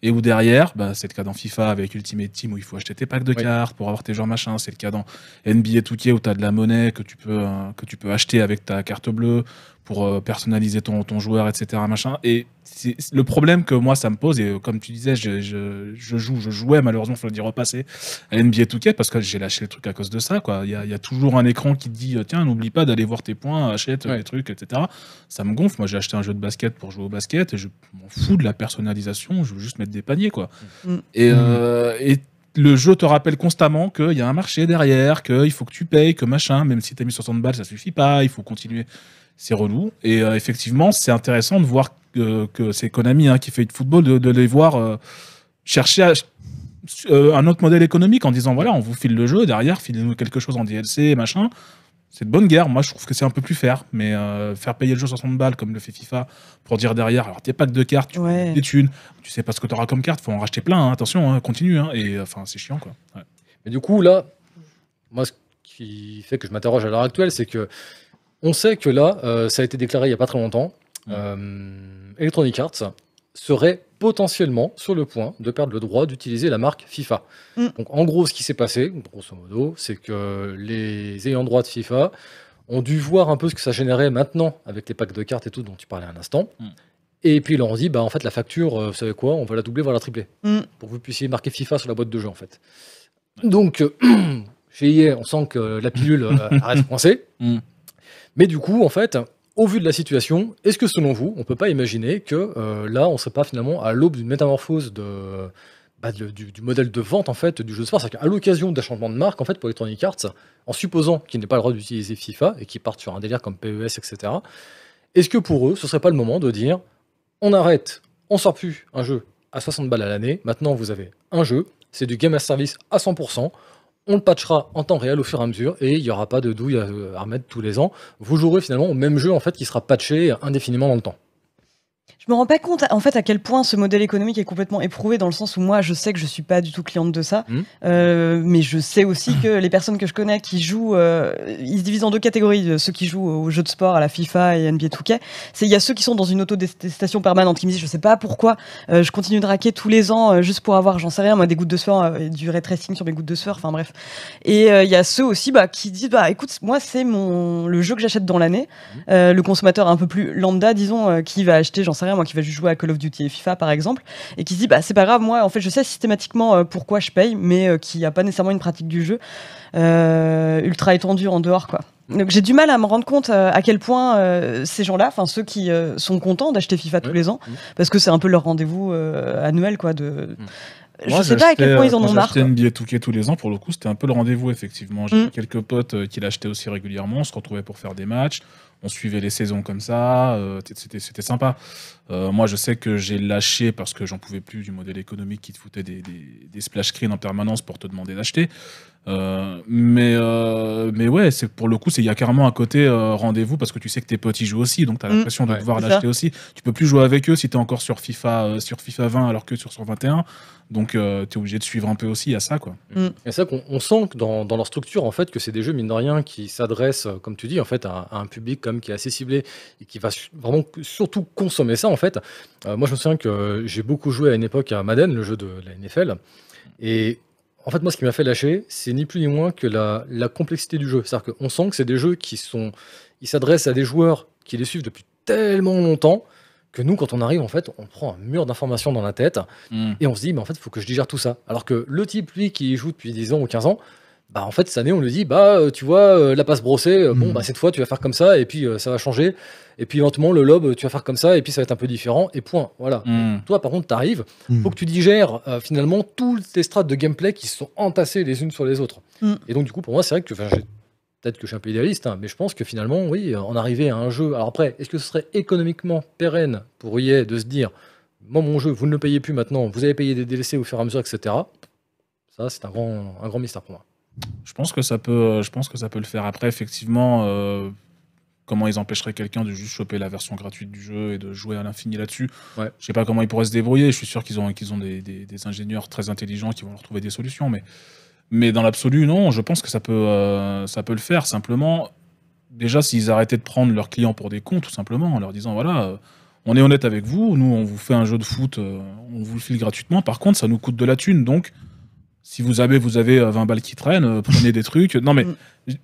et où derrière, bah, c'est le cas dans FIFA avec Ultimate Team où il faut acheter tes packs de cartes pour avoir tes joueurs machin. C'est le cas dans NBA 2K où tu as de la monnaie que tu peux, euh, que tu peux acheter avec ta carte bleue pour euh, personnaliser ton, ton joueur, etc. Machin. Et c'est le problème que moi, ça me pose, et euh, comme tu disais, je, je, joue, je jouais malheureusement, il faut le dire, repasser à NBA 2K parce que j'ai lâché le truc à cause de ça. Il y a, toujours un écran qui te dit euh, tiens, n'oublie pas d'aller voir tes points, achète les trucs, etc. Ça me gonfle. Moi, j'ai acheté un jeu de basket pour jouer au basket et je m'en fous de la personnalisation, je veux juste mettre des paniers. quoi. Mm. Mm. Et, et le jeu te rappelle constamment qu'il y a un marché derrière, qu'il faut que tu payes, que machin, même si tu as mis 60 balles, ça suffit pas, il faut continuer c'est relou. Et euh, effectivement, c'est intéressant de voir que, c'est Konami hein, qui fait du football, de, les voir euh, chercher euh, un autre modèle économique en disant voilà, on vous file le jeu, derrière, filez-nous quelque chose en DLC, machin. C'est de bonne guerre. Moi, je trouve que c'est un peu plus faire, mais faire payer le jeu 60 balles comme le fait FIFA pour dire derrière, alors tes pas de cartes, tu une. des thunes, tu sais pas ce que tu auras comme carte, faut en racheter plein, hein. attention, hein, continue. et enfin, c'est chiant quoi. Mais du coup, là, moi, ce qui fait que je m'interroge à l'heure actuelle, c'est que on sait que là, euh, ça a été déclaré il n'y a pas très longtemps, euh, Electronic Arts serait potentiellement sur le point de perdre le droit d'utiliser la marque FIFA. Mm. Donc en gros, ce qui s'est passé, grosso modo, c'est que les ayants droit de FIFA ont dû voir un peu ce que ça générait maintenant avec les packs de cartes et tout dont tu parlais un instant. Mm. Et puis ils leur ont dit, bah, en fait, la facture, euh, vous savez quoi, on va la doubler, voire la tripler. Mm. Pour que vous puissiez marquer FIFA sur la boîte de jeu, en fait. Donc, chez EA, on sent que la pilule arrête de mais du coup, en fait, au vu de la situation, est-ce que selon vous, on ne peut pas imaginer que euh, là, on serait pas finalement à l'aube d'une métamorphose bah, du, modèle de vente en fait du jeu de sport, c'est-à-dire qu'à l'occasion d'un changement de marque en fait pour Electronic Arts, en supposant qu'ils n'aient pas le droit d'utiliser FIFA et qu'ils partent sur un délire comme PES, etc. Est-ce que pour eux, ce ne serait pas le moment de dire, on arrête, on sort plus un jeu à 60 balles à l'année, maintenant vous avez un jeu, c'est du game as service à 100%, on le patchera en temps réel au fur et à mesure et il n'y aura pas de douille à, remettre tous les ans. Vous jouerez finalement au même jeu en fait qui sera patché indéfiniment dans le temps. Je me rends pas compte, en fait, à quel point ce modèle économique est complètement éprouvé dans le sens où moi, je sais que je suis pas du tout cliente de ça, hmm. euh, mais je sais aussi que les personnes que je connais qui jouent, euh, ils se divisent en deux catégories, euh, ceux qui jouent aux jeux de sport, à la FIFA et NBA 2K. C'est il y a ceux qui sont dans une auto auto-détestation permanente, qui me disent, je sais pas pourquoi, je continue de raquer tous les ans juste pour avoir, j'en sais rien, moi, des gouttes de sueur, du ray sur mes gouttes de sueur, enfin bref. Et il y a ceux aussi, bah, qui disent, bah, écoute, moi, c'est mon le jeu que j'achète dans l'année. Hmm. le consommateur un peu plus lambda, disons, qui va acheter, j'en sais rien moi, qui va juste jouer à Call of Duty et FIFA, par exemple, et qui se dit, bah, c'est pas grave, moi, en fait, je sais systématiquement euh, pourquoi je paye, mais euh, qui a pas nécessairement une pratique du jeu euh, ultra étendue en dehors, quoi. Donc j'ai du mal à me rendre compte à quel point ces gens-là, enfin ceux qui sont contents d'acheter FIFA tous les ans, mmh. parce que c'est un peu leur rendez-vous annuel, quoi. De... Mmh. Je ne sais pas à quel point ils en ont marre. J'ai NBA 2K tous les ans, pour le coup, c'était un peu le rendez-vous, effectivement. J'ai mmh. quelques potes qui l'achetaient aussi régulièrement, on se retrouvait pour faire des matchs, on suivait les saisons comme ça, euh, c'était sympa. Euh, moi, je sais que j'ai lâché parce que j'en pouvais plus du modèle économique qui te foutait des, des splash screens en permanence pour te demander d'acheter. Euh, mais, euh, mais ouais, c'est pour le coup, il y a carrément un côté euh, rendez-vous parce que tu sais que tes potes y jouent aussi, donc tu as mm. l'impression de devoir l'acheter aussi. Tu peux plus jouer avec eux si tu es encore sur FIFA, sur FIFA 20 alors que sur 21 Donc tu es obligé de suivre un peu aussi à ça. Quoi. ça mm. qu'on on sent que dans, dans, leur structure, en fait, que c'est des jeux, mine de rien, qui s'adressent, comme tu dis, en fait, à, à un public comme qui est assez ciblé et qui va vraiment surtout consommer ça, en fait. moi, je me souviens que j'ai beaucoup joué à une époque à Madden, le jeu de la NFL. Et en fait, moi, ce qui m'a fait lâcher, c'est ni plus ni moins que la, complexité du jeu. C'est-à-dire qu'on sent que c'est des jeux qui sont, ils s'adressent à des joueurs qui les suivent depuis tellement longtemps que nous, quand on arrive, en fait, on prend un mur d'informations dans la tête hmm. et on se dit, mais en fait, il faut que je digère tout ça. Alors que le type, lui, qui joue depuis 10 ans ou 15 ans, bah en fait cette année on le dit bah euh, tu vois euh, la passe brossée euh, bon mm. bah cette fois tu vas faire comme ça et puis ça va changer et puis lentement le lobe tu vas faire comme ça et puis ça va être un peu différent et point voilà mm. toi par contre t'arrives mmh. faut que tu digères finalement toutes tes strates de gameplay qui sont entassées les unes sur les autres mm. et donc du coup pour moi c'est vrai que peut-être que je suis un peu idéaliste hein, mais je pense que finalement oui en arriver à un jeu alors après est-ce que ce serait économiquement pérenne pour e de se dire moi mon jeu vous ne le payez plus maintenant vous avez payé des DLC au fur et à mesure etc ça c'est un grand un grand mystère pour moi je pense que ça peut, euh, je pense que ça peut le faire. Après, effectivement, euh, comment ils empêcheraient quelqu'un de juste choper la version gratuite du jeu et de jouer à l'infini là-dessus ouais. Je sais pas comment ils pourraient se débrouiller. Je suis sûr qu'ils ont, qu'ils ont des, ingénieurs très intelligents qui vont leur trouver des solutions, mais. Mais dans l'absolu, non, je pense que ça peut, euh, ça peut le faire. Simplement, déjà, s'ils arrêtaient de prendre leurs clients pour des cons, tout simplement, en leur disant voilà, on est honnête avec vous, nous, on vous fait un jeu de foot, on vous le file gratuitement. Par contre, ça nous coûte de la thune, donc si vous avez, vous avez 20 euh, balles qui traînent, euh, prenez des trucs. Non, mais mm.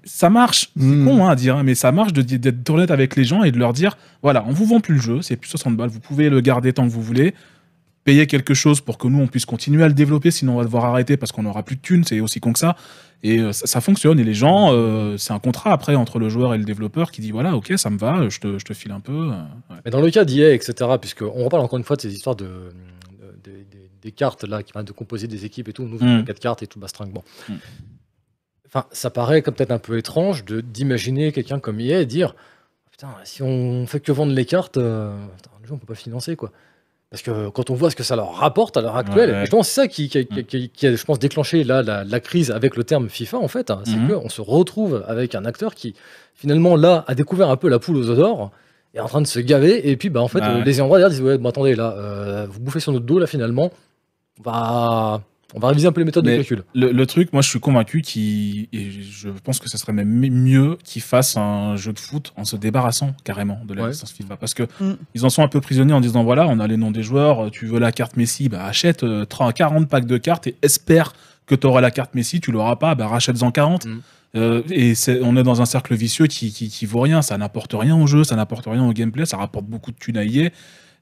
ça marche. C'est mm. con hein, à dire, hein, mais ça marche d'être honnête avec les gens et de leur dire voilà, on vous vend plus le jeu, c'est plus 60 balles, vous pouvez le garder tant que vous voulez. payer quelque chose pour que nous, on puisse continuer à le développer, sinon on va devoir arrêter parce qu'on n'aura plus de thunes, c'est aussi con que ça. Et euh, ça, fonctionne. Et les gens, c'est un contrat après entre le joueur et le développeur qui dit voilà, ok, ça me va, je te, file un peu. Mais dans le cas d'IA, etc., puisqu'on reparle encore une fois de ces histoires de des cartes là qui permettent de composer des équipes et tout. Nous, on a mm. quatre cartes et tout bastring. Bon. Mm. Enfin, ça paraît comme peut-être un peu étrange de d'imaginer quelqu'un comme EA et dire putain, si on fait que vendre les cartes, euh, on peut pas financer quoi. Parce que quand on voit ce que ça leur rapporte à l'heure actuelle, je pense c'est ça mm. qui, qui, a, je pense, déclenché là, la, crise avec le terme FIFA, en fait. Hein. c'est que mm-hmm. on qu'on se retrouve avec un acteur qui, finalement, là, a découvert un peu la poule aux œufs d'or, est en train de se gaver, et puis, bah, en fait, bah euh, les endroits disent Ouais, mais attendez, là, euh, vous bouffez sur notre dos, là, finalement, on va, on va réviser un peu les méthodes de calcul. Le, truc, moi, je suis convaincu qu'il, et je pense que ce serait même mieux qu'ils fassent un jeu de foot en se débarrassant carrément de la licence FIFA. Parce que mm. ils en sont un peu prisonniers en disant voilà, on a les noms des joueurs, tu veux la carte Messi, bah, achète 30, euh, 40 packs de cartes et espère que tu auras la carte Messi, tu l'auras pas, bah, rachète-en 40. Mm. Euh, et on est dans un cercle vicieux qui, qui, vaut rien, ça n'apporte rien au jeu, ça n'apporte rien au gameplay, ça rapporte beaucoup de thunes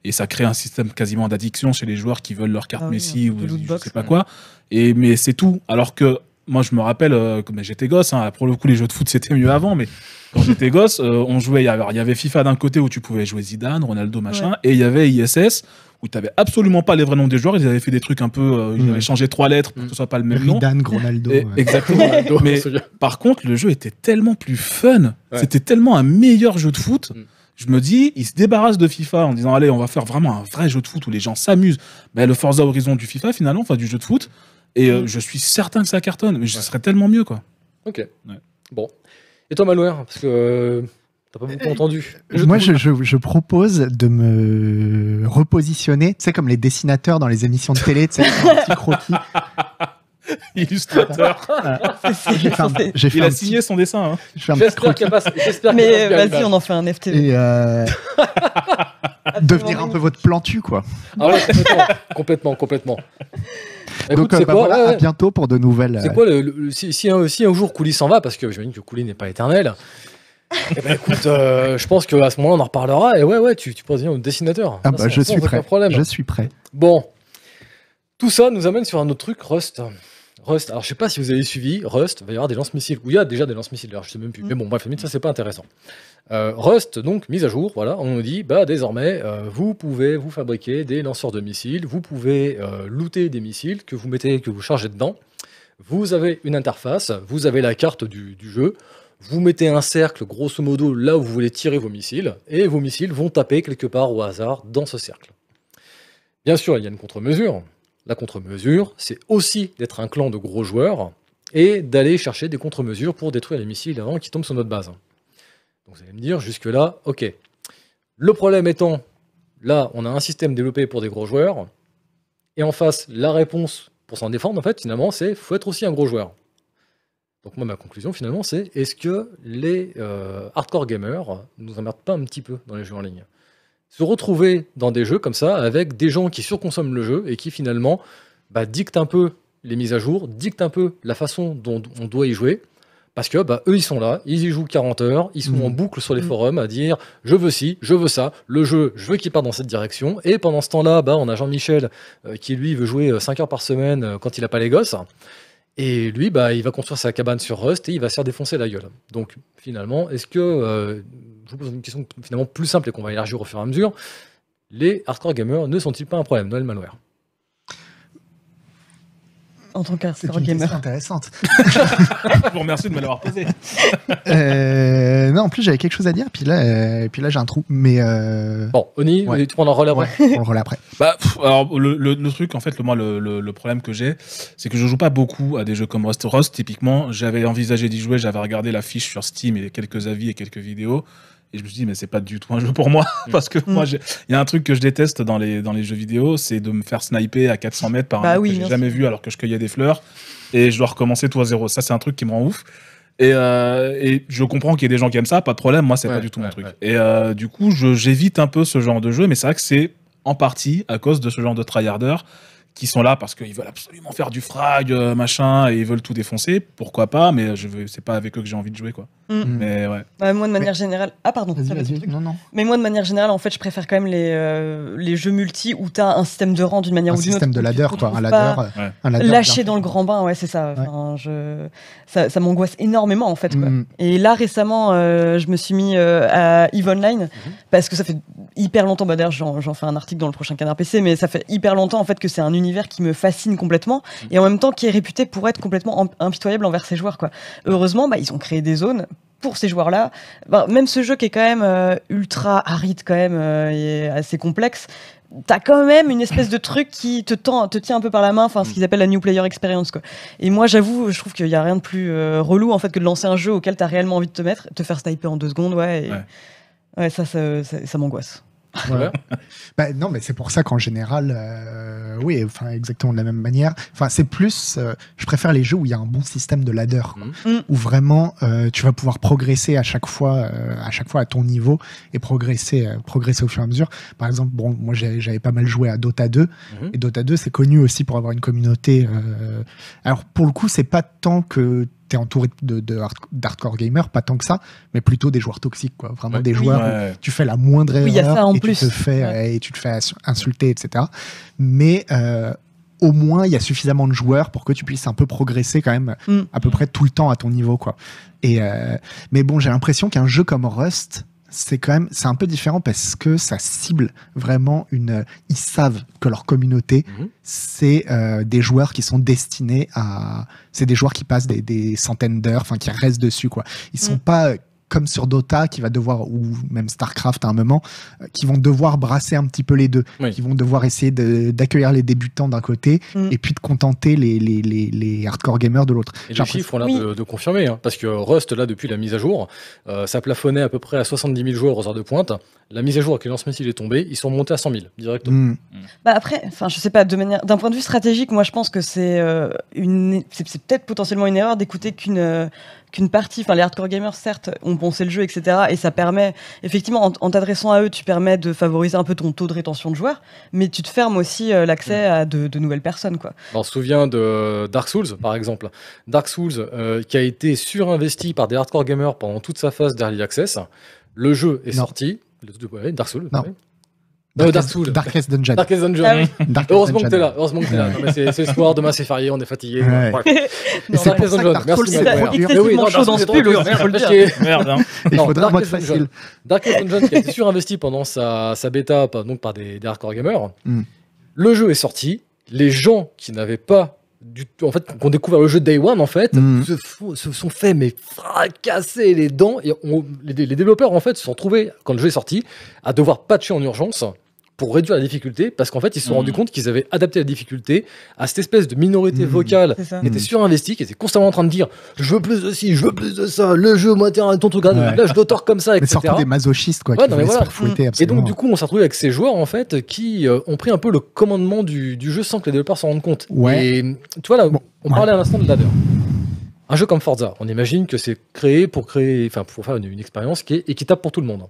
et ça crée un système quasiment d'addiction chez les joueurs qui veulent leur carte ah Messi hein, ou je ne sais pas quoi. Et mais c'est tout. Alors que moi je me rappelle, euh, j'étais gosse, hein. pour le coup les jeux de foot c'était mieux avant, mais quand j'étais gosse, euh, on jouait. Il y avait FIFA d'un côté où tu pouvais jouer Zidane, Ronaldo, machin, et il y avait ISS où tu n'avais absolument pas les vrais noms des joueurs. Ils avaient fait des trucs un peu. Euh, ils avaient changé trois lettres pour mm. que ce soit pas le même nom. Zidane, Ronaldo. Exactement. mais par contre, le jeu était tellement plus fun. C'était tellement un meilleur jeu de foot. Mm je me dis, ils se débarrassent de FIFA en disant, allez, on va faire vraiment un vrai jeu de foot où les gens s'amusent. Mais le Forza Horizon du FIFA, finalement, enfin, du jeu de foot. Et euh, je suis certain que ça cartonne, mais je serait tellement mieux, quoi. Ok. Bon. Et toi, Malware Parce que. Euh, t'as pas beaucoup euh, entendu. Moi, je, propose de me repositionner, tu sais, comme les dessinateurs dans les émissions de télé, tu sais, un petit croquis. illustrateur. Ah. Il a signé son dessin. Hein. J'espère qu'il pas Mais euh, vas-y, on en fait un FTV e. euh, devenir un peu votre plantu, quoi. Ah complètement, complètement, Donc, à bientôt pour de nouvelles. C'est euh, quoi le, si, un, jour Couli s'en va, parce que je j'imagine que Couli n'est pas éternel. Eh ben, écoute, je pense qu'à ce moment-là, on en reparlera. Et ouais, ouais, tu, tu pourras devenir dessinateur. Ah bah, je suis prêt. Problème. Je suis prêt. Bon, tout ça nous amène sur un autre truc, Rust. Rust, alors je sais pas si vous avez suivi, Rust, il va y avoir des lance-missiles, ou il y a déjà des lance-missiles, Je je sais même plus, mais bon bref, ça c'est pas intéressant. Euh, Rust, donc mise à jour, voilà, on nous dit, bah désormais, euh, vous pouvez vous fabriquer des lanceurs de missiles, vous pouvez euh, looter des missiles que vous mettez, que vous chargez dedans, vous avez une interface, vous avez la carte du, du jeu, vous mettez un cercle grosso modo là où vous voulez tirer vos missiles, et vos missiles vont taper quelque part au hasard dans ce cercle. Bien sûr, il y a une contre-mesure, la contre-mesure, c'est aussi d'être un clan de gros joueurs et d'aller chercher des contre-mesures pour détruire les missiles avant qui tombent sur notre base. Donc vous allez me dire, jusque-là, ok. Le problème étant, là, on a un système développé pour des gros joueurs, et en face, la réponse pour s'en défendre, en fait, finalement, c'est faut être aussi un gros joueur. Donc moi, ma conclusion, finalement, c'est est-ce que les euh, hardcore gamers nous emmerdent pas un petit peu dans les jeux en ligne se retrouver dans des jeux comme ça avec des gens qui surconsomment le jeu et qui finalement bah, dictent un peu les mises à jour, dictent un peu la façon dont on doit y jouer. Parce que bah, eux, ils sont là, ils y jouent 40 heures, ils sont mmh. en boucle sur les mmh. forums à dire je veux ci, je veux ça, le jeu, je veux qu'il parte dans cette direction. Et pendant ce temps-là, bah, on a Jean-Michel euh, qui, lui, veut jouer 5 euh, heures par semaine euh, quand il n'a pas les gosses. Et lui, bah, il va construire sa cabane sur Rust et il va se faire défoncer la gueule. Donc, finalement, est-ce que je vous pose une question finalement plus simple et qu'on va élargir au fur et à mesure. Les hardcore gamers ne sont-ils pas un problème, Noël Malware en tant qu'hardcore gamer. C'est intéressante. je vous remercie de me l'avoir posé. Euh, non, en plus, j'avais quelque chose à dire, puis là, euh, puis là j'ai un trou. Mais euh, Bon, Oni, ouais. tu prends le rôle après On le après. Bah, alors, le, truc, en fait, le, moi, le, problème que j'ai, c'est que je joue pas beaucoup à des jeux comme Rust. Rust, typiquement, j'avais envisagé d'y jouer, j'avais regardé la fiche sur Steam et quelques avis et quelques vidéos. Et je me suis dit, mais c'est pas du tout un jeu pour moi. parce que mm. moi, il y a un truc que je déteste dans les, dans les jeux vidéo, c'est de me faire sniper à 400 mètres par un bah oui, que j'ai jamais vu alors que je cueillais des fleurs. Et je dois recommencer tout à zéro. Ça, c'est un truc qui me rend ouf. Et, euh, et, je comprends qu'il y ait des gens qui aiment ça, pas de problème. Moi, c'est pas du tout mon truc. Et euh, du coup, j'évite un peu ce genre de jeu, mais c'est vrai que c'est en partie à cause de ce genre de tryharder qui sont là parce qu'ils veulent absolument faire du frag, euh, machin, et ils veulent tout défoncer. Pourquoi pas Mais je veux, c'est pas avec eux que j'ai envie de jouer, quoi. Mm. Mm. Mais ouais. moi, de manière générale, ah pardon. Mais moi, de manière générale, en fait, je préfère quand même les, euh, les jeux multi où t'as un système de rang d'une manière ou d'une autre. Un système de ladder, quoi, un ladder, dans le grand bain, ouais, c'est ça. je... Ça, m'angoisse énormément, en fait. Mm. Et là, récemment, euh, je me suis mis à Eve Online mm-hmm. parce que ça fait hyper longtemps. Bah, d'ailleurs, j'en, j'en fais un article dans le prochain Canard PC, mais ça fait hyper longtemps, en fait, que c'est un univers univers qui me fascine complètement mm. et en même temps qui est réputé pour être complètement impitoyable envers ses joueurs. Quoi. Heureusement, bah, ils ont créé des zones pour ces joueurs-là, bah, même ce jeu qui est quand même euh, ultra aride quand même euh, et assez complexe, t'as quand même une espèce de truc qui te, tient un peu par la main, enfin ce mm. qu'ils appellent la new player experience quoi. Et moi j'avoue, je trouve qu'il y a rien de plus euh, relou en fait que de lancer un jeu auquel t'as réellement envie de te mettre, te faire sniper en deux secondes, ouais. ça, ça m'angoisse. Voilà. Bah, non, mais c'est pour ça qu'en général, euh, oui, enfin exactement de la même manière. Enfin, c'est plus, euh, je préfère les jeux où il y a un bon système de ladder, mm. Mm. où vraiment euh, tu vas pouvoir progresser à chaque fois, à chaque fois à ton niveau et progresser, progresser au fur et à mesure. Par exemple, bon, moi j'avais pas mal joué à Dota 2 mm-hmm. et Dota 2 c'est connu aussi pour avoir une communauté. alors pour le coup, c'est pas tant que t'es entouré de, d'hardcore gamers, pas tant que ça, mais plutôt des joueurs toxiques, quoi. Vraiment des joueurs tu fais la moindre erreur et, Tu te fais, et tu te fais insulter, etc. Mais euh, au moins, il y a suffisamment de joueurs pour que tu puisses un peu progresser quand même mm. à peu près tout le temps à ton niveau, quoi. Et euh, mais bon, j'ai l'impression qu'un jeu comme Rust, c'est quand même c'est un peu différent parce que ça cible vraiment une ils savent que leur communauté mhm. c'est euh, des joueurs qui sont destinés à c'est des joueurs qui passent des, centaines d'heures enfin qui restent dessus quoi ils sont mm. pas comme sur Dota, qui va devoir, ou même StarCraft à un moment, euh, qui vont devoir brasser un petit peu les deux, qui vont devoir essayer d'accueillir les débutants d'un côté mm. et puis de contenter les, les, hardcore gamers de l'autre. Et les chiffres ont l'air de, confirmer, hein, parce que Rust, là, depuis la mise à jour, euh, ça plafonnait à peu près à 70 000 joueurs aux heures de pointe. La mise à jour avec le lance il est tombé, ils sont montés à 100 000 directement. Mm. Mm. Bah après, enfin, je sais pas, de manière, d'un point de vue stratégique, moi je pense que c'est euh, une, c'est peut-être potentiellement une erreur d'écouter qu'une qu'une partie, enfin les hardcore gamers certes ont pensé le jeu, etc. Et ça permet, effectivement, en, t'adressant à eux, tu permets de favoriser un peu ton taux de rétention de joueurs, mais tu te fermes aussi euh, l'accès mm. à de, nouvelles personnes. Quoi. On se souvient de Dark Souls, par exemple. Dark Souls, euh, qui a été surinvesti par des hardcore gamers pendant toute sa phase d'Early Access. Le jeu est sorti. Dark Souls. Darkest Dungeon. Ah Darkest Dungeon. heureusement que t'es là. Heureusement que t'es là. C'est ce soir, demain c'est férié, on est fatigué. Ouais. Et c'est pour ça que Dark Souls c'est dans Merde. Hein. Il faudra un mode facile. Darkest Dungeon qui a été surinvesti pendant sa bêta donc par des hardcore gamers. Hmm. Le jeu est sorti. Les gens qui n'avaient pas du tout, en fait, qu'on découvert le jeu Day One, en fait, hmm. se, sont fait mais fracasser les dents. Et les, développeurs, en fait, se sont trouvés, quand le jeu est sorti, à devoir patcher en urgence pour réduire la difficulté, parce qu'en fait, ils se sont rendus mm. compte qu'ils avaient adapté la difficulté à cette espèce de minorité mm. vocale qui était mm. surinvestie, qui était constamment en train de dire je veux plus de ci, je veux plus de ça, le jeu, moi, un ton truc, là, je d'auteur comme ça, etc. Mais des masochistes, quoi, ouais, qui mais voilà. Et donc, du coup, on s'est retrouvé avec ces joueurs, en fait, qui euh, ont pris un peu le commandement du, jeu sans que les développeurs s'en rendent compte. Et tu vois, là, on parlait à l'instant de ladder. Un jeu comme Forza, on imagine que c'est créé pour créer, enfin pour faire une, expérience qui est équitable pour tout le monde.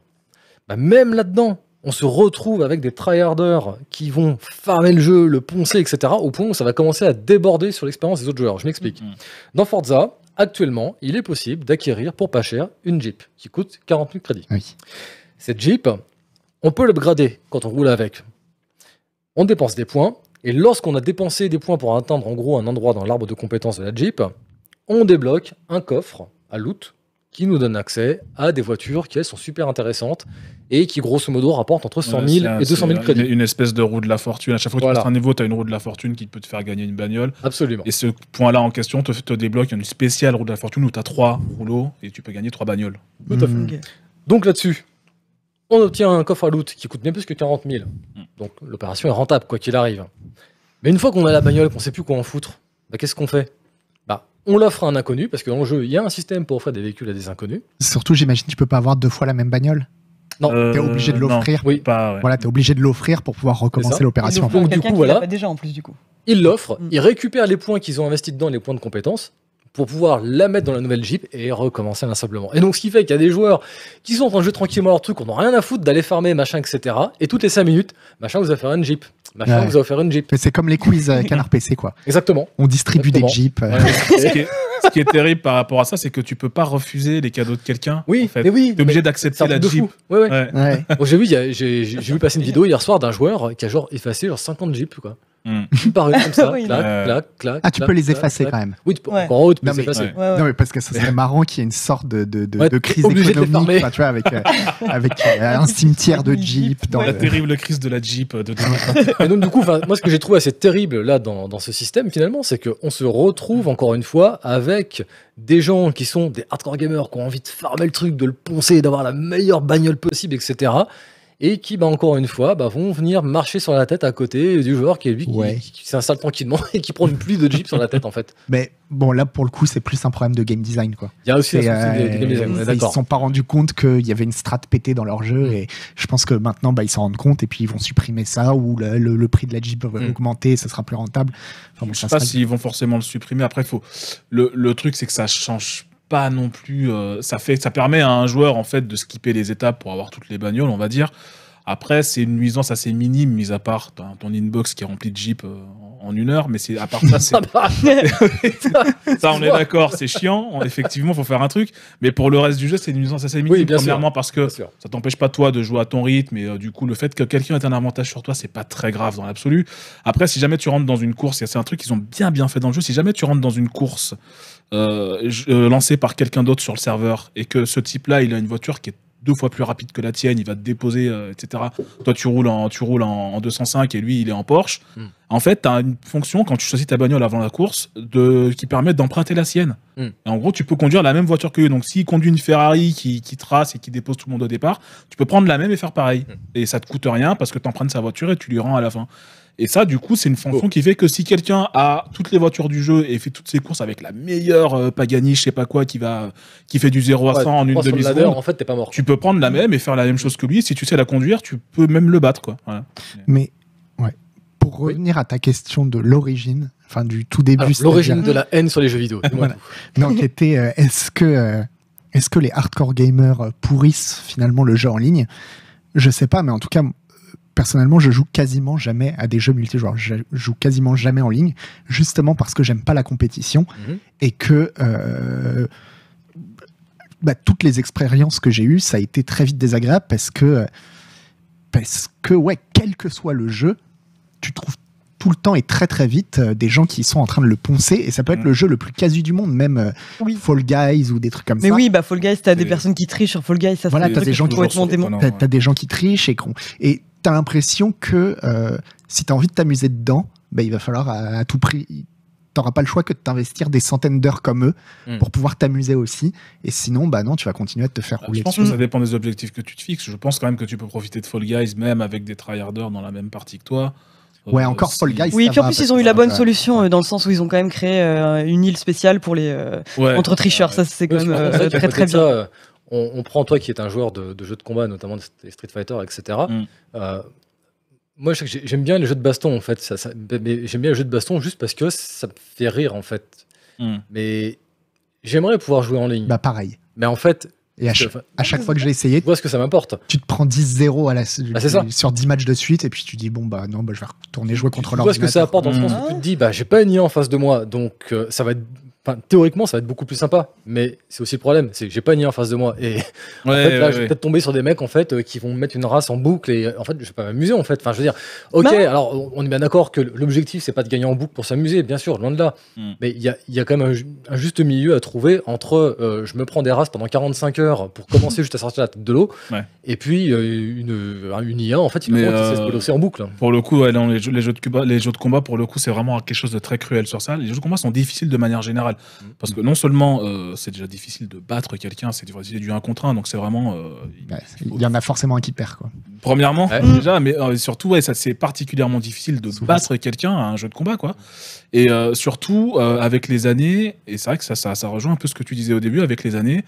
Bah, même là-dedans, on se retrouve avec des tryharders qui vont farmer le jeu, le poncer, etc., au point où ça va commencer à déborder sur l'expérience des autres joueurs. Je m'explique. Mm. Dans Forza, actuellement, il est possible d'acquérir pour pas cher une Jeep qui coûte 40 000 crédits. Cette Jeep, on peut l'upgrader quand on roule avec. On dépense des points, et lorsqu'on a dépensé des points pour atteindre en gros un endroit dans l'arbre de compétences de la Jeep, on débloque un coffre à loot qui nous donne accès à des voitures qui, elles, sont super intéressantes et qui, grosso modo, rapportent entre 100 000 et 200 000 crédits. Une espèce de roue de la fortune. À chaque fois que tu passes un niveau, tu as une roue de la fortune qui peut te faire gagner une bagnole. Absolument. Et ce point-là en question te, débloque une spéciale roue de la fortune où tu as trois rouleaux et tu peux gagner trois bagnoles. Mmh. Donc là-dessus, on obtient un coffre à loot qui coûte bien plus que 40 000. Mmh. Donc l'opération est rentable, quoi qu'il arrive. Mais une fois qu'on a la bagnole, qu'on sait plus quoi en foutre, bah, qu'est-ce qu'on fait on l'offre à un inconnu, parce le jeu, il y a un système pour offrir des véhicules à des inconnus. Surtout, j'imagine tu peux pas avoir deux fois la même bagnole. Non, tu t'es euh, obligé de l'offrir. Oui. Pas, ouais. Voilà, obligé de l'offrir pour pouvoir recommencer l'opération. Donc, du coup, voilà. Déjà, en plus, du coup. Il l'offre. Mm. récupère les points qu'ils ont investis dedans, les points de compétences, pour pouvoir la mettre dans la nouvelle Jeep et recommencer simplement. Et donc, ce qui fait qu'il y a des joueurs qui sont en jeu de jouer tranquillement leur truc, on n'a rien à foutre d'aller farmer, machin, etc. Et toutes les 5 minutes, machin vous a fait une Jeep vous a offert une Jeep. C'est comme les quiz euh, Canard PC, quoi. Exactement. On distribue des Jeeps. Euh. ce, qui est, terrible par rapport à ça, c'est que tu peux pas refuser les cadeaux de quelqu'un. Oui, mais oui. T'es obligé d'accepter la Jeep. Oui oui. j'ai vu, j'ai vu passer une vidéo hier soir d'un joueur qui a genre effacé genre 50 Jeeps, quoi. Mmh. Par clac, clac, clac, Ah, tu peux les effacer quand même. Oui, Non, mais parce que ça serait marrant qu'il y ait une sorte de, de, de, crise économique, tu vois, avec, euh, euh, un cimetière de Jeep. Dans La terrible crise de la Jeep euh, de Et donc, du coup, moi, ce que j'ai trouvé assez terrible là dans, dans ce système, finalement, c'est qu'on se retrouve encore une fois avec des gens qui sont des hardcore gamers, qui ont envie de farmer le truc, de le poncer, d'avoir la meilleure bagnole possible, etc et qui, bah, encore une fois, bah, vont venir marcher sur la tête à côté du joueur qui est lui qui, s'installe tranquillement et qui prend une pluie de jeep sur la tête en fait. Mais bon, là pour le coup, c'est plus un problème de game design quoi. Il y a aussi euh, game design. Ils ne se sont pas rendus compte qu'il y avait une strat pétée dans leur jeu mm. et je pense que maintenant bah, ils s'en rendent compte et puis ils vont supprimer ça ou le, prix de la jeep va mm. augmenter, et ça sera plus rentable. je ne sais pas s'ils vont forcément le supprimer. Après, faut le, le truc c'est que ça change pas non plus. Euh, ça, fait, ça permet à un joueur en fait de skipper les étapes pour avoir toutes les bagnoles, on va dire. Après, c'est une nuisance assez minime, mis à part ton, inbox qui est rempli de jeep euh, en une heure, mais c'est à part ça, c'est. Ah bah, ça, on est d'accord, c'est chiant. On, effectivement, faut faire un truc. Mais pour le reste du jeu, c'est une nuisance assez minime, premièrement, parce que ça t'empêche pas, toi, de jouer à ton rythme. Et euh, du coup, le fait que quelqu'un ait un avantage sur toi, c'est pas très grave dans l'absolu. Après, si jamais tu rentres dans une course, et c'est un truc qu'ils ont bien, bien fait dans le jeu, si jamais tu rentres dans une course euh, euh, lancée par quelqu'un d'autre sur le serveur et que ce type-là, il a une voiture qui est deux fois plus rapide que la tienne, il va te déposer, euh, etc. Toi, tu roules, en, tu roules en, 205 et lui, il est en Porsche. Hmm. En fait, tu as une fonction, quand tu choisis ta bagnole avant la course, qui permet d'emprunter la sienne. Hmm. en gros, tu peux conduire la même voiture que lui. Donc, s'il conduit une Ferrari qui, trace et qui dépose tout le monde au départ, tu peux prendre la même et faire pareil. Hmm. Et ça te coûte rien parce que tu empruntes sa voiture et tu lui rends à la fin. Et ça, du coup, c'est une fonction oh. qui fait que si quelqu'un a toutes les voitures du jeu et fait toutes ses courses avec la meilleure euh, Pagani, je sais pas quoi, qui va, qui fait du 0 à 100 en une demi-seconde, en fait, t'es pas mort. Tu peux prendre la même et faire la même chose que lui. Si tu sais la conduire, tu peux même le battre, quoi. Mais ouais. Pour revenir à ta question de l'origine, enfin du tout début, l'origine de la haine sur les jeux vidéo. Donc, était euh, est-ce que euh, est-ce que les hardcore gamers pourrissent finalement le jeu en ligne Je sais pas, mais en tout cas, personnellement, je joue quasiment jamais à des jeux multijoueurs. Je joue quasiment jamais en ligne, justement parce que j'aime pas la compétition mhm. et que euh, bah, toutes les expériences que j'ai eues, ça a été très vite désagréable parce que, parce que ouais, quel que soit le jeu, tu trouves tout le temps et très très vite euh, des gens qui sont en train de le poncer et ça peut être mhm. le jeu le plus casu du monde même euh, Fall Guys ou des trucs comme ça. Mais oui, bah, Fall Guys, t'as des personnes qui trichent sur Fall Guys, ça voilà, des gens qui, trichent et t'as l'impression que euh, si t'as envie de t'amuser dedans, bah, il va falloir à, tout prix. T'auras pas le choix que de t'investir des centaines d'heures comme eux hmm. pour pouvoir t'amuser aussi. Et sinon, bah non, tu vas continuer à te faire ah, rouler. Je pense que ça dépend des objectifs que tu te fixes. Je pense quand même que tu peux profiter de Fall Guys même avec des tryharders dans la même partie que toi. Euh, ouais, encore Fall Guys. Oui, et puis en plus, ils ont eu la bonne solution euh, dans le sens où ils ont quand même créé euh, une île spéciale pour les ouais, entre tricheurs. Ah, ça, c'est quand même très très bien on, prend toi qui est un joueur de, jeux de combat, notamment de Street Fighter, etc. Mm. Euh, moi, j'aime bien les jeux de baston, en fait. Mais j'aime bien les jeux de baston juste parce que ça me fait rire, en fait. Mm. Mais j'aimerais pouvoir jouer en ligne. Bah, pareil. Mais en fait. à, chaque fois que j'ai essayé, tu vois ce que ça m'importe Tu te prends 10-0 ah, sur 10 matchs de suite, et puis tu dis, bon, bah non, bah, je vais retourner jouer contre l'ordinateur. Tu vois ce que ça apporte en le mm. tu te dis, bah j'ai pas IA en face de moi, donc euh, ça va être Enfin, théoriquement, ça va être beaucoup plus sympa, mais c'est aussi le problème, c'est que j'ai pas IA en face de moi. Et là, je vais peut-être tomber sur des mecs en fait euh, qui vont mettre une race en boucle et en fait, je vais pas m'amuser en fait. Enfin, je veux dire, ok, bah alors on est bien d'accord que l'objectif c'est pas de gagner en boucle pour s'amuser, bien sûr, loin de là. Hmm. Mais il y a, y a, quand même un, juste milieu à trouver entre euh, je me prends des races pendant 45 heures pour commencer juste à sortir la tête de l'eau, et puis euh, une, une IA en fait, il va se en boucle. Pour le coup, les, jeux, de les jeux de combat, pour le coup, c'est vraiment quelque chose de très cruel sur ça. Les jeux de combat sont difficiles de manière générale. Mm. Parce que non seulement euh, c'est déjà difficile de battre quelqu'un, c'est du 1 contre 1, donc c'est vraiment. Euh, bah, il, y en a forcément un qui perd, quoi. Premièrement, déjà, mais euh, surtout, ouais, ça c'est particulièrement difficile de battre quelqu'un à un jeu de combat, quoi. Et surtout, avec les années, et c'est vrai que ça, ça, ça, rejoint un peu ce que tu disais au début, avec les années.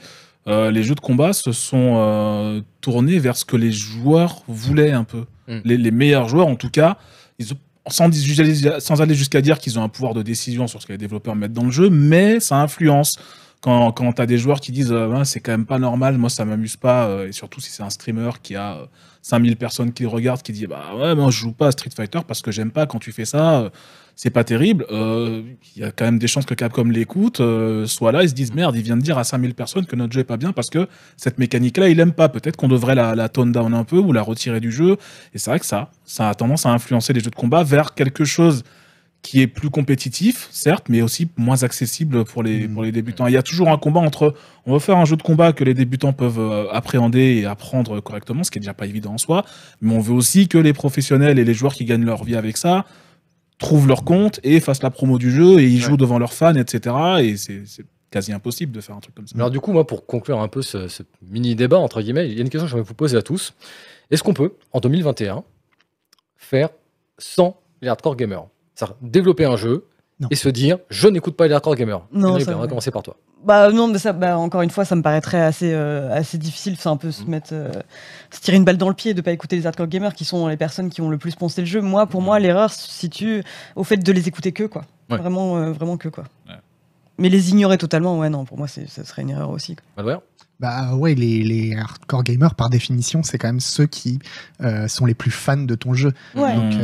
les jeux de combat se sont tournés vers ce que les joueurs voulaient un peu. Mm. Les, les meilleurs joueurs, en tout cas, ils ont sans, aller jusqu'à dire qu'ils ont un pouvoir de décision sur ce que les développeurs mettent dans le jeu, mais ça influence quand, quand tu as des joueurs qui disent euh, c'est quand même pas normal, moi ça m'amuse pas, euh, et surtout si c'est un streamer qui a 5000 euh, personnes qui le regardent, qui dit bah ouais, moi je joue pas à Street Fighter parce que j'aime pas quand tu fais ça, c'est pas terrible. Il euh, y a quand même des chances que Capcom l'écoute, euh, soit là, ils se disent merde, il vient de dire à 5000 personnes que notre jeu est pas bien parce que cette mécanique-là, il aime pas. Peut-être qu'on devrait la, la tone down un peu ou la retirer du jeu. Et c'est vrai que ça, ça a tendance à influencer les jeux de combat vers quelque chose qui est plus compétitif, certes, mais aussi moins accessible pour les, mm. pour les débutants. Il y a toujours un combat entre on veut faire un jeu de combat que les débutants peuvent euh, appréhender et apprendre correctement, ce qui est déjà pas évident en soi, mais on veut aussi que les professionnels et les joueurs qui gagnent leur vie avec ça trouvent leur compte et fassent la promo du jeu et ils jouent devant leurs fans, etc. Et c'est quasi impossible de faire un truc comme ça. alors du coup, moi, pour conclure un peu ce, mini débat entre guillemets, il y a une question que je vais vous poser à tous. Est-ce qu'on peut, en 2021, faire sans les hardcore gamers, c'est-à-dire développer un jeu et se dire je n'écoute pas les hardcore gamers. Non, on va commencer par toi. Bah non, mais ça, bah, encore une fois, ça me paraîtrait assez euh, assez difficile. C'est un peu se mm. mettre, euh, se tirer une balle dans le pied de pas écouter les hardcore gamers qui sont les personnes qui ont le plus pensé le jeu. Moi, pour mm. moi, l'erreur se situe au fait de les écouter que quoi. Vraiment, euh, vraiment que quoi. Mais les ignorer totalement, ouais, non, pour moi, ça serait une erreur aussi. Bah ouais, les, les hardcore gamers, par définition, c'est quand même ceux qui euh, sont les plus fans de ton jeu. Donc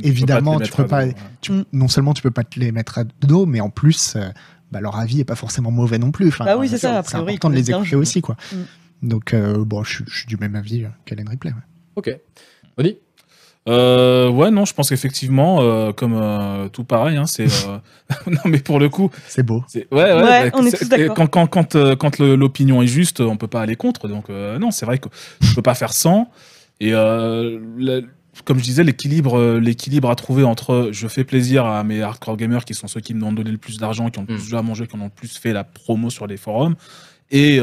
évidemment, euh, tu peux pas. Hein. non seulement tu peux pas te les mettre à dos, mais en plus, euh, bah, leur avis est pas forcément mauvais non plus. Enfin, bah oui, c'est ça. important de les écouter aussi, quoi. Mmh. Donc bon, je, suis du même avis qu'Alain Ripley. Ouais. Ok. On euh, ouais, non, je pense qu'effectivement, euh, comme euh, tout pareil, hein, c'est. non, mais pour le coup. C'est beau. Ouais, ouais, bah, on est, d'accord. Quand, quand, l'opinion est juste, on peut pas aller contre. Donc, non, c'est vrai que je peux pas faire sans. Et comme je disais, l'équilibre, l'équilibre à trouver entre je fais plaisir à mes hardcore gamers qui sont ceux qui m'ont donné le plus d'argent, qui ont le hmm. plus joué à mon jeu, qui ont le plus fait la promo sur les forums, et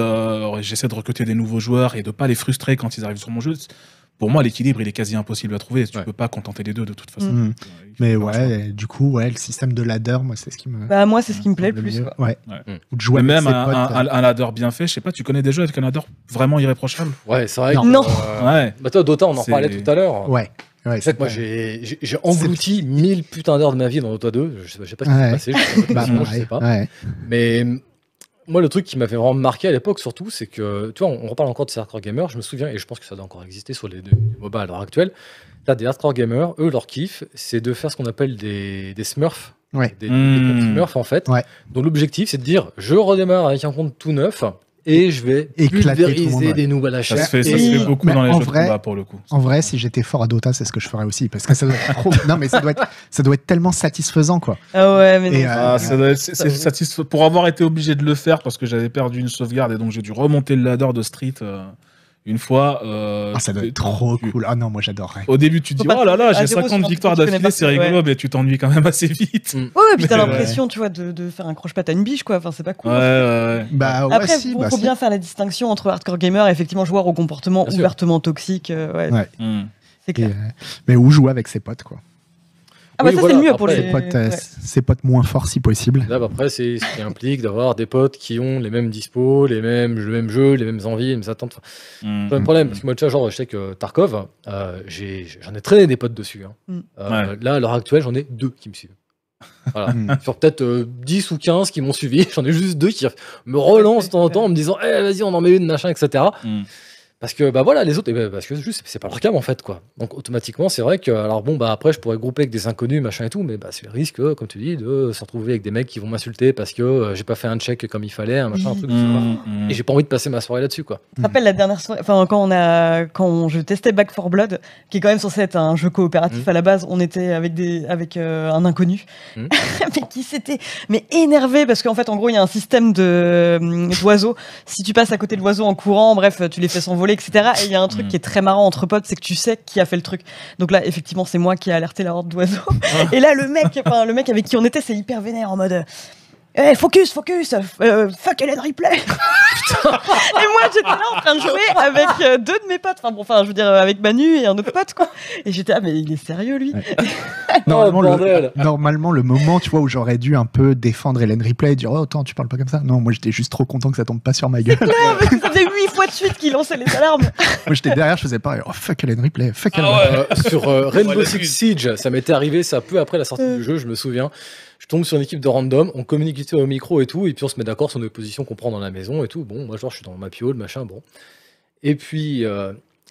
j'essaie de recruter des nouveaux joueurs et de pas les frustrer quand ils arrivent sur mon jeu pour moi, l'équilibre, il est quasi impossible à trouver. Tu peux pas contenter les deux de toute façon. Mmh. Mais ouais, du coup, ouais, le système de ladder, moi, c'est ce qui me. Bah, moi, c'est ce qui me plaît le plus. Ouais. Ou de jouer même un, ladder bien fait, je sais pas, tu connais des jeux avec un ladder vraiment irréprochable Ouais, c'est vrai. Non. Euh, ouais. Bah, toi, Dota, on en parlait tout à l'heure. Ouais. Ouais, en fait, moi, j'ai englouti mille putains d'heures de ma vie dans Dota 2. Je sais pas, je sais pas ce qui s'est passé. Je sais bah, je sais pas. Mais moi, le truc qui m'avait vraiment marqué à l'époque, surtout, c'est que, tu vois, on, reparle encore de ces hardcore gamers, je me souviens, et je pense que ça doit encore exister sur les, deux mobiles à l'heure actuelle. Là, des hardcore gamers, eux, leur kiff, c'est de faire ce qu'on appelle des, des smurfs. Des, mmh. smurfs, en fait. dont l'objectif, c'est de dire, je redémarre avec un compte tout neuf, et je vais éclater des nouvelles achats. Ça se fait, beaucoup dans les jeux de combat pour le coup. En vrai, si j'étais fort à Dota, c'est ce que je ferais aussi parce que ça doit être non mais ça doit être ça doit être tellement satisfaisant quoi. Ah ouais, mais c'est pour avoir été obligé de le faire parce que j'avais perdu une sauvegarde et donc j'ai dû remonter le ladder de Street. Euh, une fois. Euh, ah, ça doit être trop cool. Ah non, moi j'adorerais. Au début, tu te dis Oh là là, j'ai 50 victoires d'affilée, c'est rigolo, mais tu t'ennuies quand même assez vite. Ouais, et puis t'as l'impression, tu vois, de, de faire un croche-patte à une biche, quoi. Enfin, c'est pas cool. Ouais, ouais, bah, Après, il faut bah, bien faire la distinction entre hardcore gamer et effectivement joueur au comportement ouvertement toxique. Euh, ouais. Hmm. C'est clair. Euh, mais où jouer avec ses potes, quoi. Ah bah c'est mieux de pour les potes, moins fort si possible. Là, après, c'est ce qui implique d'avoir des potes qui ont les mêmes dispos, les mêmes, le même jeu, les mêmes envies, les mêmes attentes. Mm. pas un problème. Parce que moi, tu genre, je sais que Tarkov, euh, j'en ai, traîné des potes dessus. Hein. Mm. Euh, là, à l'heure actuelle, j'en ai deux qui me suivent. Voilà. Mm. Sur peut-être 10 euh, ou 15 qui m'ont suivi, j'en ai juste deux qui me relancent de temps en temps en me disant eh, vas-y, on en met une, machin, etc. Parce que bah voilà, les autres, eh ben, parce que juste c'est pas leur cas en fait quoi. Donc automatiquement c'est vrai que alors bon bah après je pourrais grouper avec des inconnus machin et tout, mais bah c'est le risque comme tu dis de se retrouver avec des mecs qui vont m'insulter parce que euh, j'ai pas fait un check comme il fallait, un machin, un mmh, mmh, mmh. et j'ai pas envie de passer ma soirée là-dessus quoi. Je rappelle la dernière soirée, enfin quand on a quand je testais Back 4 Blood, qui est quand même censé être un jeu coopératif à la base, on était avec des avec euh, un inconnu, mais qui s'était mais énervé parce qu'en fait en gros il y a un système de hum, d'oiseaux. Si tu passes à côté de l'oiseau en courant, bref tu les fais s'envoler etc. Et il y a un truc mm. qui est très marrant entre potes, c'est que tu sais qui a fait le truc. Donc là, effectivement, c'est moi qui ai alerté la horde d'oiseaux. et là, le mec, le mec avec qui on était, c'est hyper vénère en mode. Euh, eh, focus, focus, euh, fuck Hélène Ripley. et moi j'étais là en train de jouer avec euh, deux de mes potes, enfin bon, enfin je veux dire avec Manu et un autre pote quoi. Et j'étais ah mais il est sérieux lui. Oh, normalement, le, moment tu vois où j'aurais dû un peu défendre Ellen Ripley et dire oh attends tu parles pas comme ça. Non moi j'étais juste trop content que ça tombe pas sur ma gueule huit fois de suite qu'il lançait les alarmes. Moi, j'étais derrière, je faisais pareil. Oh, fuck Alan replay. fuck ah euh, Sur euh, Rainbow Six Siege, ça m'était arrivé, ça peu après la sortie du euh. jeu, je me souviens. Je tombe sur une équipe de random, on communique au micro et tout, et puis on se met d'accord sur nos positions qu'on prend dans la maison et tout. Bon, moi, genre, je suis dans ma piole, machin, bon. Et puis,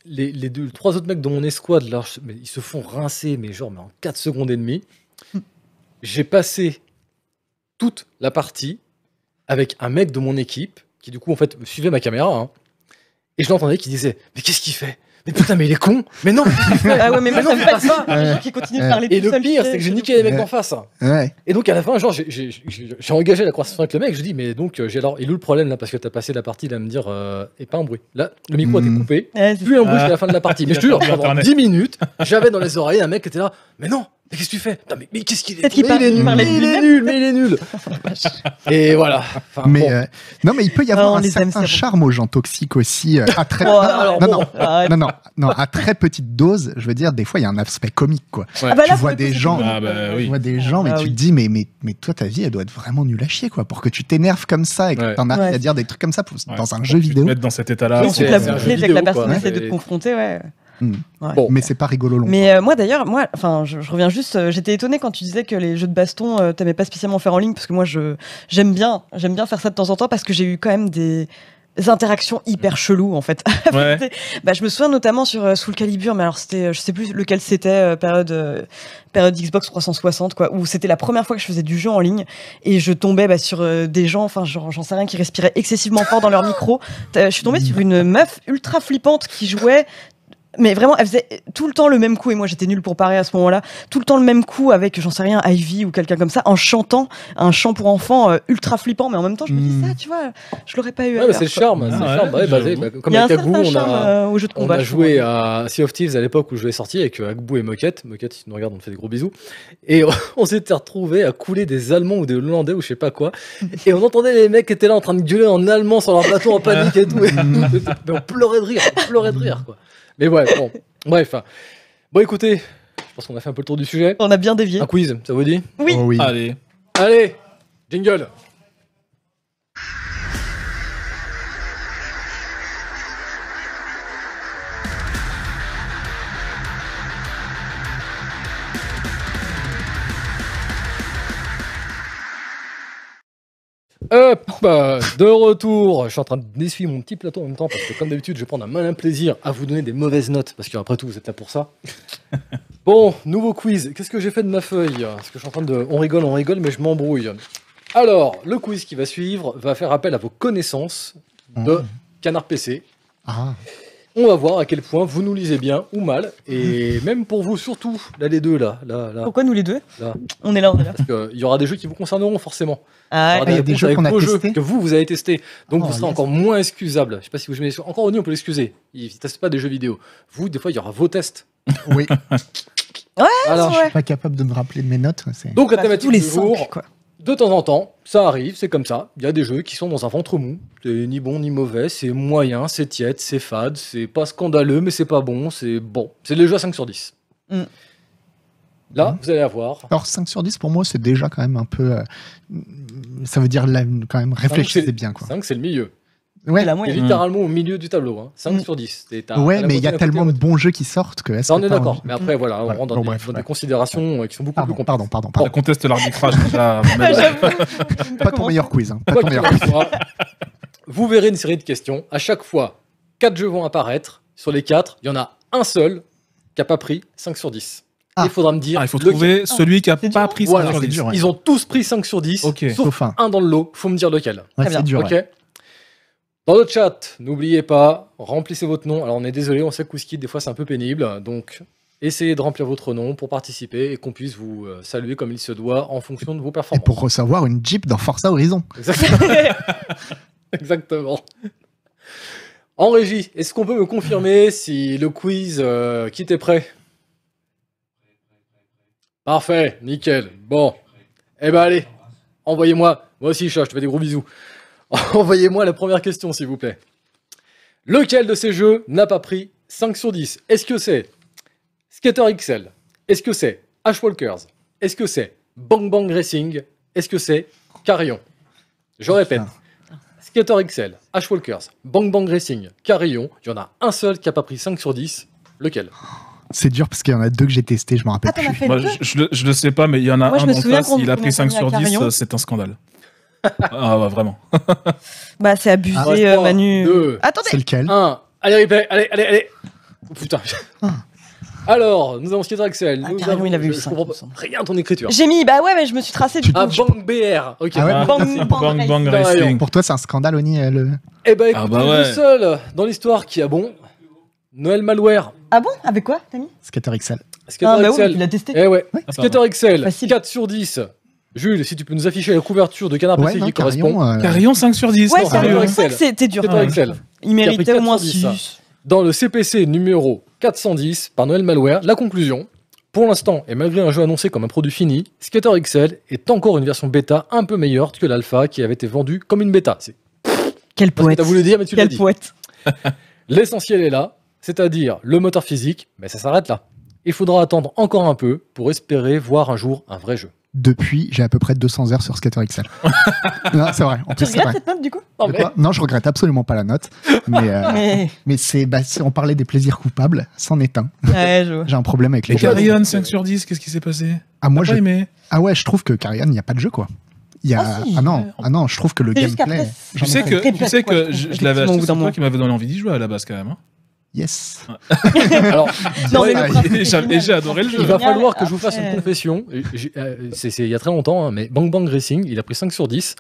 les, trois autres mecs de mon escouade, là, mais ils se font rincer, mais genre, mais en 4 secondes et demie. J'ai passé toute la partie avec un mec de mon équipe qui du coup en fait suivait ma caméra, hein. et je l'entendais qui disait Mais qu'est-ce qu'il fait mais putain, mais il est con! Mais non! ah ouais, mais non ça me passe qui continue de parler Et le pire, c'est que j'ai niqué les mecs en face. Et donc, à la fin, genre, j'ai engagé la conversation avec le mec. Je dis, mais donc, euh, j'ai alors, il est où le problème là? Parce que t'as passé la partie à me dire, euh, et pas un bruit. Là, le micro a été hmm. coupé. Plus un bruit jusqu'à la fin de la partie. Ah. Mais je te jure, pendant 10 minutes, j'avais dans les oreilles un mec qui était là, mais non! « Mais Qu'est-ce que tu fais mais, qu'est-ce qu'il est, nul, mais il est nul, mais il est nul. Et voilà. mais euh, non, mais il peut y avoir oh, un certain charme aux gens toxiques aussi. Euh, à très... Oh, non, bah non, non, non, à très petite dose, je veux dire, des fois il y a un aspect comique quoi. Ah bah tu, vois des gens, ah bah tu vois des gens, mais ah tu te dis mais mais mais toi ta vie elle doit être vraiment nulle à chier quoi, pour que tu t'énerves comme ça et que ouais. t'en arrives à dire des trucs comme ça dans un jeu vidéo. Mettre dans cet état-là. La avec la personne, essaie de te confronter, ouais. Mm. bon, mais c'est pas rigolo long. Mais euh, moi d'ailleurs, moi, enfin, je, reviens juste. Euh, j'étais étonné quand tu disais que les jeux de baston, euh, t'aimais pas spécialement faire en ligne, parce que moi, je j'aime bien, j'aime bien faire ça de temps en temps, parce que j'ai eu quand même des interactions hyper cheloues en fait. Bah, je me souviens notamment sur Soul Calibur, mais alors c'était, je sais plus lequel c'était, période période Xbox 360 quoi, où c'était la première fois que je faisais du jeu en ligne et je tombais bah, sur des gens, enfin j'en sais rien, qui respiraient excessivement fort dans leur micro. Je suis tombée sur mm. une meuf ultra flippante qui jouait mais vraiment, elle faisait tout le temps le même coup, et moi j'étais nul pour parer à ce moment-là, tout le temps le même coup avec, j'en sais rien, Ivy ou quelqu'un comme ça, en chantant un chant pour enfants euh, ultra flippant, mais en même temps je me dis hmm. ça, tu vois, je l'aurais pas eu. Ouais, c'est le charme, hein, ah charme. Bah, bah, comme avec on a, euh, au on a joué à Sea of Thieves à l'époque où je l'ai sorti avec euh, Agbou et Moquette. Moquette, si tu nous regardes, on te fait des gros bisous. Et on s'était retrouvés à couler des Allemands ou des Hollandais ou je sais pas quoi, et on entendait les mecs qui étaient là en train de gueuler en allemand sur leur bateau en panique et tout, mais on pleurait de rire, on pleurait de rire quoi. Mais ouais, bon. Bref. Hein. Bon, écoutez, je pense qu'on a fait un peu le tour du sujet. On a bien dévié. Un quiz, ça vous dit oui. Oh oui. Allez. Allez, jingle. Hop, de retour. Je suis en train de d'essuyer mon petit plateau en même temps parce que, comme d'habitude, je vais prendre un malin plaisir à vous donner des mauvaises notes parce qu'après tout, vous êtes là pour ça. Bon, nouveau quiz. Qu'est-ce que j'ai fait de ma feuille Parce que je suis en train de. On rigole, on rigole, mais je m'embrouille. Alors, le quiz qui va suivre va faire appel à vos connaissances de ah. Canard PC. Ah. On va voir à quel point vous nous lisez bien ou mal. Et même pour vous, surtout, là, les deux, là. là, Pourquoi nous les deux On est là, on est là. Parce qu'il y aura des jeux qui vous concerneront, forcément. Ah, il y, ah, a des jeux, qu'on a jeux que vous, vous avez testé. Donc, oh, vous serez encore moins excusable. Je sais pas si vous mettez Encore au on peut l'excuser. Ils ne testent pas des jeux vidéo. Vous, des fois, il y aura vos tests. Oui. Ouais, Alors, je suis pas capable de me rappeler de mes notes. Donc la bah, thématique du jour, de temps en temps, ça arrive, c'est comme ça. Il y a des jeux qui sont dans un ventre mou. C'est ni bon ni mauvais, c'est moyen, c'est tiède, c'est fade, c'est pas scandaleux, mais c'est pas bon, c'est bon. C'est les jeux à 5 sur 10. Mm. Là, mm. vous allez avoir. Alors 5 sur 10 pour moi, c'est déjà quand même un peu. Euh, ça veut dire quand même réfléchissez ah, bien. Quoi. 5 c'est le milieu. Ouais. La littéralement au milieu du tableau, hein. 5 mm. sur 10. ouais, mais il y a tellement de bons jeux qui sortent que. est on est d'accord, mais après, voilà, on rentre dans, des, considérations euh, qui sont beaucoup pardon, plus complexes. Pardon, pardon, On conteste l'arbitrage déjà. pas ton meilleur quiz. Hein. Hein. Vous verrez une série de questions. À chaque fois, 4 jeux vont apparaître. Sur les 4, il y en a un seul qui n'a pas pris 5 sur 10. Ah. Il faudra me dire. Ah, il faut trouver ah, celui qui n'a pas pris 5 sur 10. Ils ont tous pris 5 sur 10, sauf un dans le lot. Il faut me dire lequel. C'est dur. Ok dans le chat, n'oubliez pas, remplissez votre nom. Alors on est désolé, on sait que Whisky, des fois c'est un peu pénible, donc essayez de remplir votre nom pour participer et qu'on puisse vous euh, saluer comme il se doit en fonction de vos performances. Et pour recevoir une Jeep dans Forza Horizon. Exactement. En régie, est-ce qu'on peut me confirmer si le quiz euh, qui était prêt Parfait, nickel. Bon. Eh ben allez, envoyez-moi. Moi aussi, chat, je te fais des gros bisous. Envoyez-moi la première question, s'il vous plaît. Lequel de ces jeux n'a pas pris 5 sur 10 Est-ce que c'est Skater XL Est-ce que c'est Ash Walkers Est-ce que c'est Bang Bang Racing Est-ce que c'est Carillon Je répète. Skater XL, Ash Walkers, Bang Bang Racing, Carillon, il y en a un seul qui n'a pas pris 5 sur 10. Lequel c'est dur parce qu'il y en a deux que j'ai testé, je me rappelle. Ah, plus. je, ne sais pas, mais il y en a un en face, il a pris 5 sur 10, euh, c'est un scandale. ah bah vraiment. bah c'est abusé ah, euh, Manu. Attendez. C'est lequel Un. Allez, allez, allez, Oh, putain. Ah. Alors, nous avons Skater Axel. Ah, il avait eu ça. Rien ton écriture. J'ai mis, bah ouais, mais je me suis tracé du ah, coup. Un Bang BR. Ok. Ah bang, Pour toi, c'est un scandale, Oni. Euh, le... Eh bah écoute, bah le seul dans l'histoire qui a bon. Noël Malware. Ah bon Avec quoi, t'as mis Skater XL. Skater ah, bah il a testé. Eh ouais. Skater XL. 4 sur 10. Jules, si tu peux nous afficher la couverture de Canard PC qui correspond. Euh, Carillon 5 sur 10. Ouais, c'était dur. Il méritait au moins Dans le CPC numéro 410 par Noël Malware, la conclusion. Pour l'instant, et malgré un jeu annoncé comme un produit fini, Skater XL est encore une version bêta un peu meilleure que l'alpha qui avait été vendue comme une bêta. C'est... Quel poète. voulu dire, poète. L'essentiel est là, c'est-à-dire le moteur physique, mais ça s'arrête là. Il faudra attendre encore un peu pour espérer voir un jour un vrai jeu. Depuis, j'ai à peu près 200 heures sur Scatter XL. non, c'est vrai. En tu regrettes cette note du coup Non, je regrette absolument pas la note. Mais, euh, mais... c'est, bah, si on parlait des plaisirs coupables, c'en est un. j'ai un problème avec les Et Carrion 5 sur 10, qu'est-ce qui s'est passé ah, moi, j'ai... aimé ah ouais, je trouve que Carrion, il n'y a pas de jeu quoi. Il y a... ah, ah non, ah non, je trouve que le gameplay. Tu sais que, tu sais que je, l'avais acheté, c'est toi qui m'avait donné envie d'y jouer à la base quand même. Hein. Yes. Alors, j'ai, adoré le jeu. Il va falloir que je vous fasse une euh, confession. Euh, c'est, il y a très longtemps, hein, mais Bang Bang Racing, il a pris 5 sur 10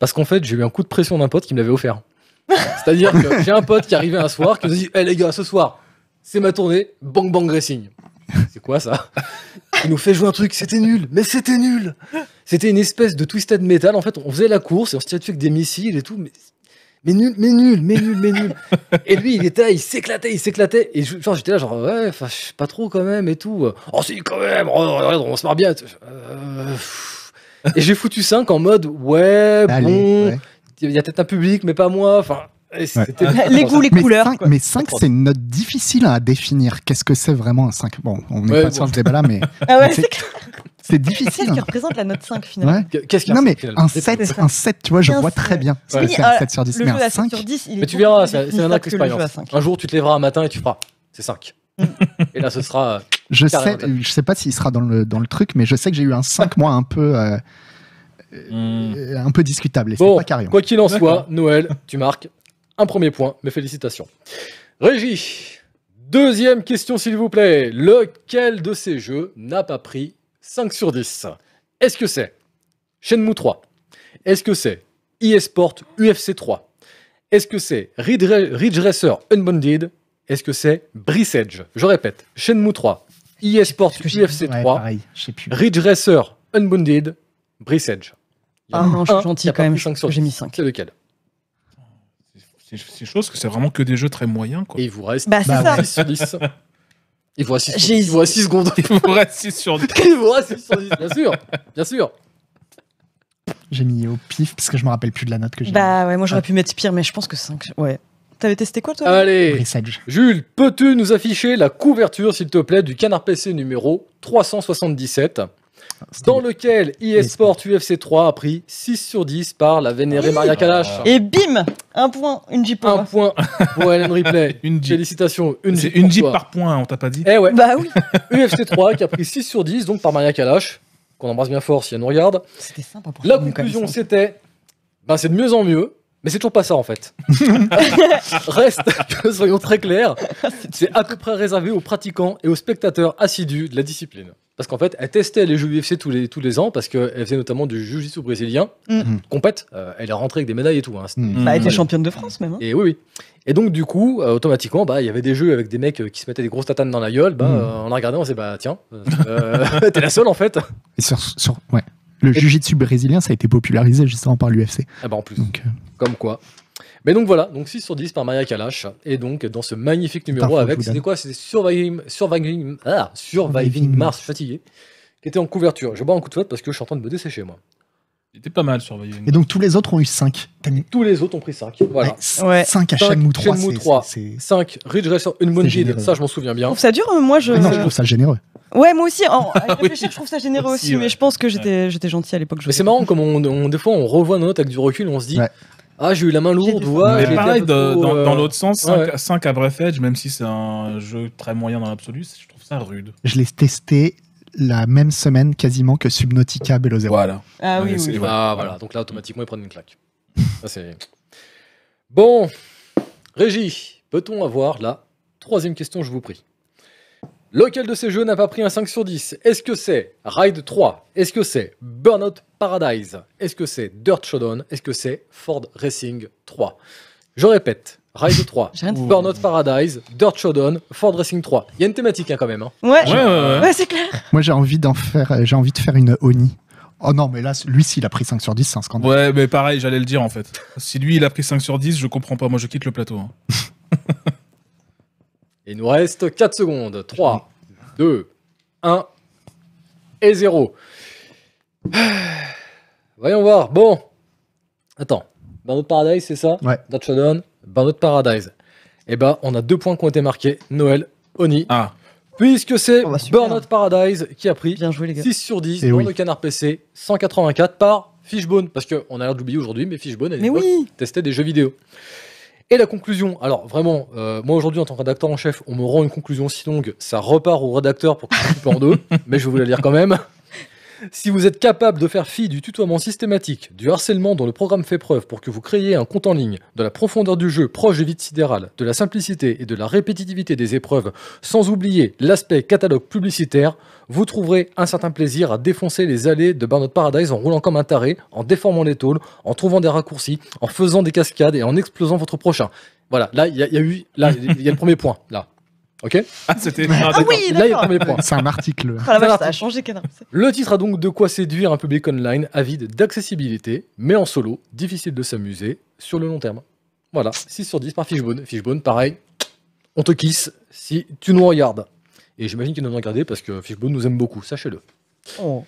parce qu'en fait, j'ai eu un coup de pression d'un pote qui me l'avait offert. C'est-à-dire que j'ai un pote qui arrivait un soir qui nous dit hey, eh, les gars, ce soir, c'est ma tournée Bang Bang Racing. C'est quoi ça Il nous fait jouer un truc, c'était nul, mais c'était nul C'était une espèce de twisted metal. En fait, on faisait la course et on se tirait dessus avec des missiles et tout, mais mais nul, mais nul, mais nul, mais nul. et lui, il était là, il s'éclatait, il s'éclatait. Et je, j'étais là, genre, ouais, pas trop quand même et tout. Oh, si, quand même, on se marre bien. et euh, j'ai foutu 5 en mode, ouais, bon, il y a peut-être un public, mais pas moi. Enfin, Les goûts, les couleurs. mais 5, c'est une note difficile à définir. Qu'est-ce que c'est vraiment un 5 Bon, on n'est pas sur le débat-là, mais. Ah ouais, C'est difficile. C'est ce qui représente la note 5 finalement. Qu'est-ce Non mais un 7, un 7, tu vois, je vois très bien c'est un 7 sur 10. mais un 5. il est mais tu verras, c'est un acte d'expérience. Un jour, tu te lèveras un matin et tu feras, c'est 5. Mm. et là, ce sera. Euh, je sais, je sais pas s'il sera dans le, dans le truc, mais je sais que j'ai eu un 5 mois un peu. Euh, mm. euh, un peu discutable et bon, pas carré. Quoi qu'il en soit, Noël, tu marques un premier point, Mes félicitations. Régie, deuxième question s'il vous plaît. Lequel de ces jeux n'a pas pris 5 sur 10. Est-ce que c'est Shenmue 3 Est-ce que c'est eSport UFC 3 Est-ce que c'est Ridge, Racer Unbounded Est-ce que c'est Brice Edge Je répète, Shenmue 3, eSport UFC 3, Ridge Racer Unbounded, Brice Edge. ah non, je suis gentil quand même, j'ai mis 5. C'est lequel C'est chose que c'est vraiment que des jeux très moyens. Et il vous reste bah, 10 sur 10. Il vous reste 6 secondes. Il vous reste 6 sur 10. Il vous 6 sur 10, bien sûr. Bien sûr. J'ai mis au pif parce que je me rappelle plus de la note que j'ai. Bah ouais, moi j'aurais ah. pu mettre pire, mais je pense que 5. Ouais. T'avais testé quoi toi Allez Jules, peux-tu nous afficher la couverture, s'il te plaît, du canard PC numéro 377 dans lequel eSport UFC 3 a pris 6 sur 10 par la vénérée Maria Kalash. Ah. Et bim Un point, une Jeep. Un point pour replay une Félicitations, une une Jeep par point, on t'a pas dit Eh ouais. Bah oui. UFC 3 qui a pris 6 sur 10, donc par Maria Kalash, qu'on embrasse bien fort si elle nous regarde. C'était sympa La conclusion, c'était ben, c'est de mieux en mieux. Mais c'est toujours pas ça en fait. Reste, soyons très clairs, c'est à peu près réservé aux pratiquants et aux spectateurs assidus de la discipline. Parce qu'en fait, elle testait les jeux UFC tous les, tous les ans, parce qu'elle faisait notamment du jiu-jitsu brésilien, mm. Mm. compète. Euh, elle est rentrée avec des médailles et tout. Hein. Mm. Bah, elle était championne de France même. Hein. Et oui, oui. Et donc, du coup, euh, automatiquement, automatiquement, bah, il y avait des jeux avec des mecs euh, qui se mettaient des grosses tatanes dans la gueule. Bah, on a regardé, on s'est dit, bah, tiens, t'es la seule en fait. Et sur, sur ouais. Le jiu brésilien, ça a été popularisé justement par l'UFC. Ah bah en plus. Donc, euh, Comme quoi. Mais donc voilà, donc 6 sur 10 par Maria Kalash. Et donc dans ce magnifique numéro avec, c'était quoi C'était Surviving, Surviving, ah, Surviving Mars fatigué, qui était en couverture. Je bois un coup de fouet parce que je suis en train de me dessécher moi. C'était pas mal Surviving. Et donc tous les autres ont eu 5. Tous les autres ont pris 5. Voilà. 5 à Shenmue 3. Shenmue 3, 5, Ridge Racer, une ça je m'en souviens bien. Oh, ça dure, euh, moi je. non, je trouve ça généreux. Ouais, moi aussi. Ah je trouve ça généreux aussi, mais je pense que j'étais gentil à l'époque. C'est marrant comme on, des fois on revoit nos notes avec du recul, on se dit. Ah, j'ai eu la main lourde, ouais. Mais dans, euh, l'autre sens, 5, à Bref Edge, même si c'est un jeu très moyen dans l'absolu, je trouve ça rude. Je l'ai testé la même semaine quasiment que Subnautica Below ah ah, Voilà. Donc là, automatiquement, ils prend une claque. bon, Régie, peut-on avoir la troisième question, je vous prie Lequel de ces jeux n'a pas pris un 5 sur 10 Est-ce que c'est Ride 3 Est-ce que c'est Burnout Paradise Est-ce que c'est Dirt Showdown Est-ce que c'est Ford Racing 3 Je répète, Ride 3, Burnout Paradise, Dirt Showdown, Ford Racing 3. Il y a une thématique hein, quand même. Hein. Ouais, ouais, c'est clair. Moi j'ai envie d'en faire, euh, envie de faire une Oni. Oh non, mais là, lui, s'il a pris 5 sur 10, c'est un scandale. Ouais, mais pareil, j'allais le dire en fait. Si lui, il a pris 5 sur 10, je comprends pas. Moi, je quitte le plateau. Hein. Il nous reste 4 secondes. 3, 2, 1 et 0. Voyons voir. Bon. Attends. Burnout Paradise, c'est ça Ouais. Dutch Burnout Paradise. Eh ben, on a deux points qui ont été marqués. Noël, Oni. Ah. Puisque c'est Paradise qui a pris 6 sur 10 pour eh le canard PC, 184 par Fishbone. Parce qu'on a l'air d'oublier aujourd'hui, mais Fishbone, à l'époque, testait des jeux vidéo. Et la conclusion, alors vraiment, euh, moi aujourd'hui en tant que rédacteur en chef, on me rend une conclusion si longue, ça repart au rédacteur pour que en deux, mais je vais vous la lire quand même. Si vous êtes capable de faire fi du tutoiement systématique, du harcèlement dont le programme fait preuve pour que vous créiez un compte en ligne, de la profondeur du jeu proche du vide sidéral, de la simplicité et de la répétitivité des épreuves, sans oublier l'aspect catalogue publicitaire, vous trouverez un certain plaisir à défoncer les allées de Burnout Paradise en roulant comme un taré, en déformant les tôles, en trouvant des raccourcis, en faisant des cascades et en explosant votre prochain. Voilà, là, il y, a eu, là, il y a le premier point, là. Ok Ah, c'était. Ah, oui, Là, C'est un article. Ah, ça a changé, Le titre a donc de quoi séduire un public online avide d'accessibilité, mais en solo, difficile de s'amuser sur le long terme. Voilà, 6 sur 10 par Fishbone. Fishbone, pareil, on te kiss si tu nous regardes. Et j'imagine qu'ils nous ont regardé parce que Fishbone nous aime beaucoup, sachez-le. Oh.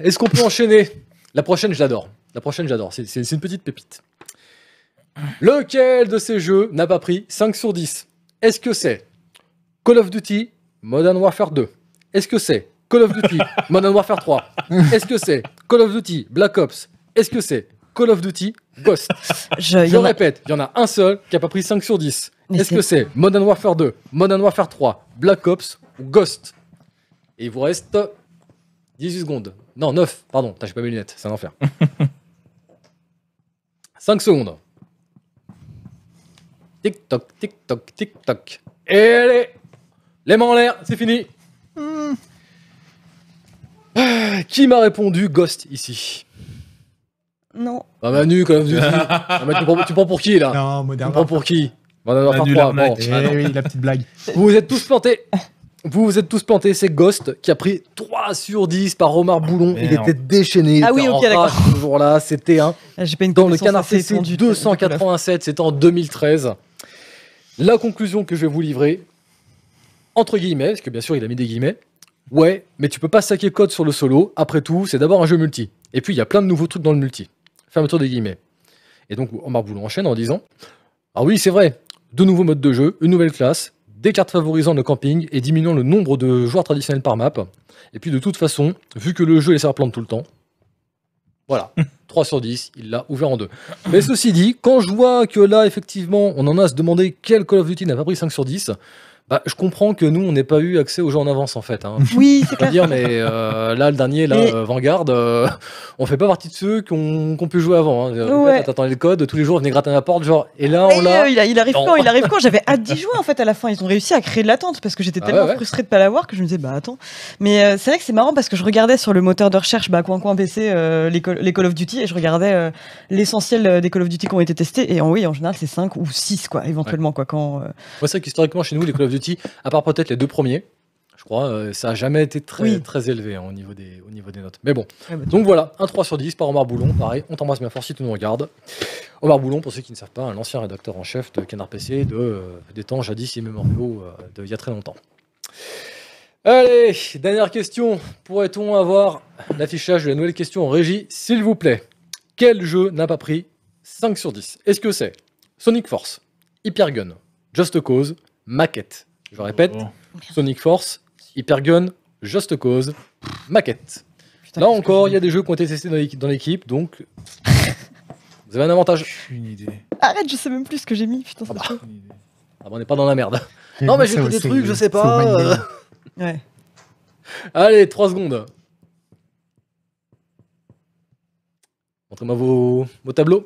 Est-ce qu'on peut enchaîner La prochaine, je l'adore. La prochaine, j'adore. C'est une petite pépite. Lequel de ces jeux n'a pas pris 5 sur 10 est-ce que c'est Call of Duty Modern Warfare 2 Est-ce que c'est Call of Duty Modern Warfare 3 Est-ce que c'est Call of Duty Black Ops Est-ce que c'est Call of Duty Ghost Je, répète, il y en a un seul qui a pas pris 5 sur 10. Est-ce que c'est Modern Warfare 2, Modern Warfare 3, Black Ops ou Ghost Et il vous reste 18 secondes. Non, 9, pardon, j'ai pas mes lunettes, c'est un enfer. 5 secondes. Tic-toc, tic-toc, tic-toc. Et allez Les mains en l'air, c'est fini hmm. ah, Qui m'a répondu Ghost ici Non. Bah Manu, quand même. Tu, ah, tu, prends, pour qui là Non, moderne. Tu prends pour qui On Manu, faire eh oui, la petite blague. Vous vous êtes tous plantés vous vous êtes tous plantés, c'est Ghost qui a pris 3 sur 10 par Omar Boulon. Il était déchaîné. ah oui, ok, d'accord. Ce jour-là, c'était un. Ah, j'ai pas une Dans le canard CC 287, c'était en 2013. La conclusion que je vais vous livrer, entre guillemets, parce que bien sûr il a mis des guillemets, ouais, mais tu peux pas saquer code sur le solo, après tout, c'est d'abord un jeu multi. Et puis il y a plein de nouveaux trucs dans le multi. Fermeture des guillemets. Et donc Omar Boulon enchaîne en disant Ah oui, c'est vrai, de nouveaux modes de jeu, une nouvelle classe, des cartes favorisant le camping et diminuant le nombre de joueurs traditionnels par map. Et puis de toute façon, vu que le jeu est serre plante tout le temps, voilà. 3 sur 10, il l'a ouvert en deux. Mais ceci dit, quand je vois que là, effectivement, on en a à se demander quel Call of Duty n'a pas pris 5 sur 10, ah, je comprends que nous, on n'ait pas eu accès aux jeux en avance, en fait. Hein. Oui, c'est clair. Dire, mais euh, là, le dernier, là, euh, Vanguard, on euh, on fait pas partie de ceux qui ont pu jouer avant. Hein. T'attendais le code, tous les jours, on venait gratter à la porte, genre, et là, on l'a. Il, arrive quand Il arrive quand J'avais hâte d'y jouer, en fait, à la fin. Ils ont réussi à créer de l'attente parce que j'étais ah tellement frustré frustrée de pas l'avoir que je me disais, bah attends. Mais c'est vrai que c'est marrant parce que je regardais sur le moteur de recherche, bah, coin coin PC, les, les, Call of Duty, et je regardais l'essentiel des Call of Duty qui ont été testés. Et en, oui, en général, c'est 5 ou 6, quoi, éventuellement, quoi. Quand, c'est vrai historiquement, chez nous, les Call of à part peut-être les deux premiers, je crois, euh, ça n'a jamais été très, très élevé hein, au, niveau des, au niveau des notes. Mais bon. Ah, bah, Donc voilà, un 3 sur 10 par Omar Boulon. Pareil, on t'embrasse bien fort si tu nous regardes. Omar Boulon, pour ceux qui ne savent pas, l'ancien rédacteur en chef de Canard PC de, euh, des temps jadis immémoriaux euh, d'il y a très longtemps. Allez, dernière question. Pourrait-on avoir l'affichage de la nouvelle question en régie, s'il vous plaît Quel jeu n'a pas pris 5 sur 10 Est-ce que c'est Sonic Force, Hypergun, Just Cause, Maquette je répète, Sonic Force, Hypergun, Just Cause, Maquette. Là encore, il y a des jeux qui ont été testés dans l'équipe, donc vous avez un avantage. Une idée. Arrête, je sais même plus ce que j'ai mis, putain. Ah bah. ah bah. on n'est pas dans la merde. non, mais j'ai des trucs, je sais pas. Euh. ouais. Allez, 3 secondes. Montrez-moi vos, vos tableaux.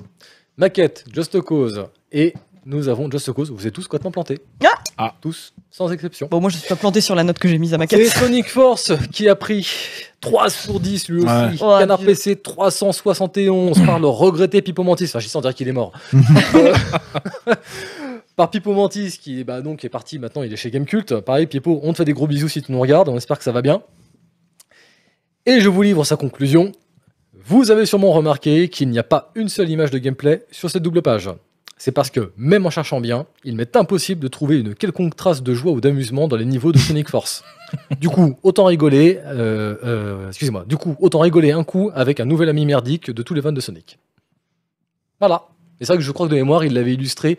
Maquette, Just Cause et nous avons Just Cause. Vous êtes tous complètement plantés. Ah, ah, Tous, sans exception. Bon, moi, je suis pas planté sur la note que j'ai mise à ma carte. C'est Sonic Force qui a pris 3 sur 10, lui aussi. Oh, Canard PC 371 par le regretté Pipo Mantis. Enfin, j'ai sans dire qu'il est mort. Euh, par Pipo Mantis, qui bah, donc, est parti maintenant, il est chez Game Cult. Pareil, Pipo, on te fait des gros bisous si tu nous regardes. On espère que ça va bien. Et je vous livre sa conclusion. Vous avez sûrement remarqué qu'il n'y a pas une seule image de gameplay sur cette double page c'est parce que, même en cherchant bien, il m'est impossible de trouver une quelconque trace de joie ou d'amusement dans les niveaux de Sonic Force. du coup, autant rigoler, euh, euh, excusez-moi, du coup, autant rigoler un coup avec un nouvel ami merdique de tous les fans de Sonic. Voilà. Et ça que je crois que de mémoire, il l'avait illustré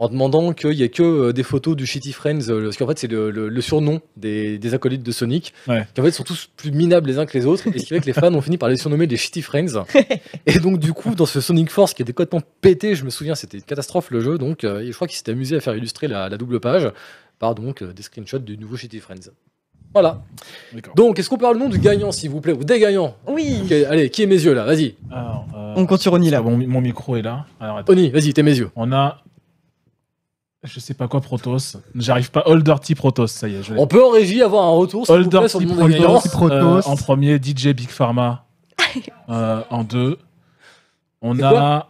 en demandant qu'il n'y ait que euh, des photos du Shitty Friends, euh, parce qu'en fait, c'est le, surnom des, acolytes de Sonic, qui en fait sont tous plus minables les uns que les autres, et ce qui fait que les fans ont fini par les surnommer des Shitty Friends. et donc, du coup, dans ce Sonic Force qui était complètement pété, je me souviens, c'était une catastrophe le jeu, donc euh, je crois qu'il s'était amusé à faire illustrer la, double page par des screenshots du nouveau Shitty Friends. Voilà. Donc, est-ce qu'on parle le nom du gagnant, s'il vous plaît, ou des gagnants Oui. allez, qui est mes yeux là Vas-y. on compte sur Oni là. mon micro est là. Alors, Oni, vas-y, t'es mes yeux. On a je sais pas quoi Protoss. J'arrive pas. Old Dirty Protoss, ça y est. On peut en régie avoir un retour s'il vous sur le euh, en premier, DJ Big Pharma. Euh, en deux. On a.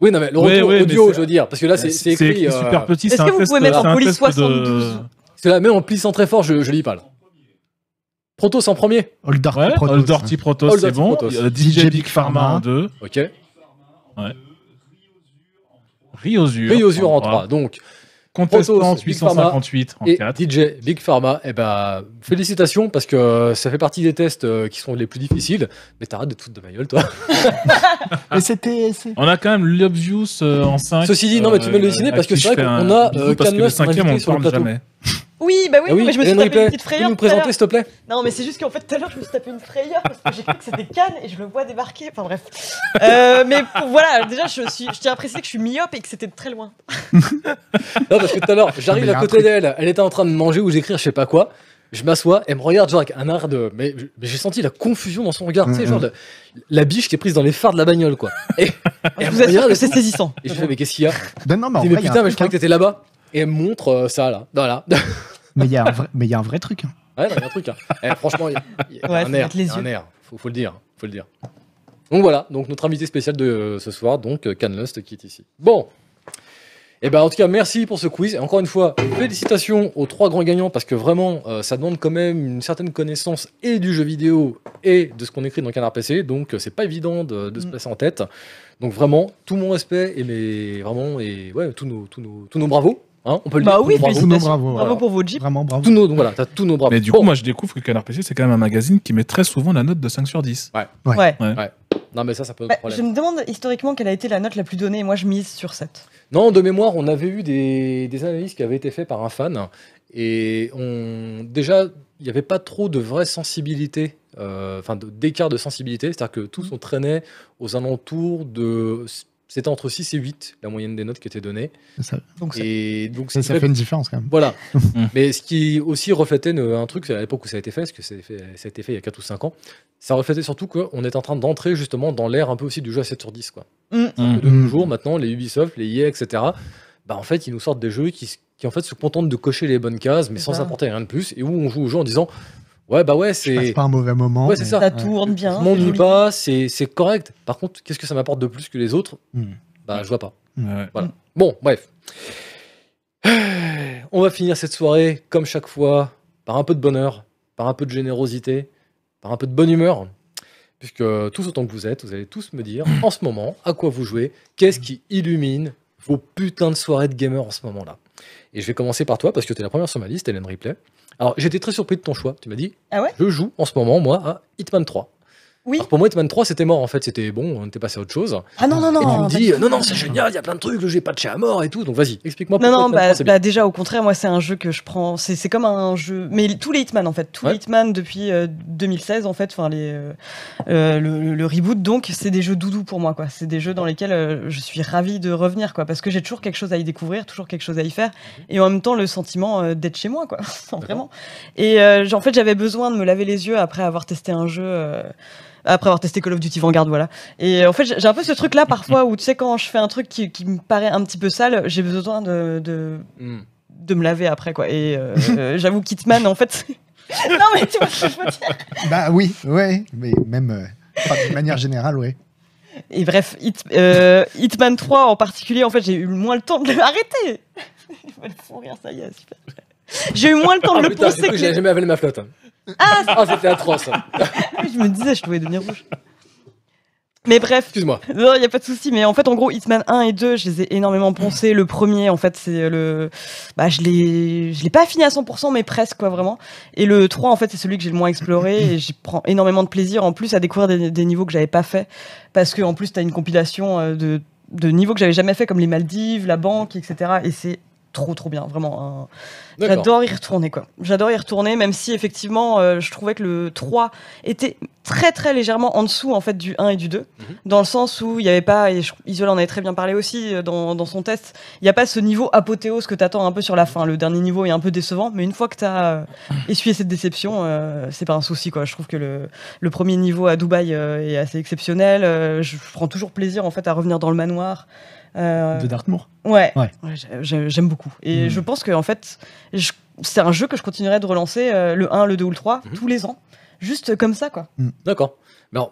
Oui, non, mais le retour audio, je veux dire, parce que là, c'est c'est écrit. Euh, super petit. Est-ce que vous pouvez mettre en police de- 72? Parce même en plissant très fort, je, je lis pas là. Protoss en premier. Old Protos, Protoss. Dirty Protoss, c'est bon. DJ Big Pharma en deux. Ok. Ouais. Riosure. Riosure en 3. Donc, Contestant 858 en 4. DJ Big Pharma, et bah, félicitations parce que euh, ça fait partie des tests euh, qui sont les plus difficiles. Mais t'arrêtes de te foutre de ma gueule, toi. mais c'était. On a quand même l'Obvious euh, en 5. Ceci dit, non, mais tu peux le dessiner parce que c'est vrai qu'on a euh, Camus On sur le plateau. Jamais. Oui, bah ah oui, mais je me suis tapé une petite frayeur. Tu peux nous présenter, s'il te plaît Non, mais c'est juste qu'en fait, tout à l'heure, je me suis tapé une frayeur parce que j'ai cru que c'était Cannes et je le vois débarquer. Enfin, bref. Euh, mais voilà, déjà, je, suis, tiens à préciser que je suis myope et que c'était de très loin. non, parce que tout à l'heure, j'arrive à côté d'elle, elle était en train de manger ou d'écrire, je sais pas quoi. Je m'assois, et elle me regarde genre avec un art de. Mais j'ai senti la confusion dans son regard, tu sais, mm, genre mm. de... la biche qui est prise dans les phares de la bagnole, quoi. Et, elle vous me regarde, c'est saisissant. Et je fais, mais qu'est-ce qu'il y a Non, non, mais, mais putain, mais je croyais hein. que t'étais là-bas et montre euh, ça là. Voilà. mais il y a un vrai, mais il y a un vrai truc. Hein. Ouais, il y a un truc. Hein. Eh, franchement, il y, a, un air, Faut, le dire, faut le dire. Donc voilà, donc notre invité spécial de euh, ce soir, donc euh, Canlust qui est ici. Bon. Et eh ben en tout cas, merci pour ce quiz. Et encore une fois, félicitations aux trois grands gagnants parce que vraiment, ça demande quand même une certaine connaissance et du jeu vidéo et de ce qu'on écrit dans Canard PC. Donc, c'est pas évident de, se mm. placer en tête. Donc, vraiment, tout mon respect et mais vraiment, et ouais, tous nos, tous nos, tous nos bravos Hein, on peut lui. bah oui, bravo, Bravo, pour vos jeeps. Vraiment bravo. Tous nos, voilà, tous nos bravos. Mais du coup, moi je découvre que Canard PC, c'est quand même un magazine qui met très souvent la note de 5 sur 10. Ouais. Ouais. ouais. Non, mais ça, ça peut bah, problème. Je me demande historiquement quelle a été la note la plus donnée. Moi, je mise sur 7. Non, de mémoire, on avait eu des, des analyses qui avaient été faites par un fan. Et on, déjà, il n'y avait pas trop de vraie sensibilité, euh, enfin d'écart de sensibilité. C'est-à-dire que tout on traînait aux alentours de c'était entre 6 et 8, la moyenne des notes qui était donnée. Ça, donc et donc ça, ça fait une différence quand même. Voilà. Mm. Mais ce qui aussi reflétait un truc, à l'époque où ça a été fait, parce que ça a été fait, il y a 4 ou 5 ans, ça reflétait surtout qu'on est en train d'entrer justement dans l'ère un peu aussi du jeu à 7 sur 10. Quoi. Mm. De mm. nos jours, maintenant, les Ubisoft, les EA, etc., bah, en fait, ils nous sortent des jeux qui, qui en fait se contentent de cocher les bonnes cases, mais sans apporter rien de plus, et où on joue au jeu en disant Ouais, bah ouais, c'est. pas un mauvais moment. Ouais, c'est ça. ça. tourne bien. Tout monde c'est correct. Par contre, qu'est-ce que ça m'apporte de plus que les autres hmm. Bah, je vois pas. Hmm. Voilà. Bon, bref. On va finir cette soirée, comme chaque fois, par un peu de bonheur, par un peu de générosité, par un peu de bonne humeur. Puisque euh, tous autant que vous êtes, vous allez tous me dire hmm. en ce moment à quoi vous jouez, qu'est-ce qui illumine vos putains de soirées de gamer en ce moment-là. Et je vais commencer par toi parce que tu es la première sur ma liste, Hélène Ripley. Alors, j'étais très surpris de ton choix. Tu m'as dit, ah je joue en ce moment, moi, à Hitman 3. Oui. pour moi, Hitman 3, c'était mort en fait, c'était bon, on était passé à autre chose. Ah non, non, non. Et tu me dis, bah, non, non, c'est génial, il y a plein de trucs, le jeu est patché à mort et tout, donc vas-y, explique-moi pourquoi. Non, non, bah, bah déjà, au contraire, moi, c'est un jeu que je prends, c'est comme un jeu. Mais tous les Hitman en fait, tous les Hitman depuis 2016, euh, en fait, enfin, les, euh, euh, le, reboot, donc, c'est des jeux doudous pour moi, quoi. C'est des jeux dans lesquels je suis ravie de revenir, quoi, parce que j'ai toujours quelque chose à y découvrir, toujours quelque chose à y faire, mhm. et en même temps, le sentiment d'être chez moi, quoi, vraiment. Et en fait, j'avais besoin de me laver les yeux après avoir testé un jeu après avoir testé Call of Duty Vanguard, voilà. Et euh, en fait, j'ai un peu ce truc-là parfois où, tu sais, quand je fais un truc qui, me paraît un petit peu sale, j'ai besoin de, de, hmm. me laver après, quoi. Et euh, euh, j'avoue, Kitman, en fait. non, mais tu vois ce que je veux dire Bah oui, ouais, mais même de manière générale, ouais. Et bref, Hitman 3 en particulier, en fait, j'ai eu moins le temps de l'arrêter. Il me le rire, ça y est, super. J'ai eu moins le temps de ah, le poncer que... J'ai jamais avalé ma flotte. Hein. Ah, ah c'était atroce. Hein. je me disais, je pouvais devenir rouge. Mais bref. Excuse-moi. Non, il n'y a pas de souci. Mais en fait, en gros, Hitman 1 et 2, je les ai énormément poncés. Le premier, en fait, c'est le. Bah, je l'ai, je l'ai pas fini à 100%, mais presque, quoi, vraiment. Et le 3, en fait, c'est celui que j'ai le moins exploré. Et j'y prends énormément de plaisir, en plus, à découvrir des, niveaux que j'avais pas fait. Parce que, en plus, t'as une compilation euh, de, de niveaux que j'avais jamais fait, comme les Maldives, la banque, etc. Et c'est trop trop bien, vraiment. Hein. J'adore y retourner quoi. J'adore y retourner, même si effectivement euh, je trouvais que le 3 était très très légèrement en dessous en fait du 1 et du 2, mhm. dans le sens où il n'y avait pas, et Isola en avait très bien parlé aussi euh, dans, son test, il n'y a pas ce niveau apothéose que tu attends un peu sur la fin. Le dernier niveau est un peu décevant, mais une fois que t'as as euh, essuyé cette déception, c'est pas un souci quoi. Je trouve que le, le premier niveau à Dubaï est assez exceptionnel. je prends toujours plaisir en fait à revenir dans le manoir. Euh, de Dartmoor. Ouais, ouais. j'aime beaucoup. Et hmm. je pense que en fait, c'est un jeu que je continuerai de relancer euh, le 1, le 2 ou le 3 hmm. tous les ans, juste comme ça quoi. Hmm. D'accord. Alors,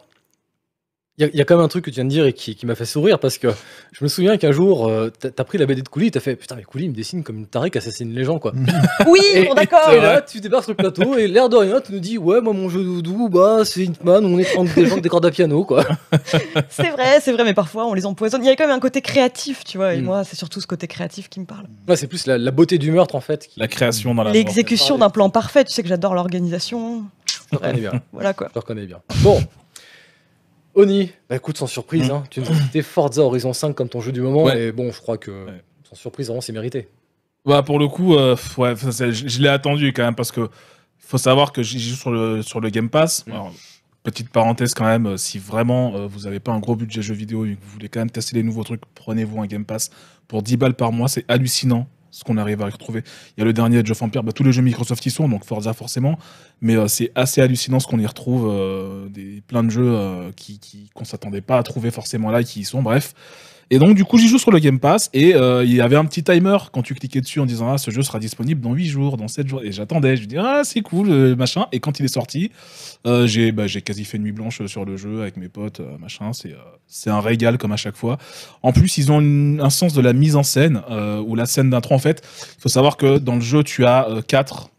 il y, a quand même un truc que tu viens de dire et qui, m'a fait sourire parce que je me souviens qu'un jour, euh, t'as pris la BD de Couli et t'as fait Putain, mais Couli, me dessine comme une tarée qui assassine les gens, quoi. oui, bon, d'accord. Et, là, tu débarques sur le plateau et l'air de rien, tu nous dis Ouais, moi, mon jeu doudou, bah, c'est Hitman, on est des gens des cordes à piano, quoi. c'est vrai, c'est vrai, mais parfois, on les empoisonne. Il y a quand même un côté créatif, tu vois, et mm. moi, c'est surtout ce côté créatif qui me parle. c'est plus la, beauté du meurtre, en fait. La création dans la L'exécution d'un plan parfait. Tu sais que j'adore l'organisation. Je reconnais bien. Voilà, quoi. Je reconnais bien. Bon. Oni, bah, écoute, sans surprise, mm. hein. tu nous as cité Forza Horizon 5 comme ton jeu du moment, mais bon, je crois que sans surprise, vraiment, c'est mérité. Bah, pour le coup, euh, je, l'ai attendu quand même, parce que faut savoir que j'y sur le, sur le Game Pass. Mm. petite parenthèse quand même, euh, si vraiment euh, vous n'avez pas un gros budget jeu vidéo et que vous voulez quand même tester les nouveaux trucs, prenez-vous un Game Pass pour 10 balles par mois, c'est hallucinant ce qu'on arrive à retrouver. Il y a le dernier, de of Empire, bah, tous les jeux Microsoft y sont, donc Forza forcément, mais euh, c'est assez hallucinant ce qu'on y retrouve, euh, des, plein de jeux euh, qui, qu'on ne s'attendait pas à trouver forcément là et qui y sont, bref. Et donc, du coup, j'y joue sur le Game Pass et euh, il y avait un petit timer quand tu cliquais dessus en disant Ah, ce jeu sera disponible dans 8 jours, dans 7 jours. Et j'attendais, je dis Ah, c'est cool, euh, machin. Et quand il est sorti, euh, bah, j'ai quasi fait nuit blanche sur le jeu avec mes potes, euh, machin. C'est un régal comme à chaque fois. En plus, ils ont un sens de la mise en scène, ou la scène d'intro. En fait, il faut savoir que dans le jeu, tu as 4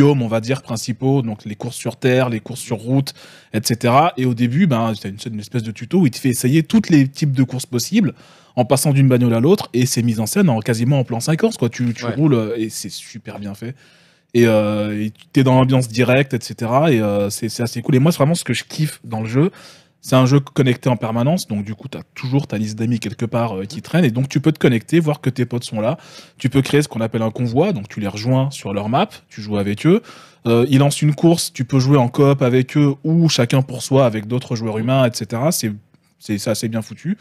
on va dire, principaux, donc les courses sur terre, les courses sur route, etc. Et au début, ben, tu une, espèce de tuto où il te fait essayer tous les types de courses possibles en passant d'une bagnole à l'autre et c'est mis en scène en, quasiment en plan 50 Quoi. Tu, roules euh, et c'est super bien fait. Et euh, tu es dans l'ambiance directe, etc. Et euh, c'est assez cool. Et moi, c'est vraiment ce que je kiffe dans le jeu. C'est un jeu connecté en permanence, donc du coup, tu as toujours ta liste d'amis quelque part euh, qui traîne, et donc tu peux te connecter, voir que tes potes sont là. Tu peux créer ce qu'on appelle un convoi, donc tu les rejoins sur leur map, tu joues avec eux. Euh, ils lancent une course, tu peux jouer en coop avec eux, ou chacun pour soi avec d'autres joueurs humains, etc. C'est c'est assez bien foutu.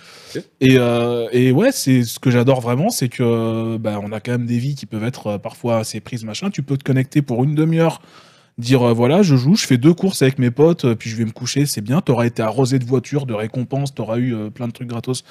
Et, euh, et, ouais, c'est ce que j'adore vraiment, c'est que bah, on a quand même des vies qui peuvent être parfois assez prises, machin. Tu peux te connecter pour une demi-heure dire euh, voilà, je joue, je fais deux courses avec mes potes, euh, puis je vais me coucher, c'est bien. T'auras été arrosé de voitures, de récompenses, t'auras eu euh, plein de trucs gratos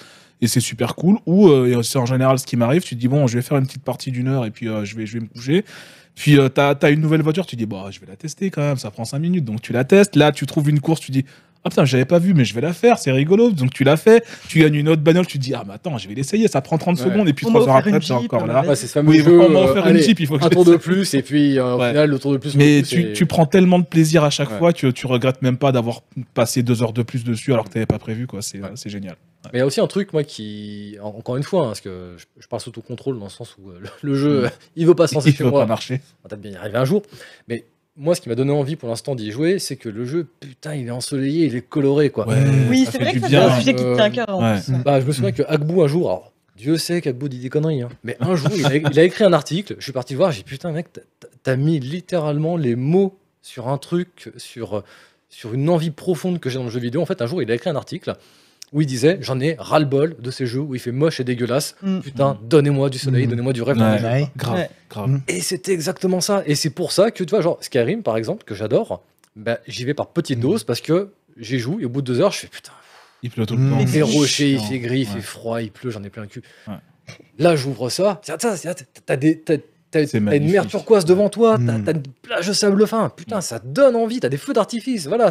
et c'est super cool. Ou c'est en général ce qui m'arrive, tu te dis bon, je vais faire une petite partie d'une heure et puis je vais je vais me coucher. Puis t'as as une nouvelle voiture, tu dis bon, bah, je vais la tester quand même, ça prend cinq minutes, donc tu la testes. Là, tu trouves une course, tu dis ah putain, j'avais pas vu, mais je vais la faire, c'est rigolo. Donc tu la fais, tu gagnes une autre bagnole, tu te dis, ah mais attends, je vais l'essayer, ça prend 30 secondes, et puis 3 heures après, c'est encore là. c'est ce fameux jeu, euh, faire une il faut que Un euh, tour de plus, et puis au final, le tour de plus. Mais tu, prends tellement de plaisir à chaque fois que tu regrettes même pas d'avoir passé 2 heures de plus dessus alors que t'avais pas prévu, quoi. C'est génial. Mais il y a aussi un truc, moi, qui. Encore une fois, hein, parce que je parle sous tout contrôle dans le sens où euh, le, jeu, mm. il veut pas s'en Il veut pas marcher. On va bien y arriver un jour. Mais moi, ce qui m'a donné envie pour l'instant d'y jouer, c'est que le jeu, putain, il est ensoleillé, il est coloré, quoi. oui, c'est vrai que c'est un sujet qui euh, tient à bah, je me souviens que un jour, Dieu sait qu'Akbou dit des conneries, hein, mais un jour, il a, écrit un article, je suis parti voir, j'ai dit, putain, mec, t'as mis littéralement les mots sur un truc, sur, sur une envie profonde que j'ai dans le jeu vidéo. En fait, un jour, il a écrit un article où il disait J'en ai ras-le-bol de ces jeux où il fait moche et dégueulasse. Mm. Putain, donnez-moi du soleil, mm. donnez-moi du rêve. Grave, grave. Mm. Et c'était exactement ça. Et c'est pour ça que, tu vois, genre Skyrim, par exemple, que j'adore, bah, j'y vais par petite dose parce que j'y joue et au bout de deux heures, je fais Putain. Il pleut tout le temps. Il fait rocher, il fait gris, il fait froid, il pleut, j'en ai plein le cul. Là, j'ouvre ça. T'as une mer turquoise devant toi, t'as une plage de sable fin. Putain, ça donne envie, t'as des feux d'artifice. Voilà,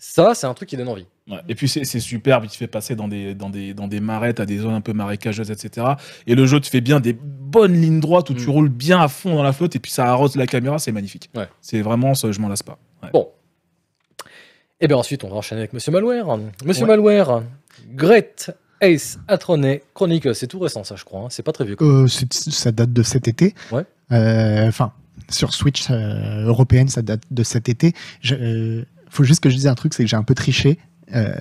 ça, c'est un truc qui donne envie. Et puis c'est superbe, il te fait passer dans des, dans des, dans des marais, à des zones un peu marécageuses, etc. Et le jeu te fait bien des bonnes lignes droites où tu mm. roules bien à fond dans la flotte et puis ça arrose la caméra, c'est magnifique. Ouais. C'est vraiment, ça, je m'en lasse pas. Bon. Et eh bien ensuite, on va enchaîner avec Monsieur Malware. Monsieur Malware, Great Ace Atroné. Chronique, c'est tout récent ça, je crois. Hein. C'est pas très vieux. Euh, ça date de cet été. Ouais. Euh, enfin, sur Switch euh, européenne, ça date de cet été. Je, faut juste que je dise un truc, c'est que j'ai un peu triché. Euh,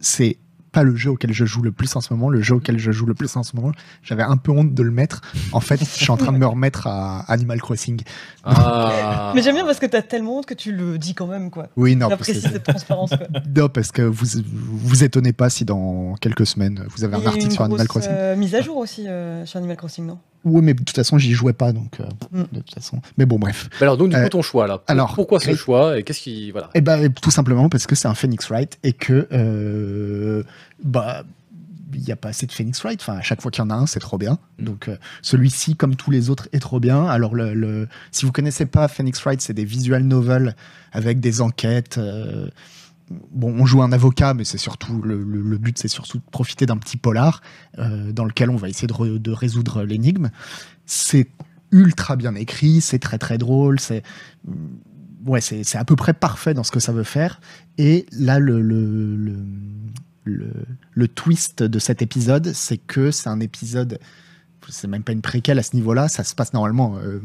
c'est pas le jeu auquel je joue le plus en ce moment. Le jeu auquel je joue le plus en ce moment, j'avais un peu honte de le mettre. En fait, je suis en train de me remettre à Animal Crossing. Ah. Mais j'aime bien parce que t'as tellement honte que tu le dis quand même, quoi. Oui, non, parce que cette transparence. Quoi. Non, parce que vous vous étonnez pas si dans quelques semaines vous avez un article sur Animal Crossing. Euh, mise à jour aussi euh, sur Animal Crossing, non Ouais, mais de toute façon, j'y jouais pas, donc euh, mm. de toute façon. Mais bon, bref. alors, donc, du coup, euh, ton choix là. Alors, pourquoi ce choix et qu'est-ce qui voilà. Et eh ben, tout simplement parce que c'est un Phoenix Wright et que euh, bah il n'y a pas assez de Phoenix Wright. Enfin, à chaque fois qu'il y en a un, c'est trop bien. Mm. Donc, celui-ci, comme tous les autres, est trop bien. Alors, le, si vous connaissez pas Phoenix Wright, c'est des visual novels avec des enquêtes bon, on joue un avocat, mais c'est surtout le, but, c'est surtout de profiter d'un petit polar euh, dans lequel on va essayer de, résoudre l'énigme. C'est ultra bien écrit, c'est très très drôle, c'est mm, ouais, c'est à peu près parfait dans ce que ça veut faire. Et là, le, twist de cet épisode, c'est que c'est un épisode, c'est même pas une préquelle à ce niveau-là, ça se passe normalement. Euh,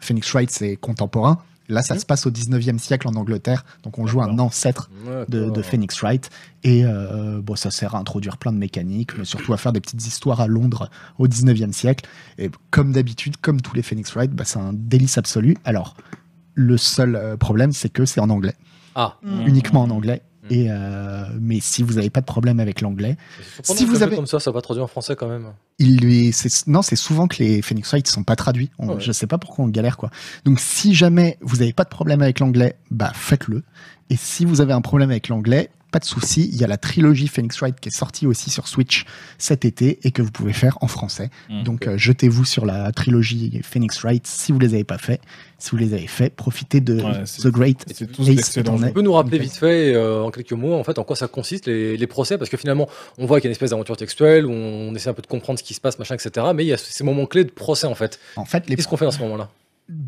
Phoenix Wright, c'est contemporain, Là, ça mmh. se passe au 19e siècle en Angleterre, donc on joue un ancêtre de, Phoenix Wright. Et euh, bon, ça sert à introduire plein de mécaniques, mais surtout à faire des petites histoires à Londres au 19e siècle. Et comme d'habitude, comme tous les Phoenix Wright, bah, c'est un délice absolu. Alors, le seul euh, problème, c'est que c'est en anglais. Ah. Mmh. Uniquement en anglais. Mm. Et euh, mais si vous n'avez pas de problème avec l'anglais, si vous avez comme ça, ça va traduire en français quand même. Il lui, non, c'est souvent que les Phoenix Wright sont pas traduits. On, ne Je sais pas pourquoi on galère quoi. Donc si jamais vous n'avez pas de problème avec l'anglais, bah faites-le. Et si vous avez un problème avec l'anglais, pas de soucis, Il y a la trilogie Phoenix Wright qui est sortie aussi sur Switch cet été et que vous pouvez faire en français. Mm. Donc euh, jetez-vous sur la trilogie Phoenix Wright si vous les avez pas fait. Si vous les avez fait, profitez de The Great. C'est Tu peux nous rappeler vite fait, euh, en quelques mots, en fait, en quoi ça consiste les, procès Parce que finalement, on voit qu'il y a une espèce d'aventure textuelle où on essaie un peu de comprendre ce qui se passe, machin, etc. Mais il y a ces moments clés de procès en fait. En fait, qu'est-ce qu'on fait dans ce moment-là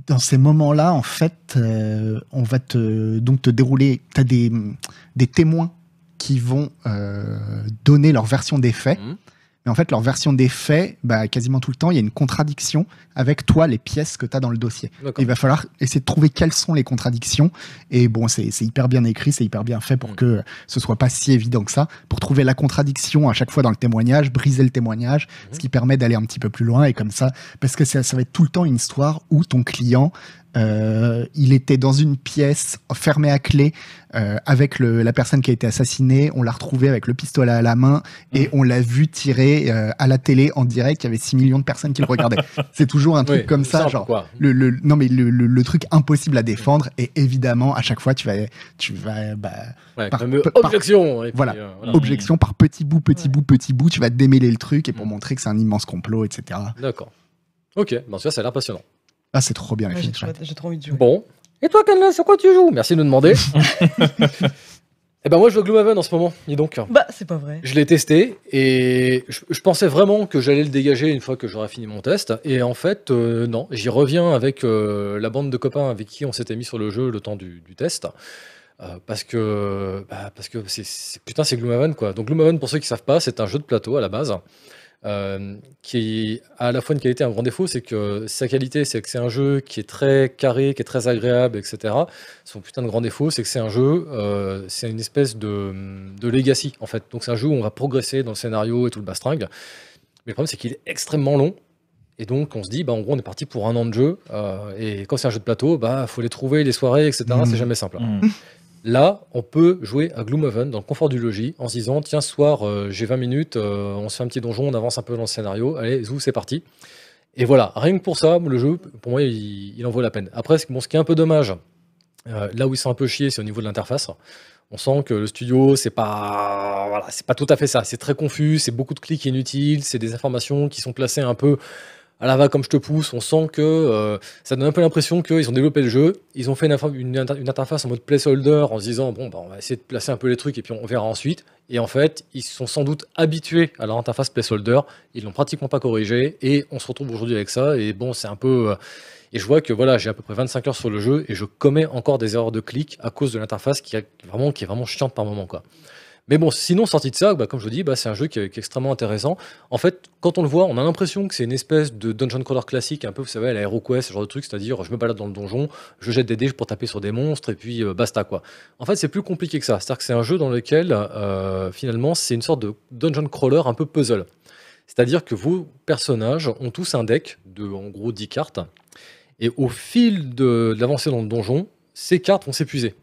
dans ces moments-là, en fait, euh, on va te, donc te dérouler. Tu des, des témoins qui vont euh, donner leur version des faits. Mmh. Mais en fait, leur version des faits, bah, quasiment tout le temps, il y a une contradiction avec toi, les pièces que tu as dans le dossier. Il va falloir essayer de trouver quelles sont les contradictions. Et bon, c'est hyper bien écrit, c'est hyper bien fait pour mmh. que ce soit pas si évident que ça. Pour trouver la contradiction à chaque fois dans le témoignage, briser le témoignage, mmh. ce qui permet d'aller un petit peu plus loin. Et comme ça, parce que ça, ça va être tout le temps une histoire où ton client euh, il était dans une pièce fermée à clé euh, avec la personne qui a été assassinée. On l'a retrouvé avec le pistolet à la main et mmh. on l'a vu tirer euh, à la télé en direct. Il y avait 6 millions de personnes qui le regardaient. c'est toujours un truc comme ça, genre le, le, non mais le, truc impossible à défendre. Mmh. Et évidemment, à chaque fois, tu vas, tu vas, bah, ouais, par, objection. voilà, mmh. objection par petit bout, petit bout, petit bout. Tu vas démêler le truc et pour montrer que c'est un immense complot, etc. D'accord. Ok, bon, ça, ça a l'air passionnant. Ah, c'est trop bien les J'ai trop envie de jouer. Bon. Et toi, Kanla, sur quoi tu joues Merci de nous demander. Eh ben moi je joue à Gloomhaven en ce moment, dis donc. Bah c'est pas vrai. Je l'ai testé et je, pensais vraiment que j'allais le dégager une fois que j'aurais fini mon test. Et en fait, euh, non, j'y reviens avec euh, la bande de copains avec qui on s'était mis sur le jeu le temps du, test. Euh, parce que bah, parce que c'est putain c'est Gloomhaven quoi. Donc Gloomhaven pour ceux qui savent pas, c'est un jeu de plateau à la base euh, qui a à la fois une qualité et un grand défaut, c'est que sa qualité, c'est que c'est un jeu qui est très carré, qui est très agréable, etc. Son putain de grand défaut, c'est que c'est un jeu, euh, c'est une espèce de, de, legacy, en fait. Donc c'est un jeu où on va progresser dans le scénario et tout le bastringue. Mais le problème, c'est qu'il est extrêmement long. Et donc, on se dit, bah, en gros, on est parti pour un an de jeu. Euh, et quand c'est un jeu de plateau, bah, faut les trouver, les soirées, etc. C'est mmh. jamais simple. Hein. Mmh. Là, on peut jouer à Gloomhaven dans le confort du logis en se disant tiens, ce soir, euh, j'ai 20 minutes, euh, on se fait un petit donjon, on avance un peu dans le scénario, allez, zou, c'est parti. Et voilà, rien que pour ça, le jeu, pour moi, il, en vaut la peine. Après, ce qui est un peu dommage, euh, là où ils sont un peu chiés, c'est au niveau de l'interface. On sent que le studio, c'est pas, voilà, c'est pas tout à fait ça. C'est très confus, c'est beaucoup de clics inutiles, c'est des informations qui sont placées un peu à la va comme je te pousse, on sent que euh, ça donne un peu l'impression qu'ils ont développé le jeu, ils ont fait une, interface en mode placeholder en se disant bon bah, on va essayer de placer un peu les trucs et puis on verra ensuite. Et en fait, ils sont sans doute habitués à leur interface placeholder, ils l'ont pratiquement pas corrigé et on se retrouve aujourd'hui avec ça. Et bon, c'est un peu euh, et je vois que voilà, j'ai à peu près 25 heures sur le jeu et je commets encore des erreurs de clic à cause de l'interface qui, qui est vraiment chiante par moment quoi. Mais bon, sinon, sorti de ça, bah, comme je vous dis, bah, c'est un jeu qui est, extrêmement intéressant. En fait, quand on le voit, on a l'impression que c'est une espèce de dungeon crawler classique, un peu, vous savez, la la Quest, ce genre de truc, c'est-à-dire je me balade dans le donjon, je jette des dés pour taper sur des monstres, et puis euh, basta, quoi. En fait, c'est plus compliqué que ça. C'est-à-dire que c'est un jeu dans lequel, euh, finalement, c'est une sorte de dungeon crawler un peu puzzle. C'est-à-dire que vos personnages ont tous un deck de, en gros, 10 cartes, et au fil de l'avancée dans le donjon, ces cartes vont s'épuiser.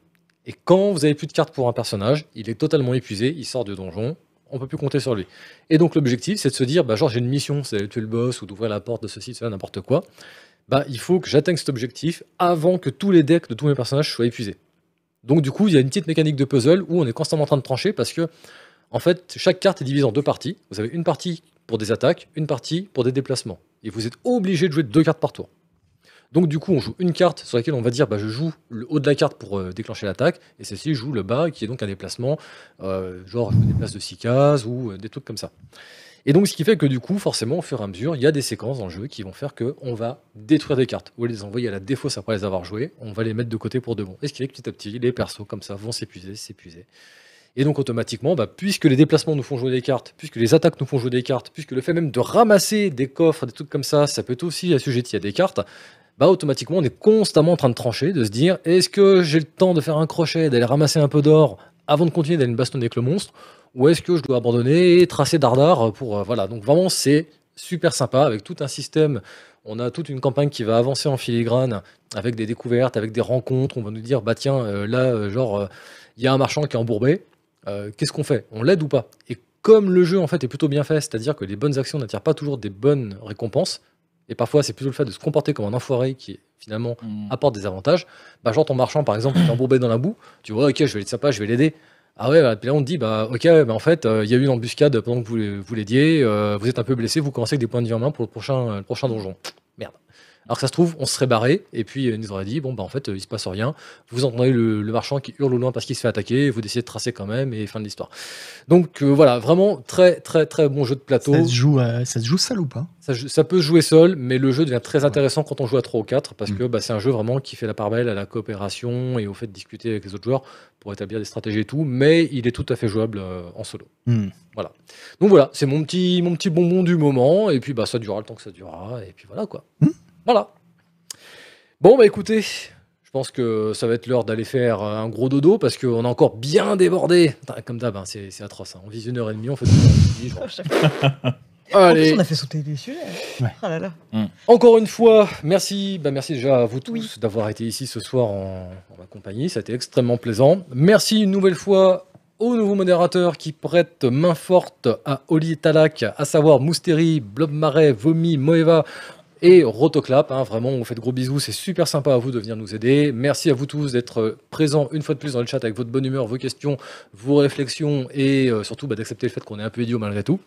Et quand vous avez plus de cartes pour un personnage, il est totalement épuisé, il sort du donjon, on peut plus compter sur lui. Et donc l'objectif, c'est de se dire, bah, genre j'ai une mission, c'est d'aller tuer le boss ou d'ouvrir la porte de ceci, de cela, n'importe quoi. Bah, il faut que j'atteigne cet objectif avant que tous les decks de tous mes personnages soient épuisés. Donc du coup, il y a une petite mécanique de puzzle où on est constamment en train de trancher parce que, en fait, chaque carte est divisée en deux parties. Vous avez une partie pour des attaques, une partie pour des déplacements. Et vous êtes obligé de jouer deux cartes par tour. Donc du coup, on joue une carte sur laquelle on va dire bah, je joue le haut de la carte pour euh, déclencher l'attaque, et celle-ci joue le bas, qui est donc un déplacement, euh, genre je me déplace de 6 cases ou euh, des trucs comme ça. Et donc ce qui fait que du coup, forcément, au fur et à mesure, il y a des séquences dans le jeu qui vont faire qu'on va détruire des cartes, ou les envoyer à la défausse après les avoir jouées, on va les mettre de côté pour de bon. Et ce qui fait que petit à petit, les persos comme ça vont s'épuiser, s'épuiser. Et donc automatiquement, bah, puisque les déplacements nous font jouer des cartes, puisque les attaques nous font jouer des cartes, puisque le fait même de ramasser des coffres, des trucs comme ça, ça peut être aussi assujetti à des cartes, bah, automatiquement on est constamment en train de trancher, de se dire est-ce que j'ai le temps de faire un crochet, d'aller ramasser un peu d'or avant de continuer d'aller me bastonner avec le monstre, ou est-ce que je dois abandonner et tracer dardard pour euh, voilà. Donc vraiment c'est super sympa avec tout un système. On a toute une campagne qui va avancer en filigrane avec des découvertes, avec des rencontres. On va nous dire bah tiens euh, là euh, genre il y a un marchand qui est embourbé. Qu'est-ce qu'on fait On l'aide ou pas Et comme le jeu en fait est plutôt bien fait, c'est-à-dire que les bonnes actions n'attirent pas toujours des bonnes récompenses, et parfois c'est plutôt le fait de se comporter comme un enfoiré qui finalement mm. apporte des avantages. Bah, genre ton marchand par exemple, est embourbé dans la boue, tu vois, ok, je vais être sympa, je vais l'aider. Ah ouais, bah, là on te dit, bah ok, bah, en fait, euh, il y a eu une embuscade pendant que vous, vous l'aidiez, euh, vous êtes un peu blessé, vous commencez avec des points de vie en main pour le prochain, euh, le prochain donjon. Alors que ça se trouve, on se serait barré et puis ils nous auraient dit bon bah en fait euh, il se passe rien. Vous entendez le, marchand qui hurle au loin parce qu'il se fait attaquer. Vous décidez de tracer quand même et fin de l'histoire. Donc euh, voilà, vraiment très très très bon jeu de plateau. Ça se joue, euh, seul ou pas ça, ça, peut jouer seul, mais le jeu devient très intéressant quand on joue à 3 ou 4 parce mm. que bah, c'est un jeu vraiment qui fait la part belle à la coopération et au fait de discuter avec les autres joueurs pour établir des stratégies et tout. Mais il est tout à fait jouable en solo. Mm. Voilà. Donc voilà, c'est mon petit mon petit bonbon du moment et puis bah ça durera le temps que ça durera et puis voilà quoi. Mm. Voilà. Bon, bah écoutez, je pense que ça va être l'heure d'aller faire euh, un gros dodo parce qu'on a encore bien débordé. comme d'hab, hein, c'est, atroce. Hein. On vise une heure et demie, on fait tout on a fait sauter les sujets. Hein. Ah mm. encore une fois, merci, bah, merci déjà à vous tous d'avoir été ici ce soir en, ma compagnie. Ça a été extrêmement plaisant. Merci une nouvelle fois au nouveaux modérateur qui prête main forte à Oli et Talak, à savoir Moustéri Blob Marais, Vomi, Moeva, et Rotoclap. Hein, vraiment, on vous fait gros bisous. C'est super sympa à vous de venir nous aider. Merci à vous tous d'être euh, présents une fois de plus dans le chat avec votre bonne humeur, vos questions, vos réflexions et euh, surtout bah, d'accepter le fait qu'on est un peu idiot malgré tout.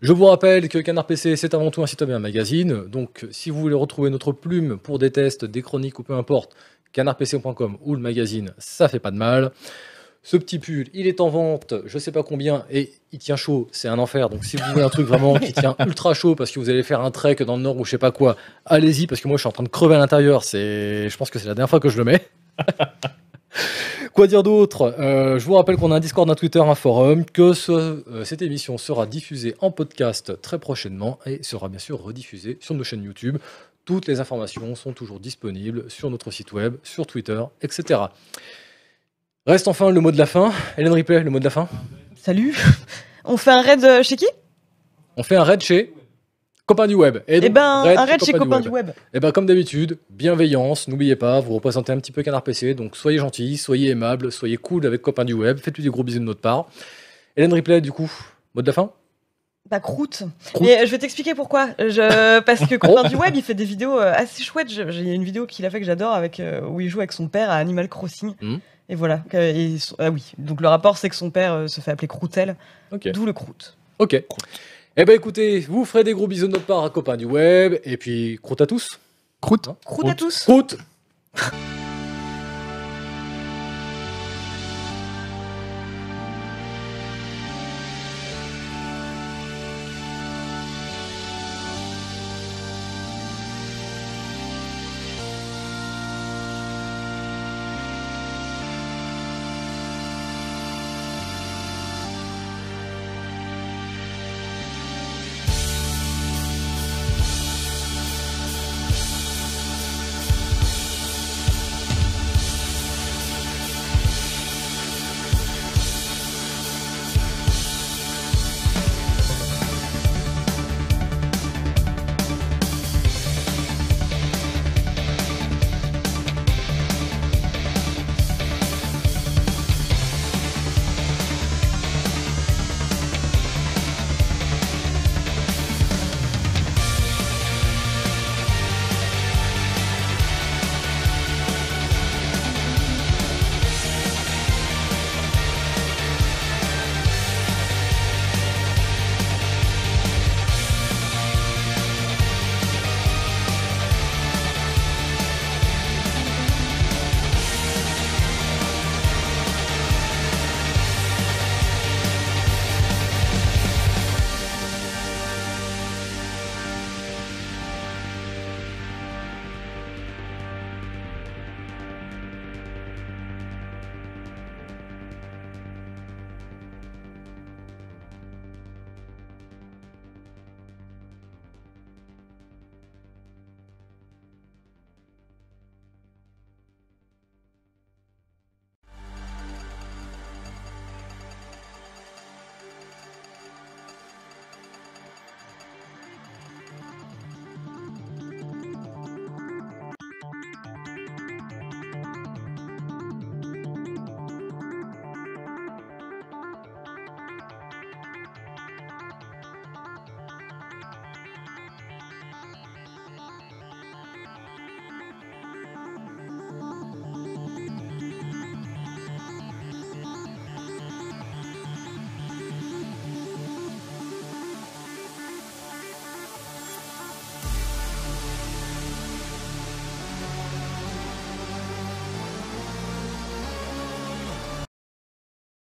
Je vous rappelle que Canard PC, c'est avant tout un site web et un magazine. Donc, si vous voulez retrouver notre plume pour des tests, des chroniques ou peu importe, canardpc.com ou le magazine, ça fait pas de mal ce petit pull, il est en vente, je sais pas combien, et il tient chaud, c'est un enfer. Donc si vous voulez un truc vraiment qui tient ultra chaud parce que vous allez faire un trek dans le nord ou je sais pas quoi, allez-y parce que moi je suis en train de crever à l'intérieur. C'est, je pense que c'est la dernière fois que je le mets. Quoi dire d'autre euh, Je vous rappelle qu'on a un Discord, un Twitter, un forum, que ce, euh, cette émission sera diffusée en podcast très prochainement et sera bien sûr rediffusée sur nos chaînes YouTube. Toutes les informations sont toujours disponibles sur notre site web, sur Twitter, etc. Reste enfin le mot de la fin. Hélène Ripley, le mot de la fin. Salut. On fait un raid euh, chez qui On fait un raid chez Copain du Web. Et, eh ben, un raid chez Copain du Web. Et eh ben, comme d'habitude, bienveillance, n'oubliez pas, vous représentez un petit peu Canard PC, donc soyez gentils, soyez aimables, soyez cool avec Copain du Web, faites-lui des gros bisous de notre part. Hélène Ripley, du coup, mot de la fin bah, croûte. Mais euh, je vais t'expliquer pourquoi. Je... Parce que Copain du oh. Web, il fait des vidéos euh, assez chouettes. J'ai une vidéo qu'il a fait que j'adore avec... où il joue avec son père à Animal Crossing. Hmm. Et voilà. ah oui, donc le rapport, c'est que son père euh, se fait appeler Croutel, d'où le Croûte. Ok. Eh ben écoutez, vous ferez des gros bisous de notre part à copains du web, et puis croûte à tous. Croute. Hein Croute à tous. Croute.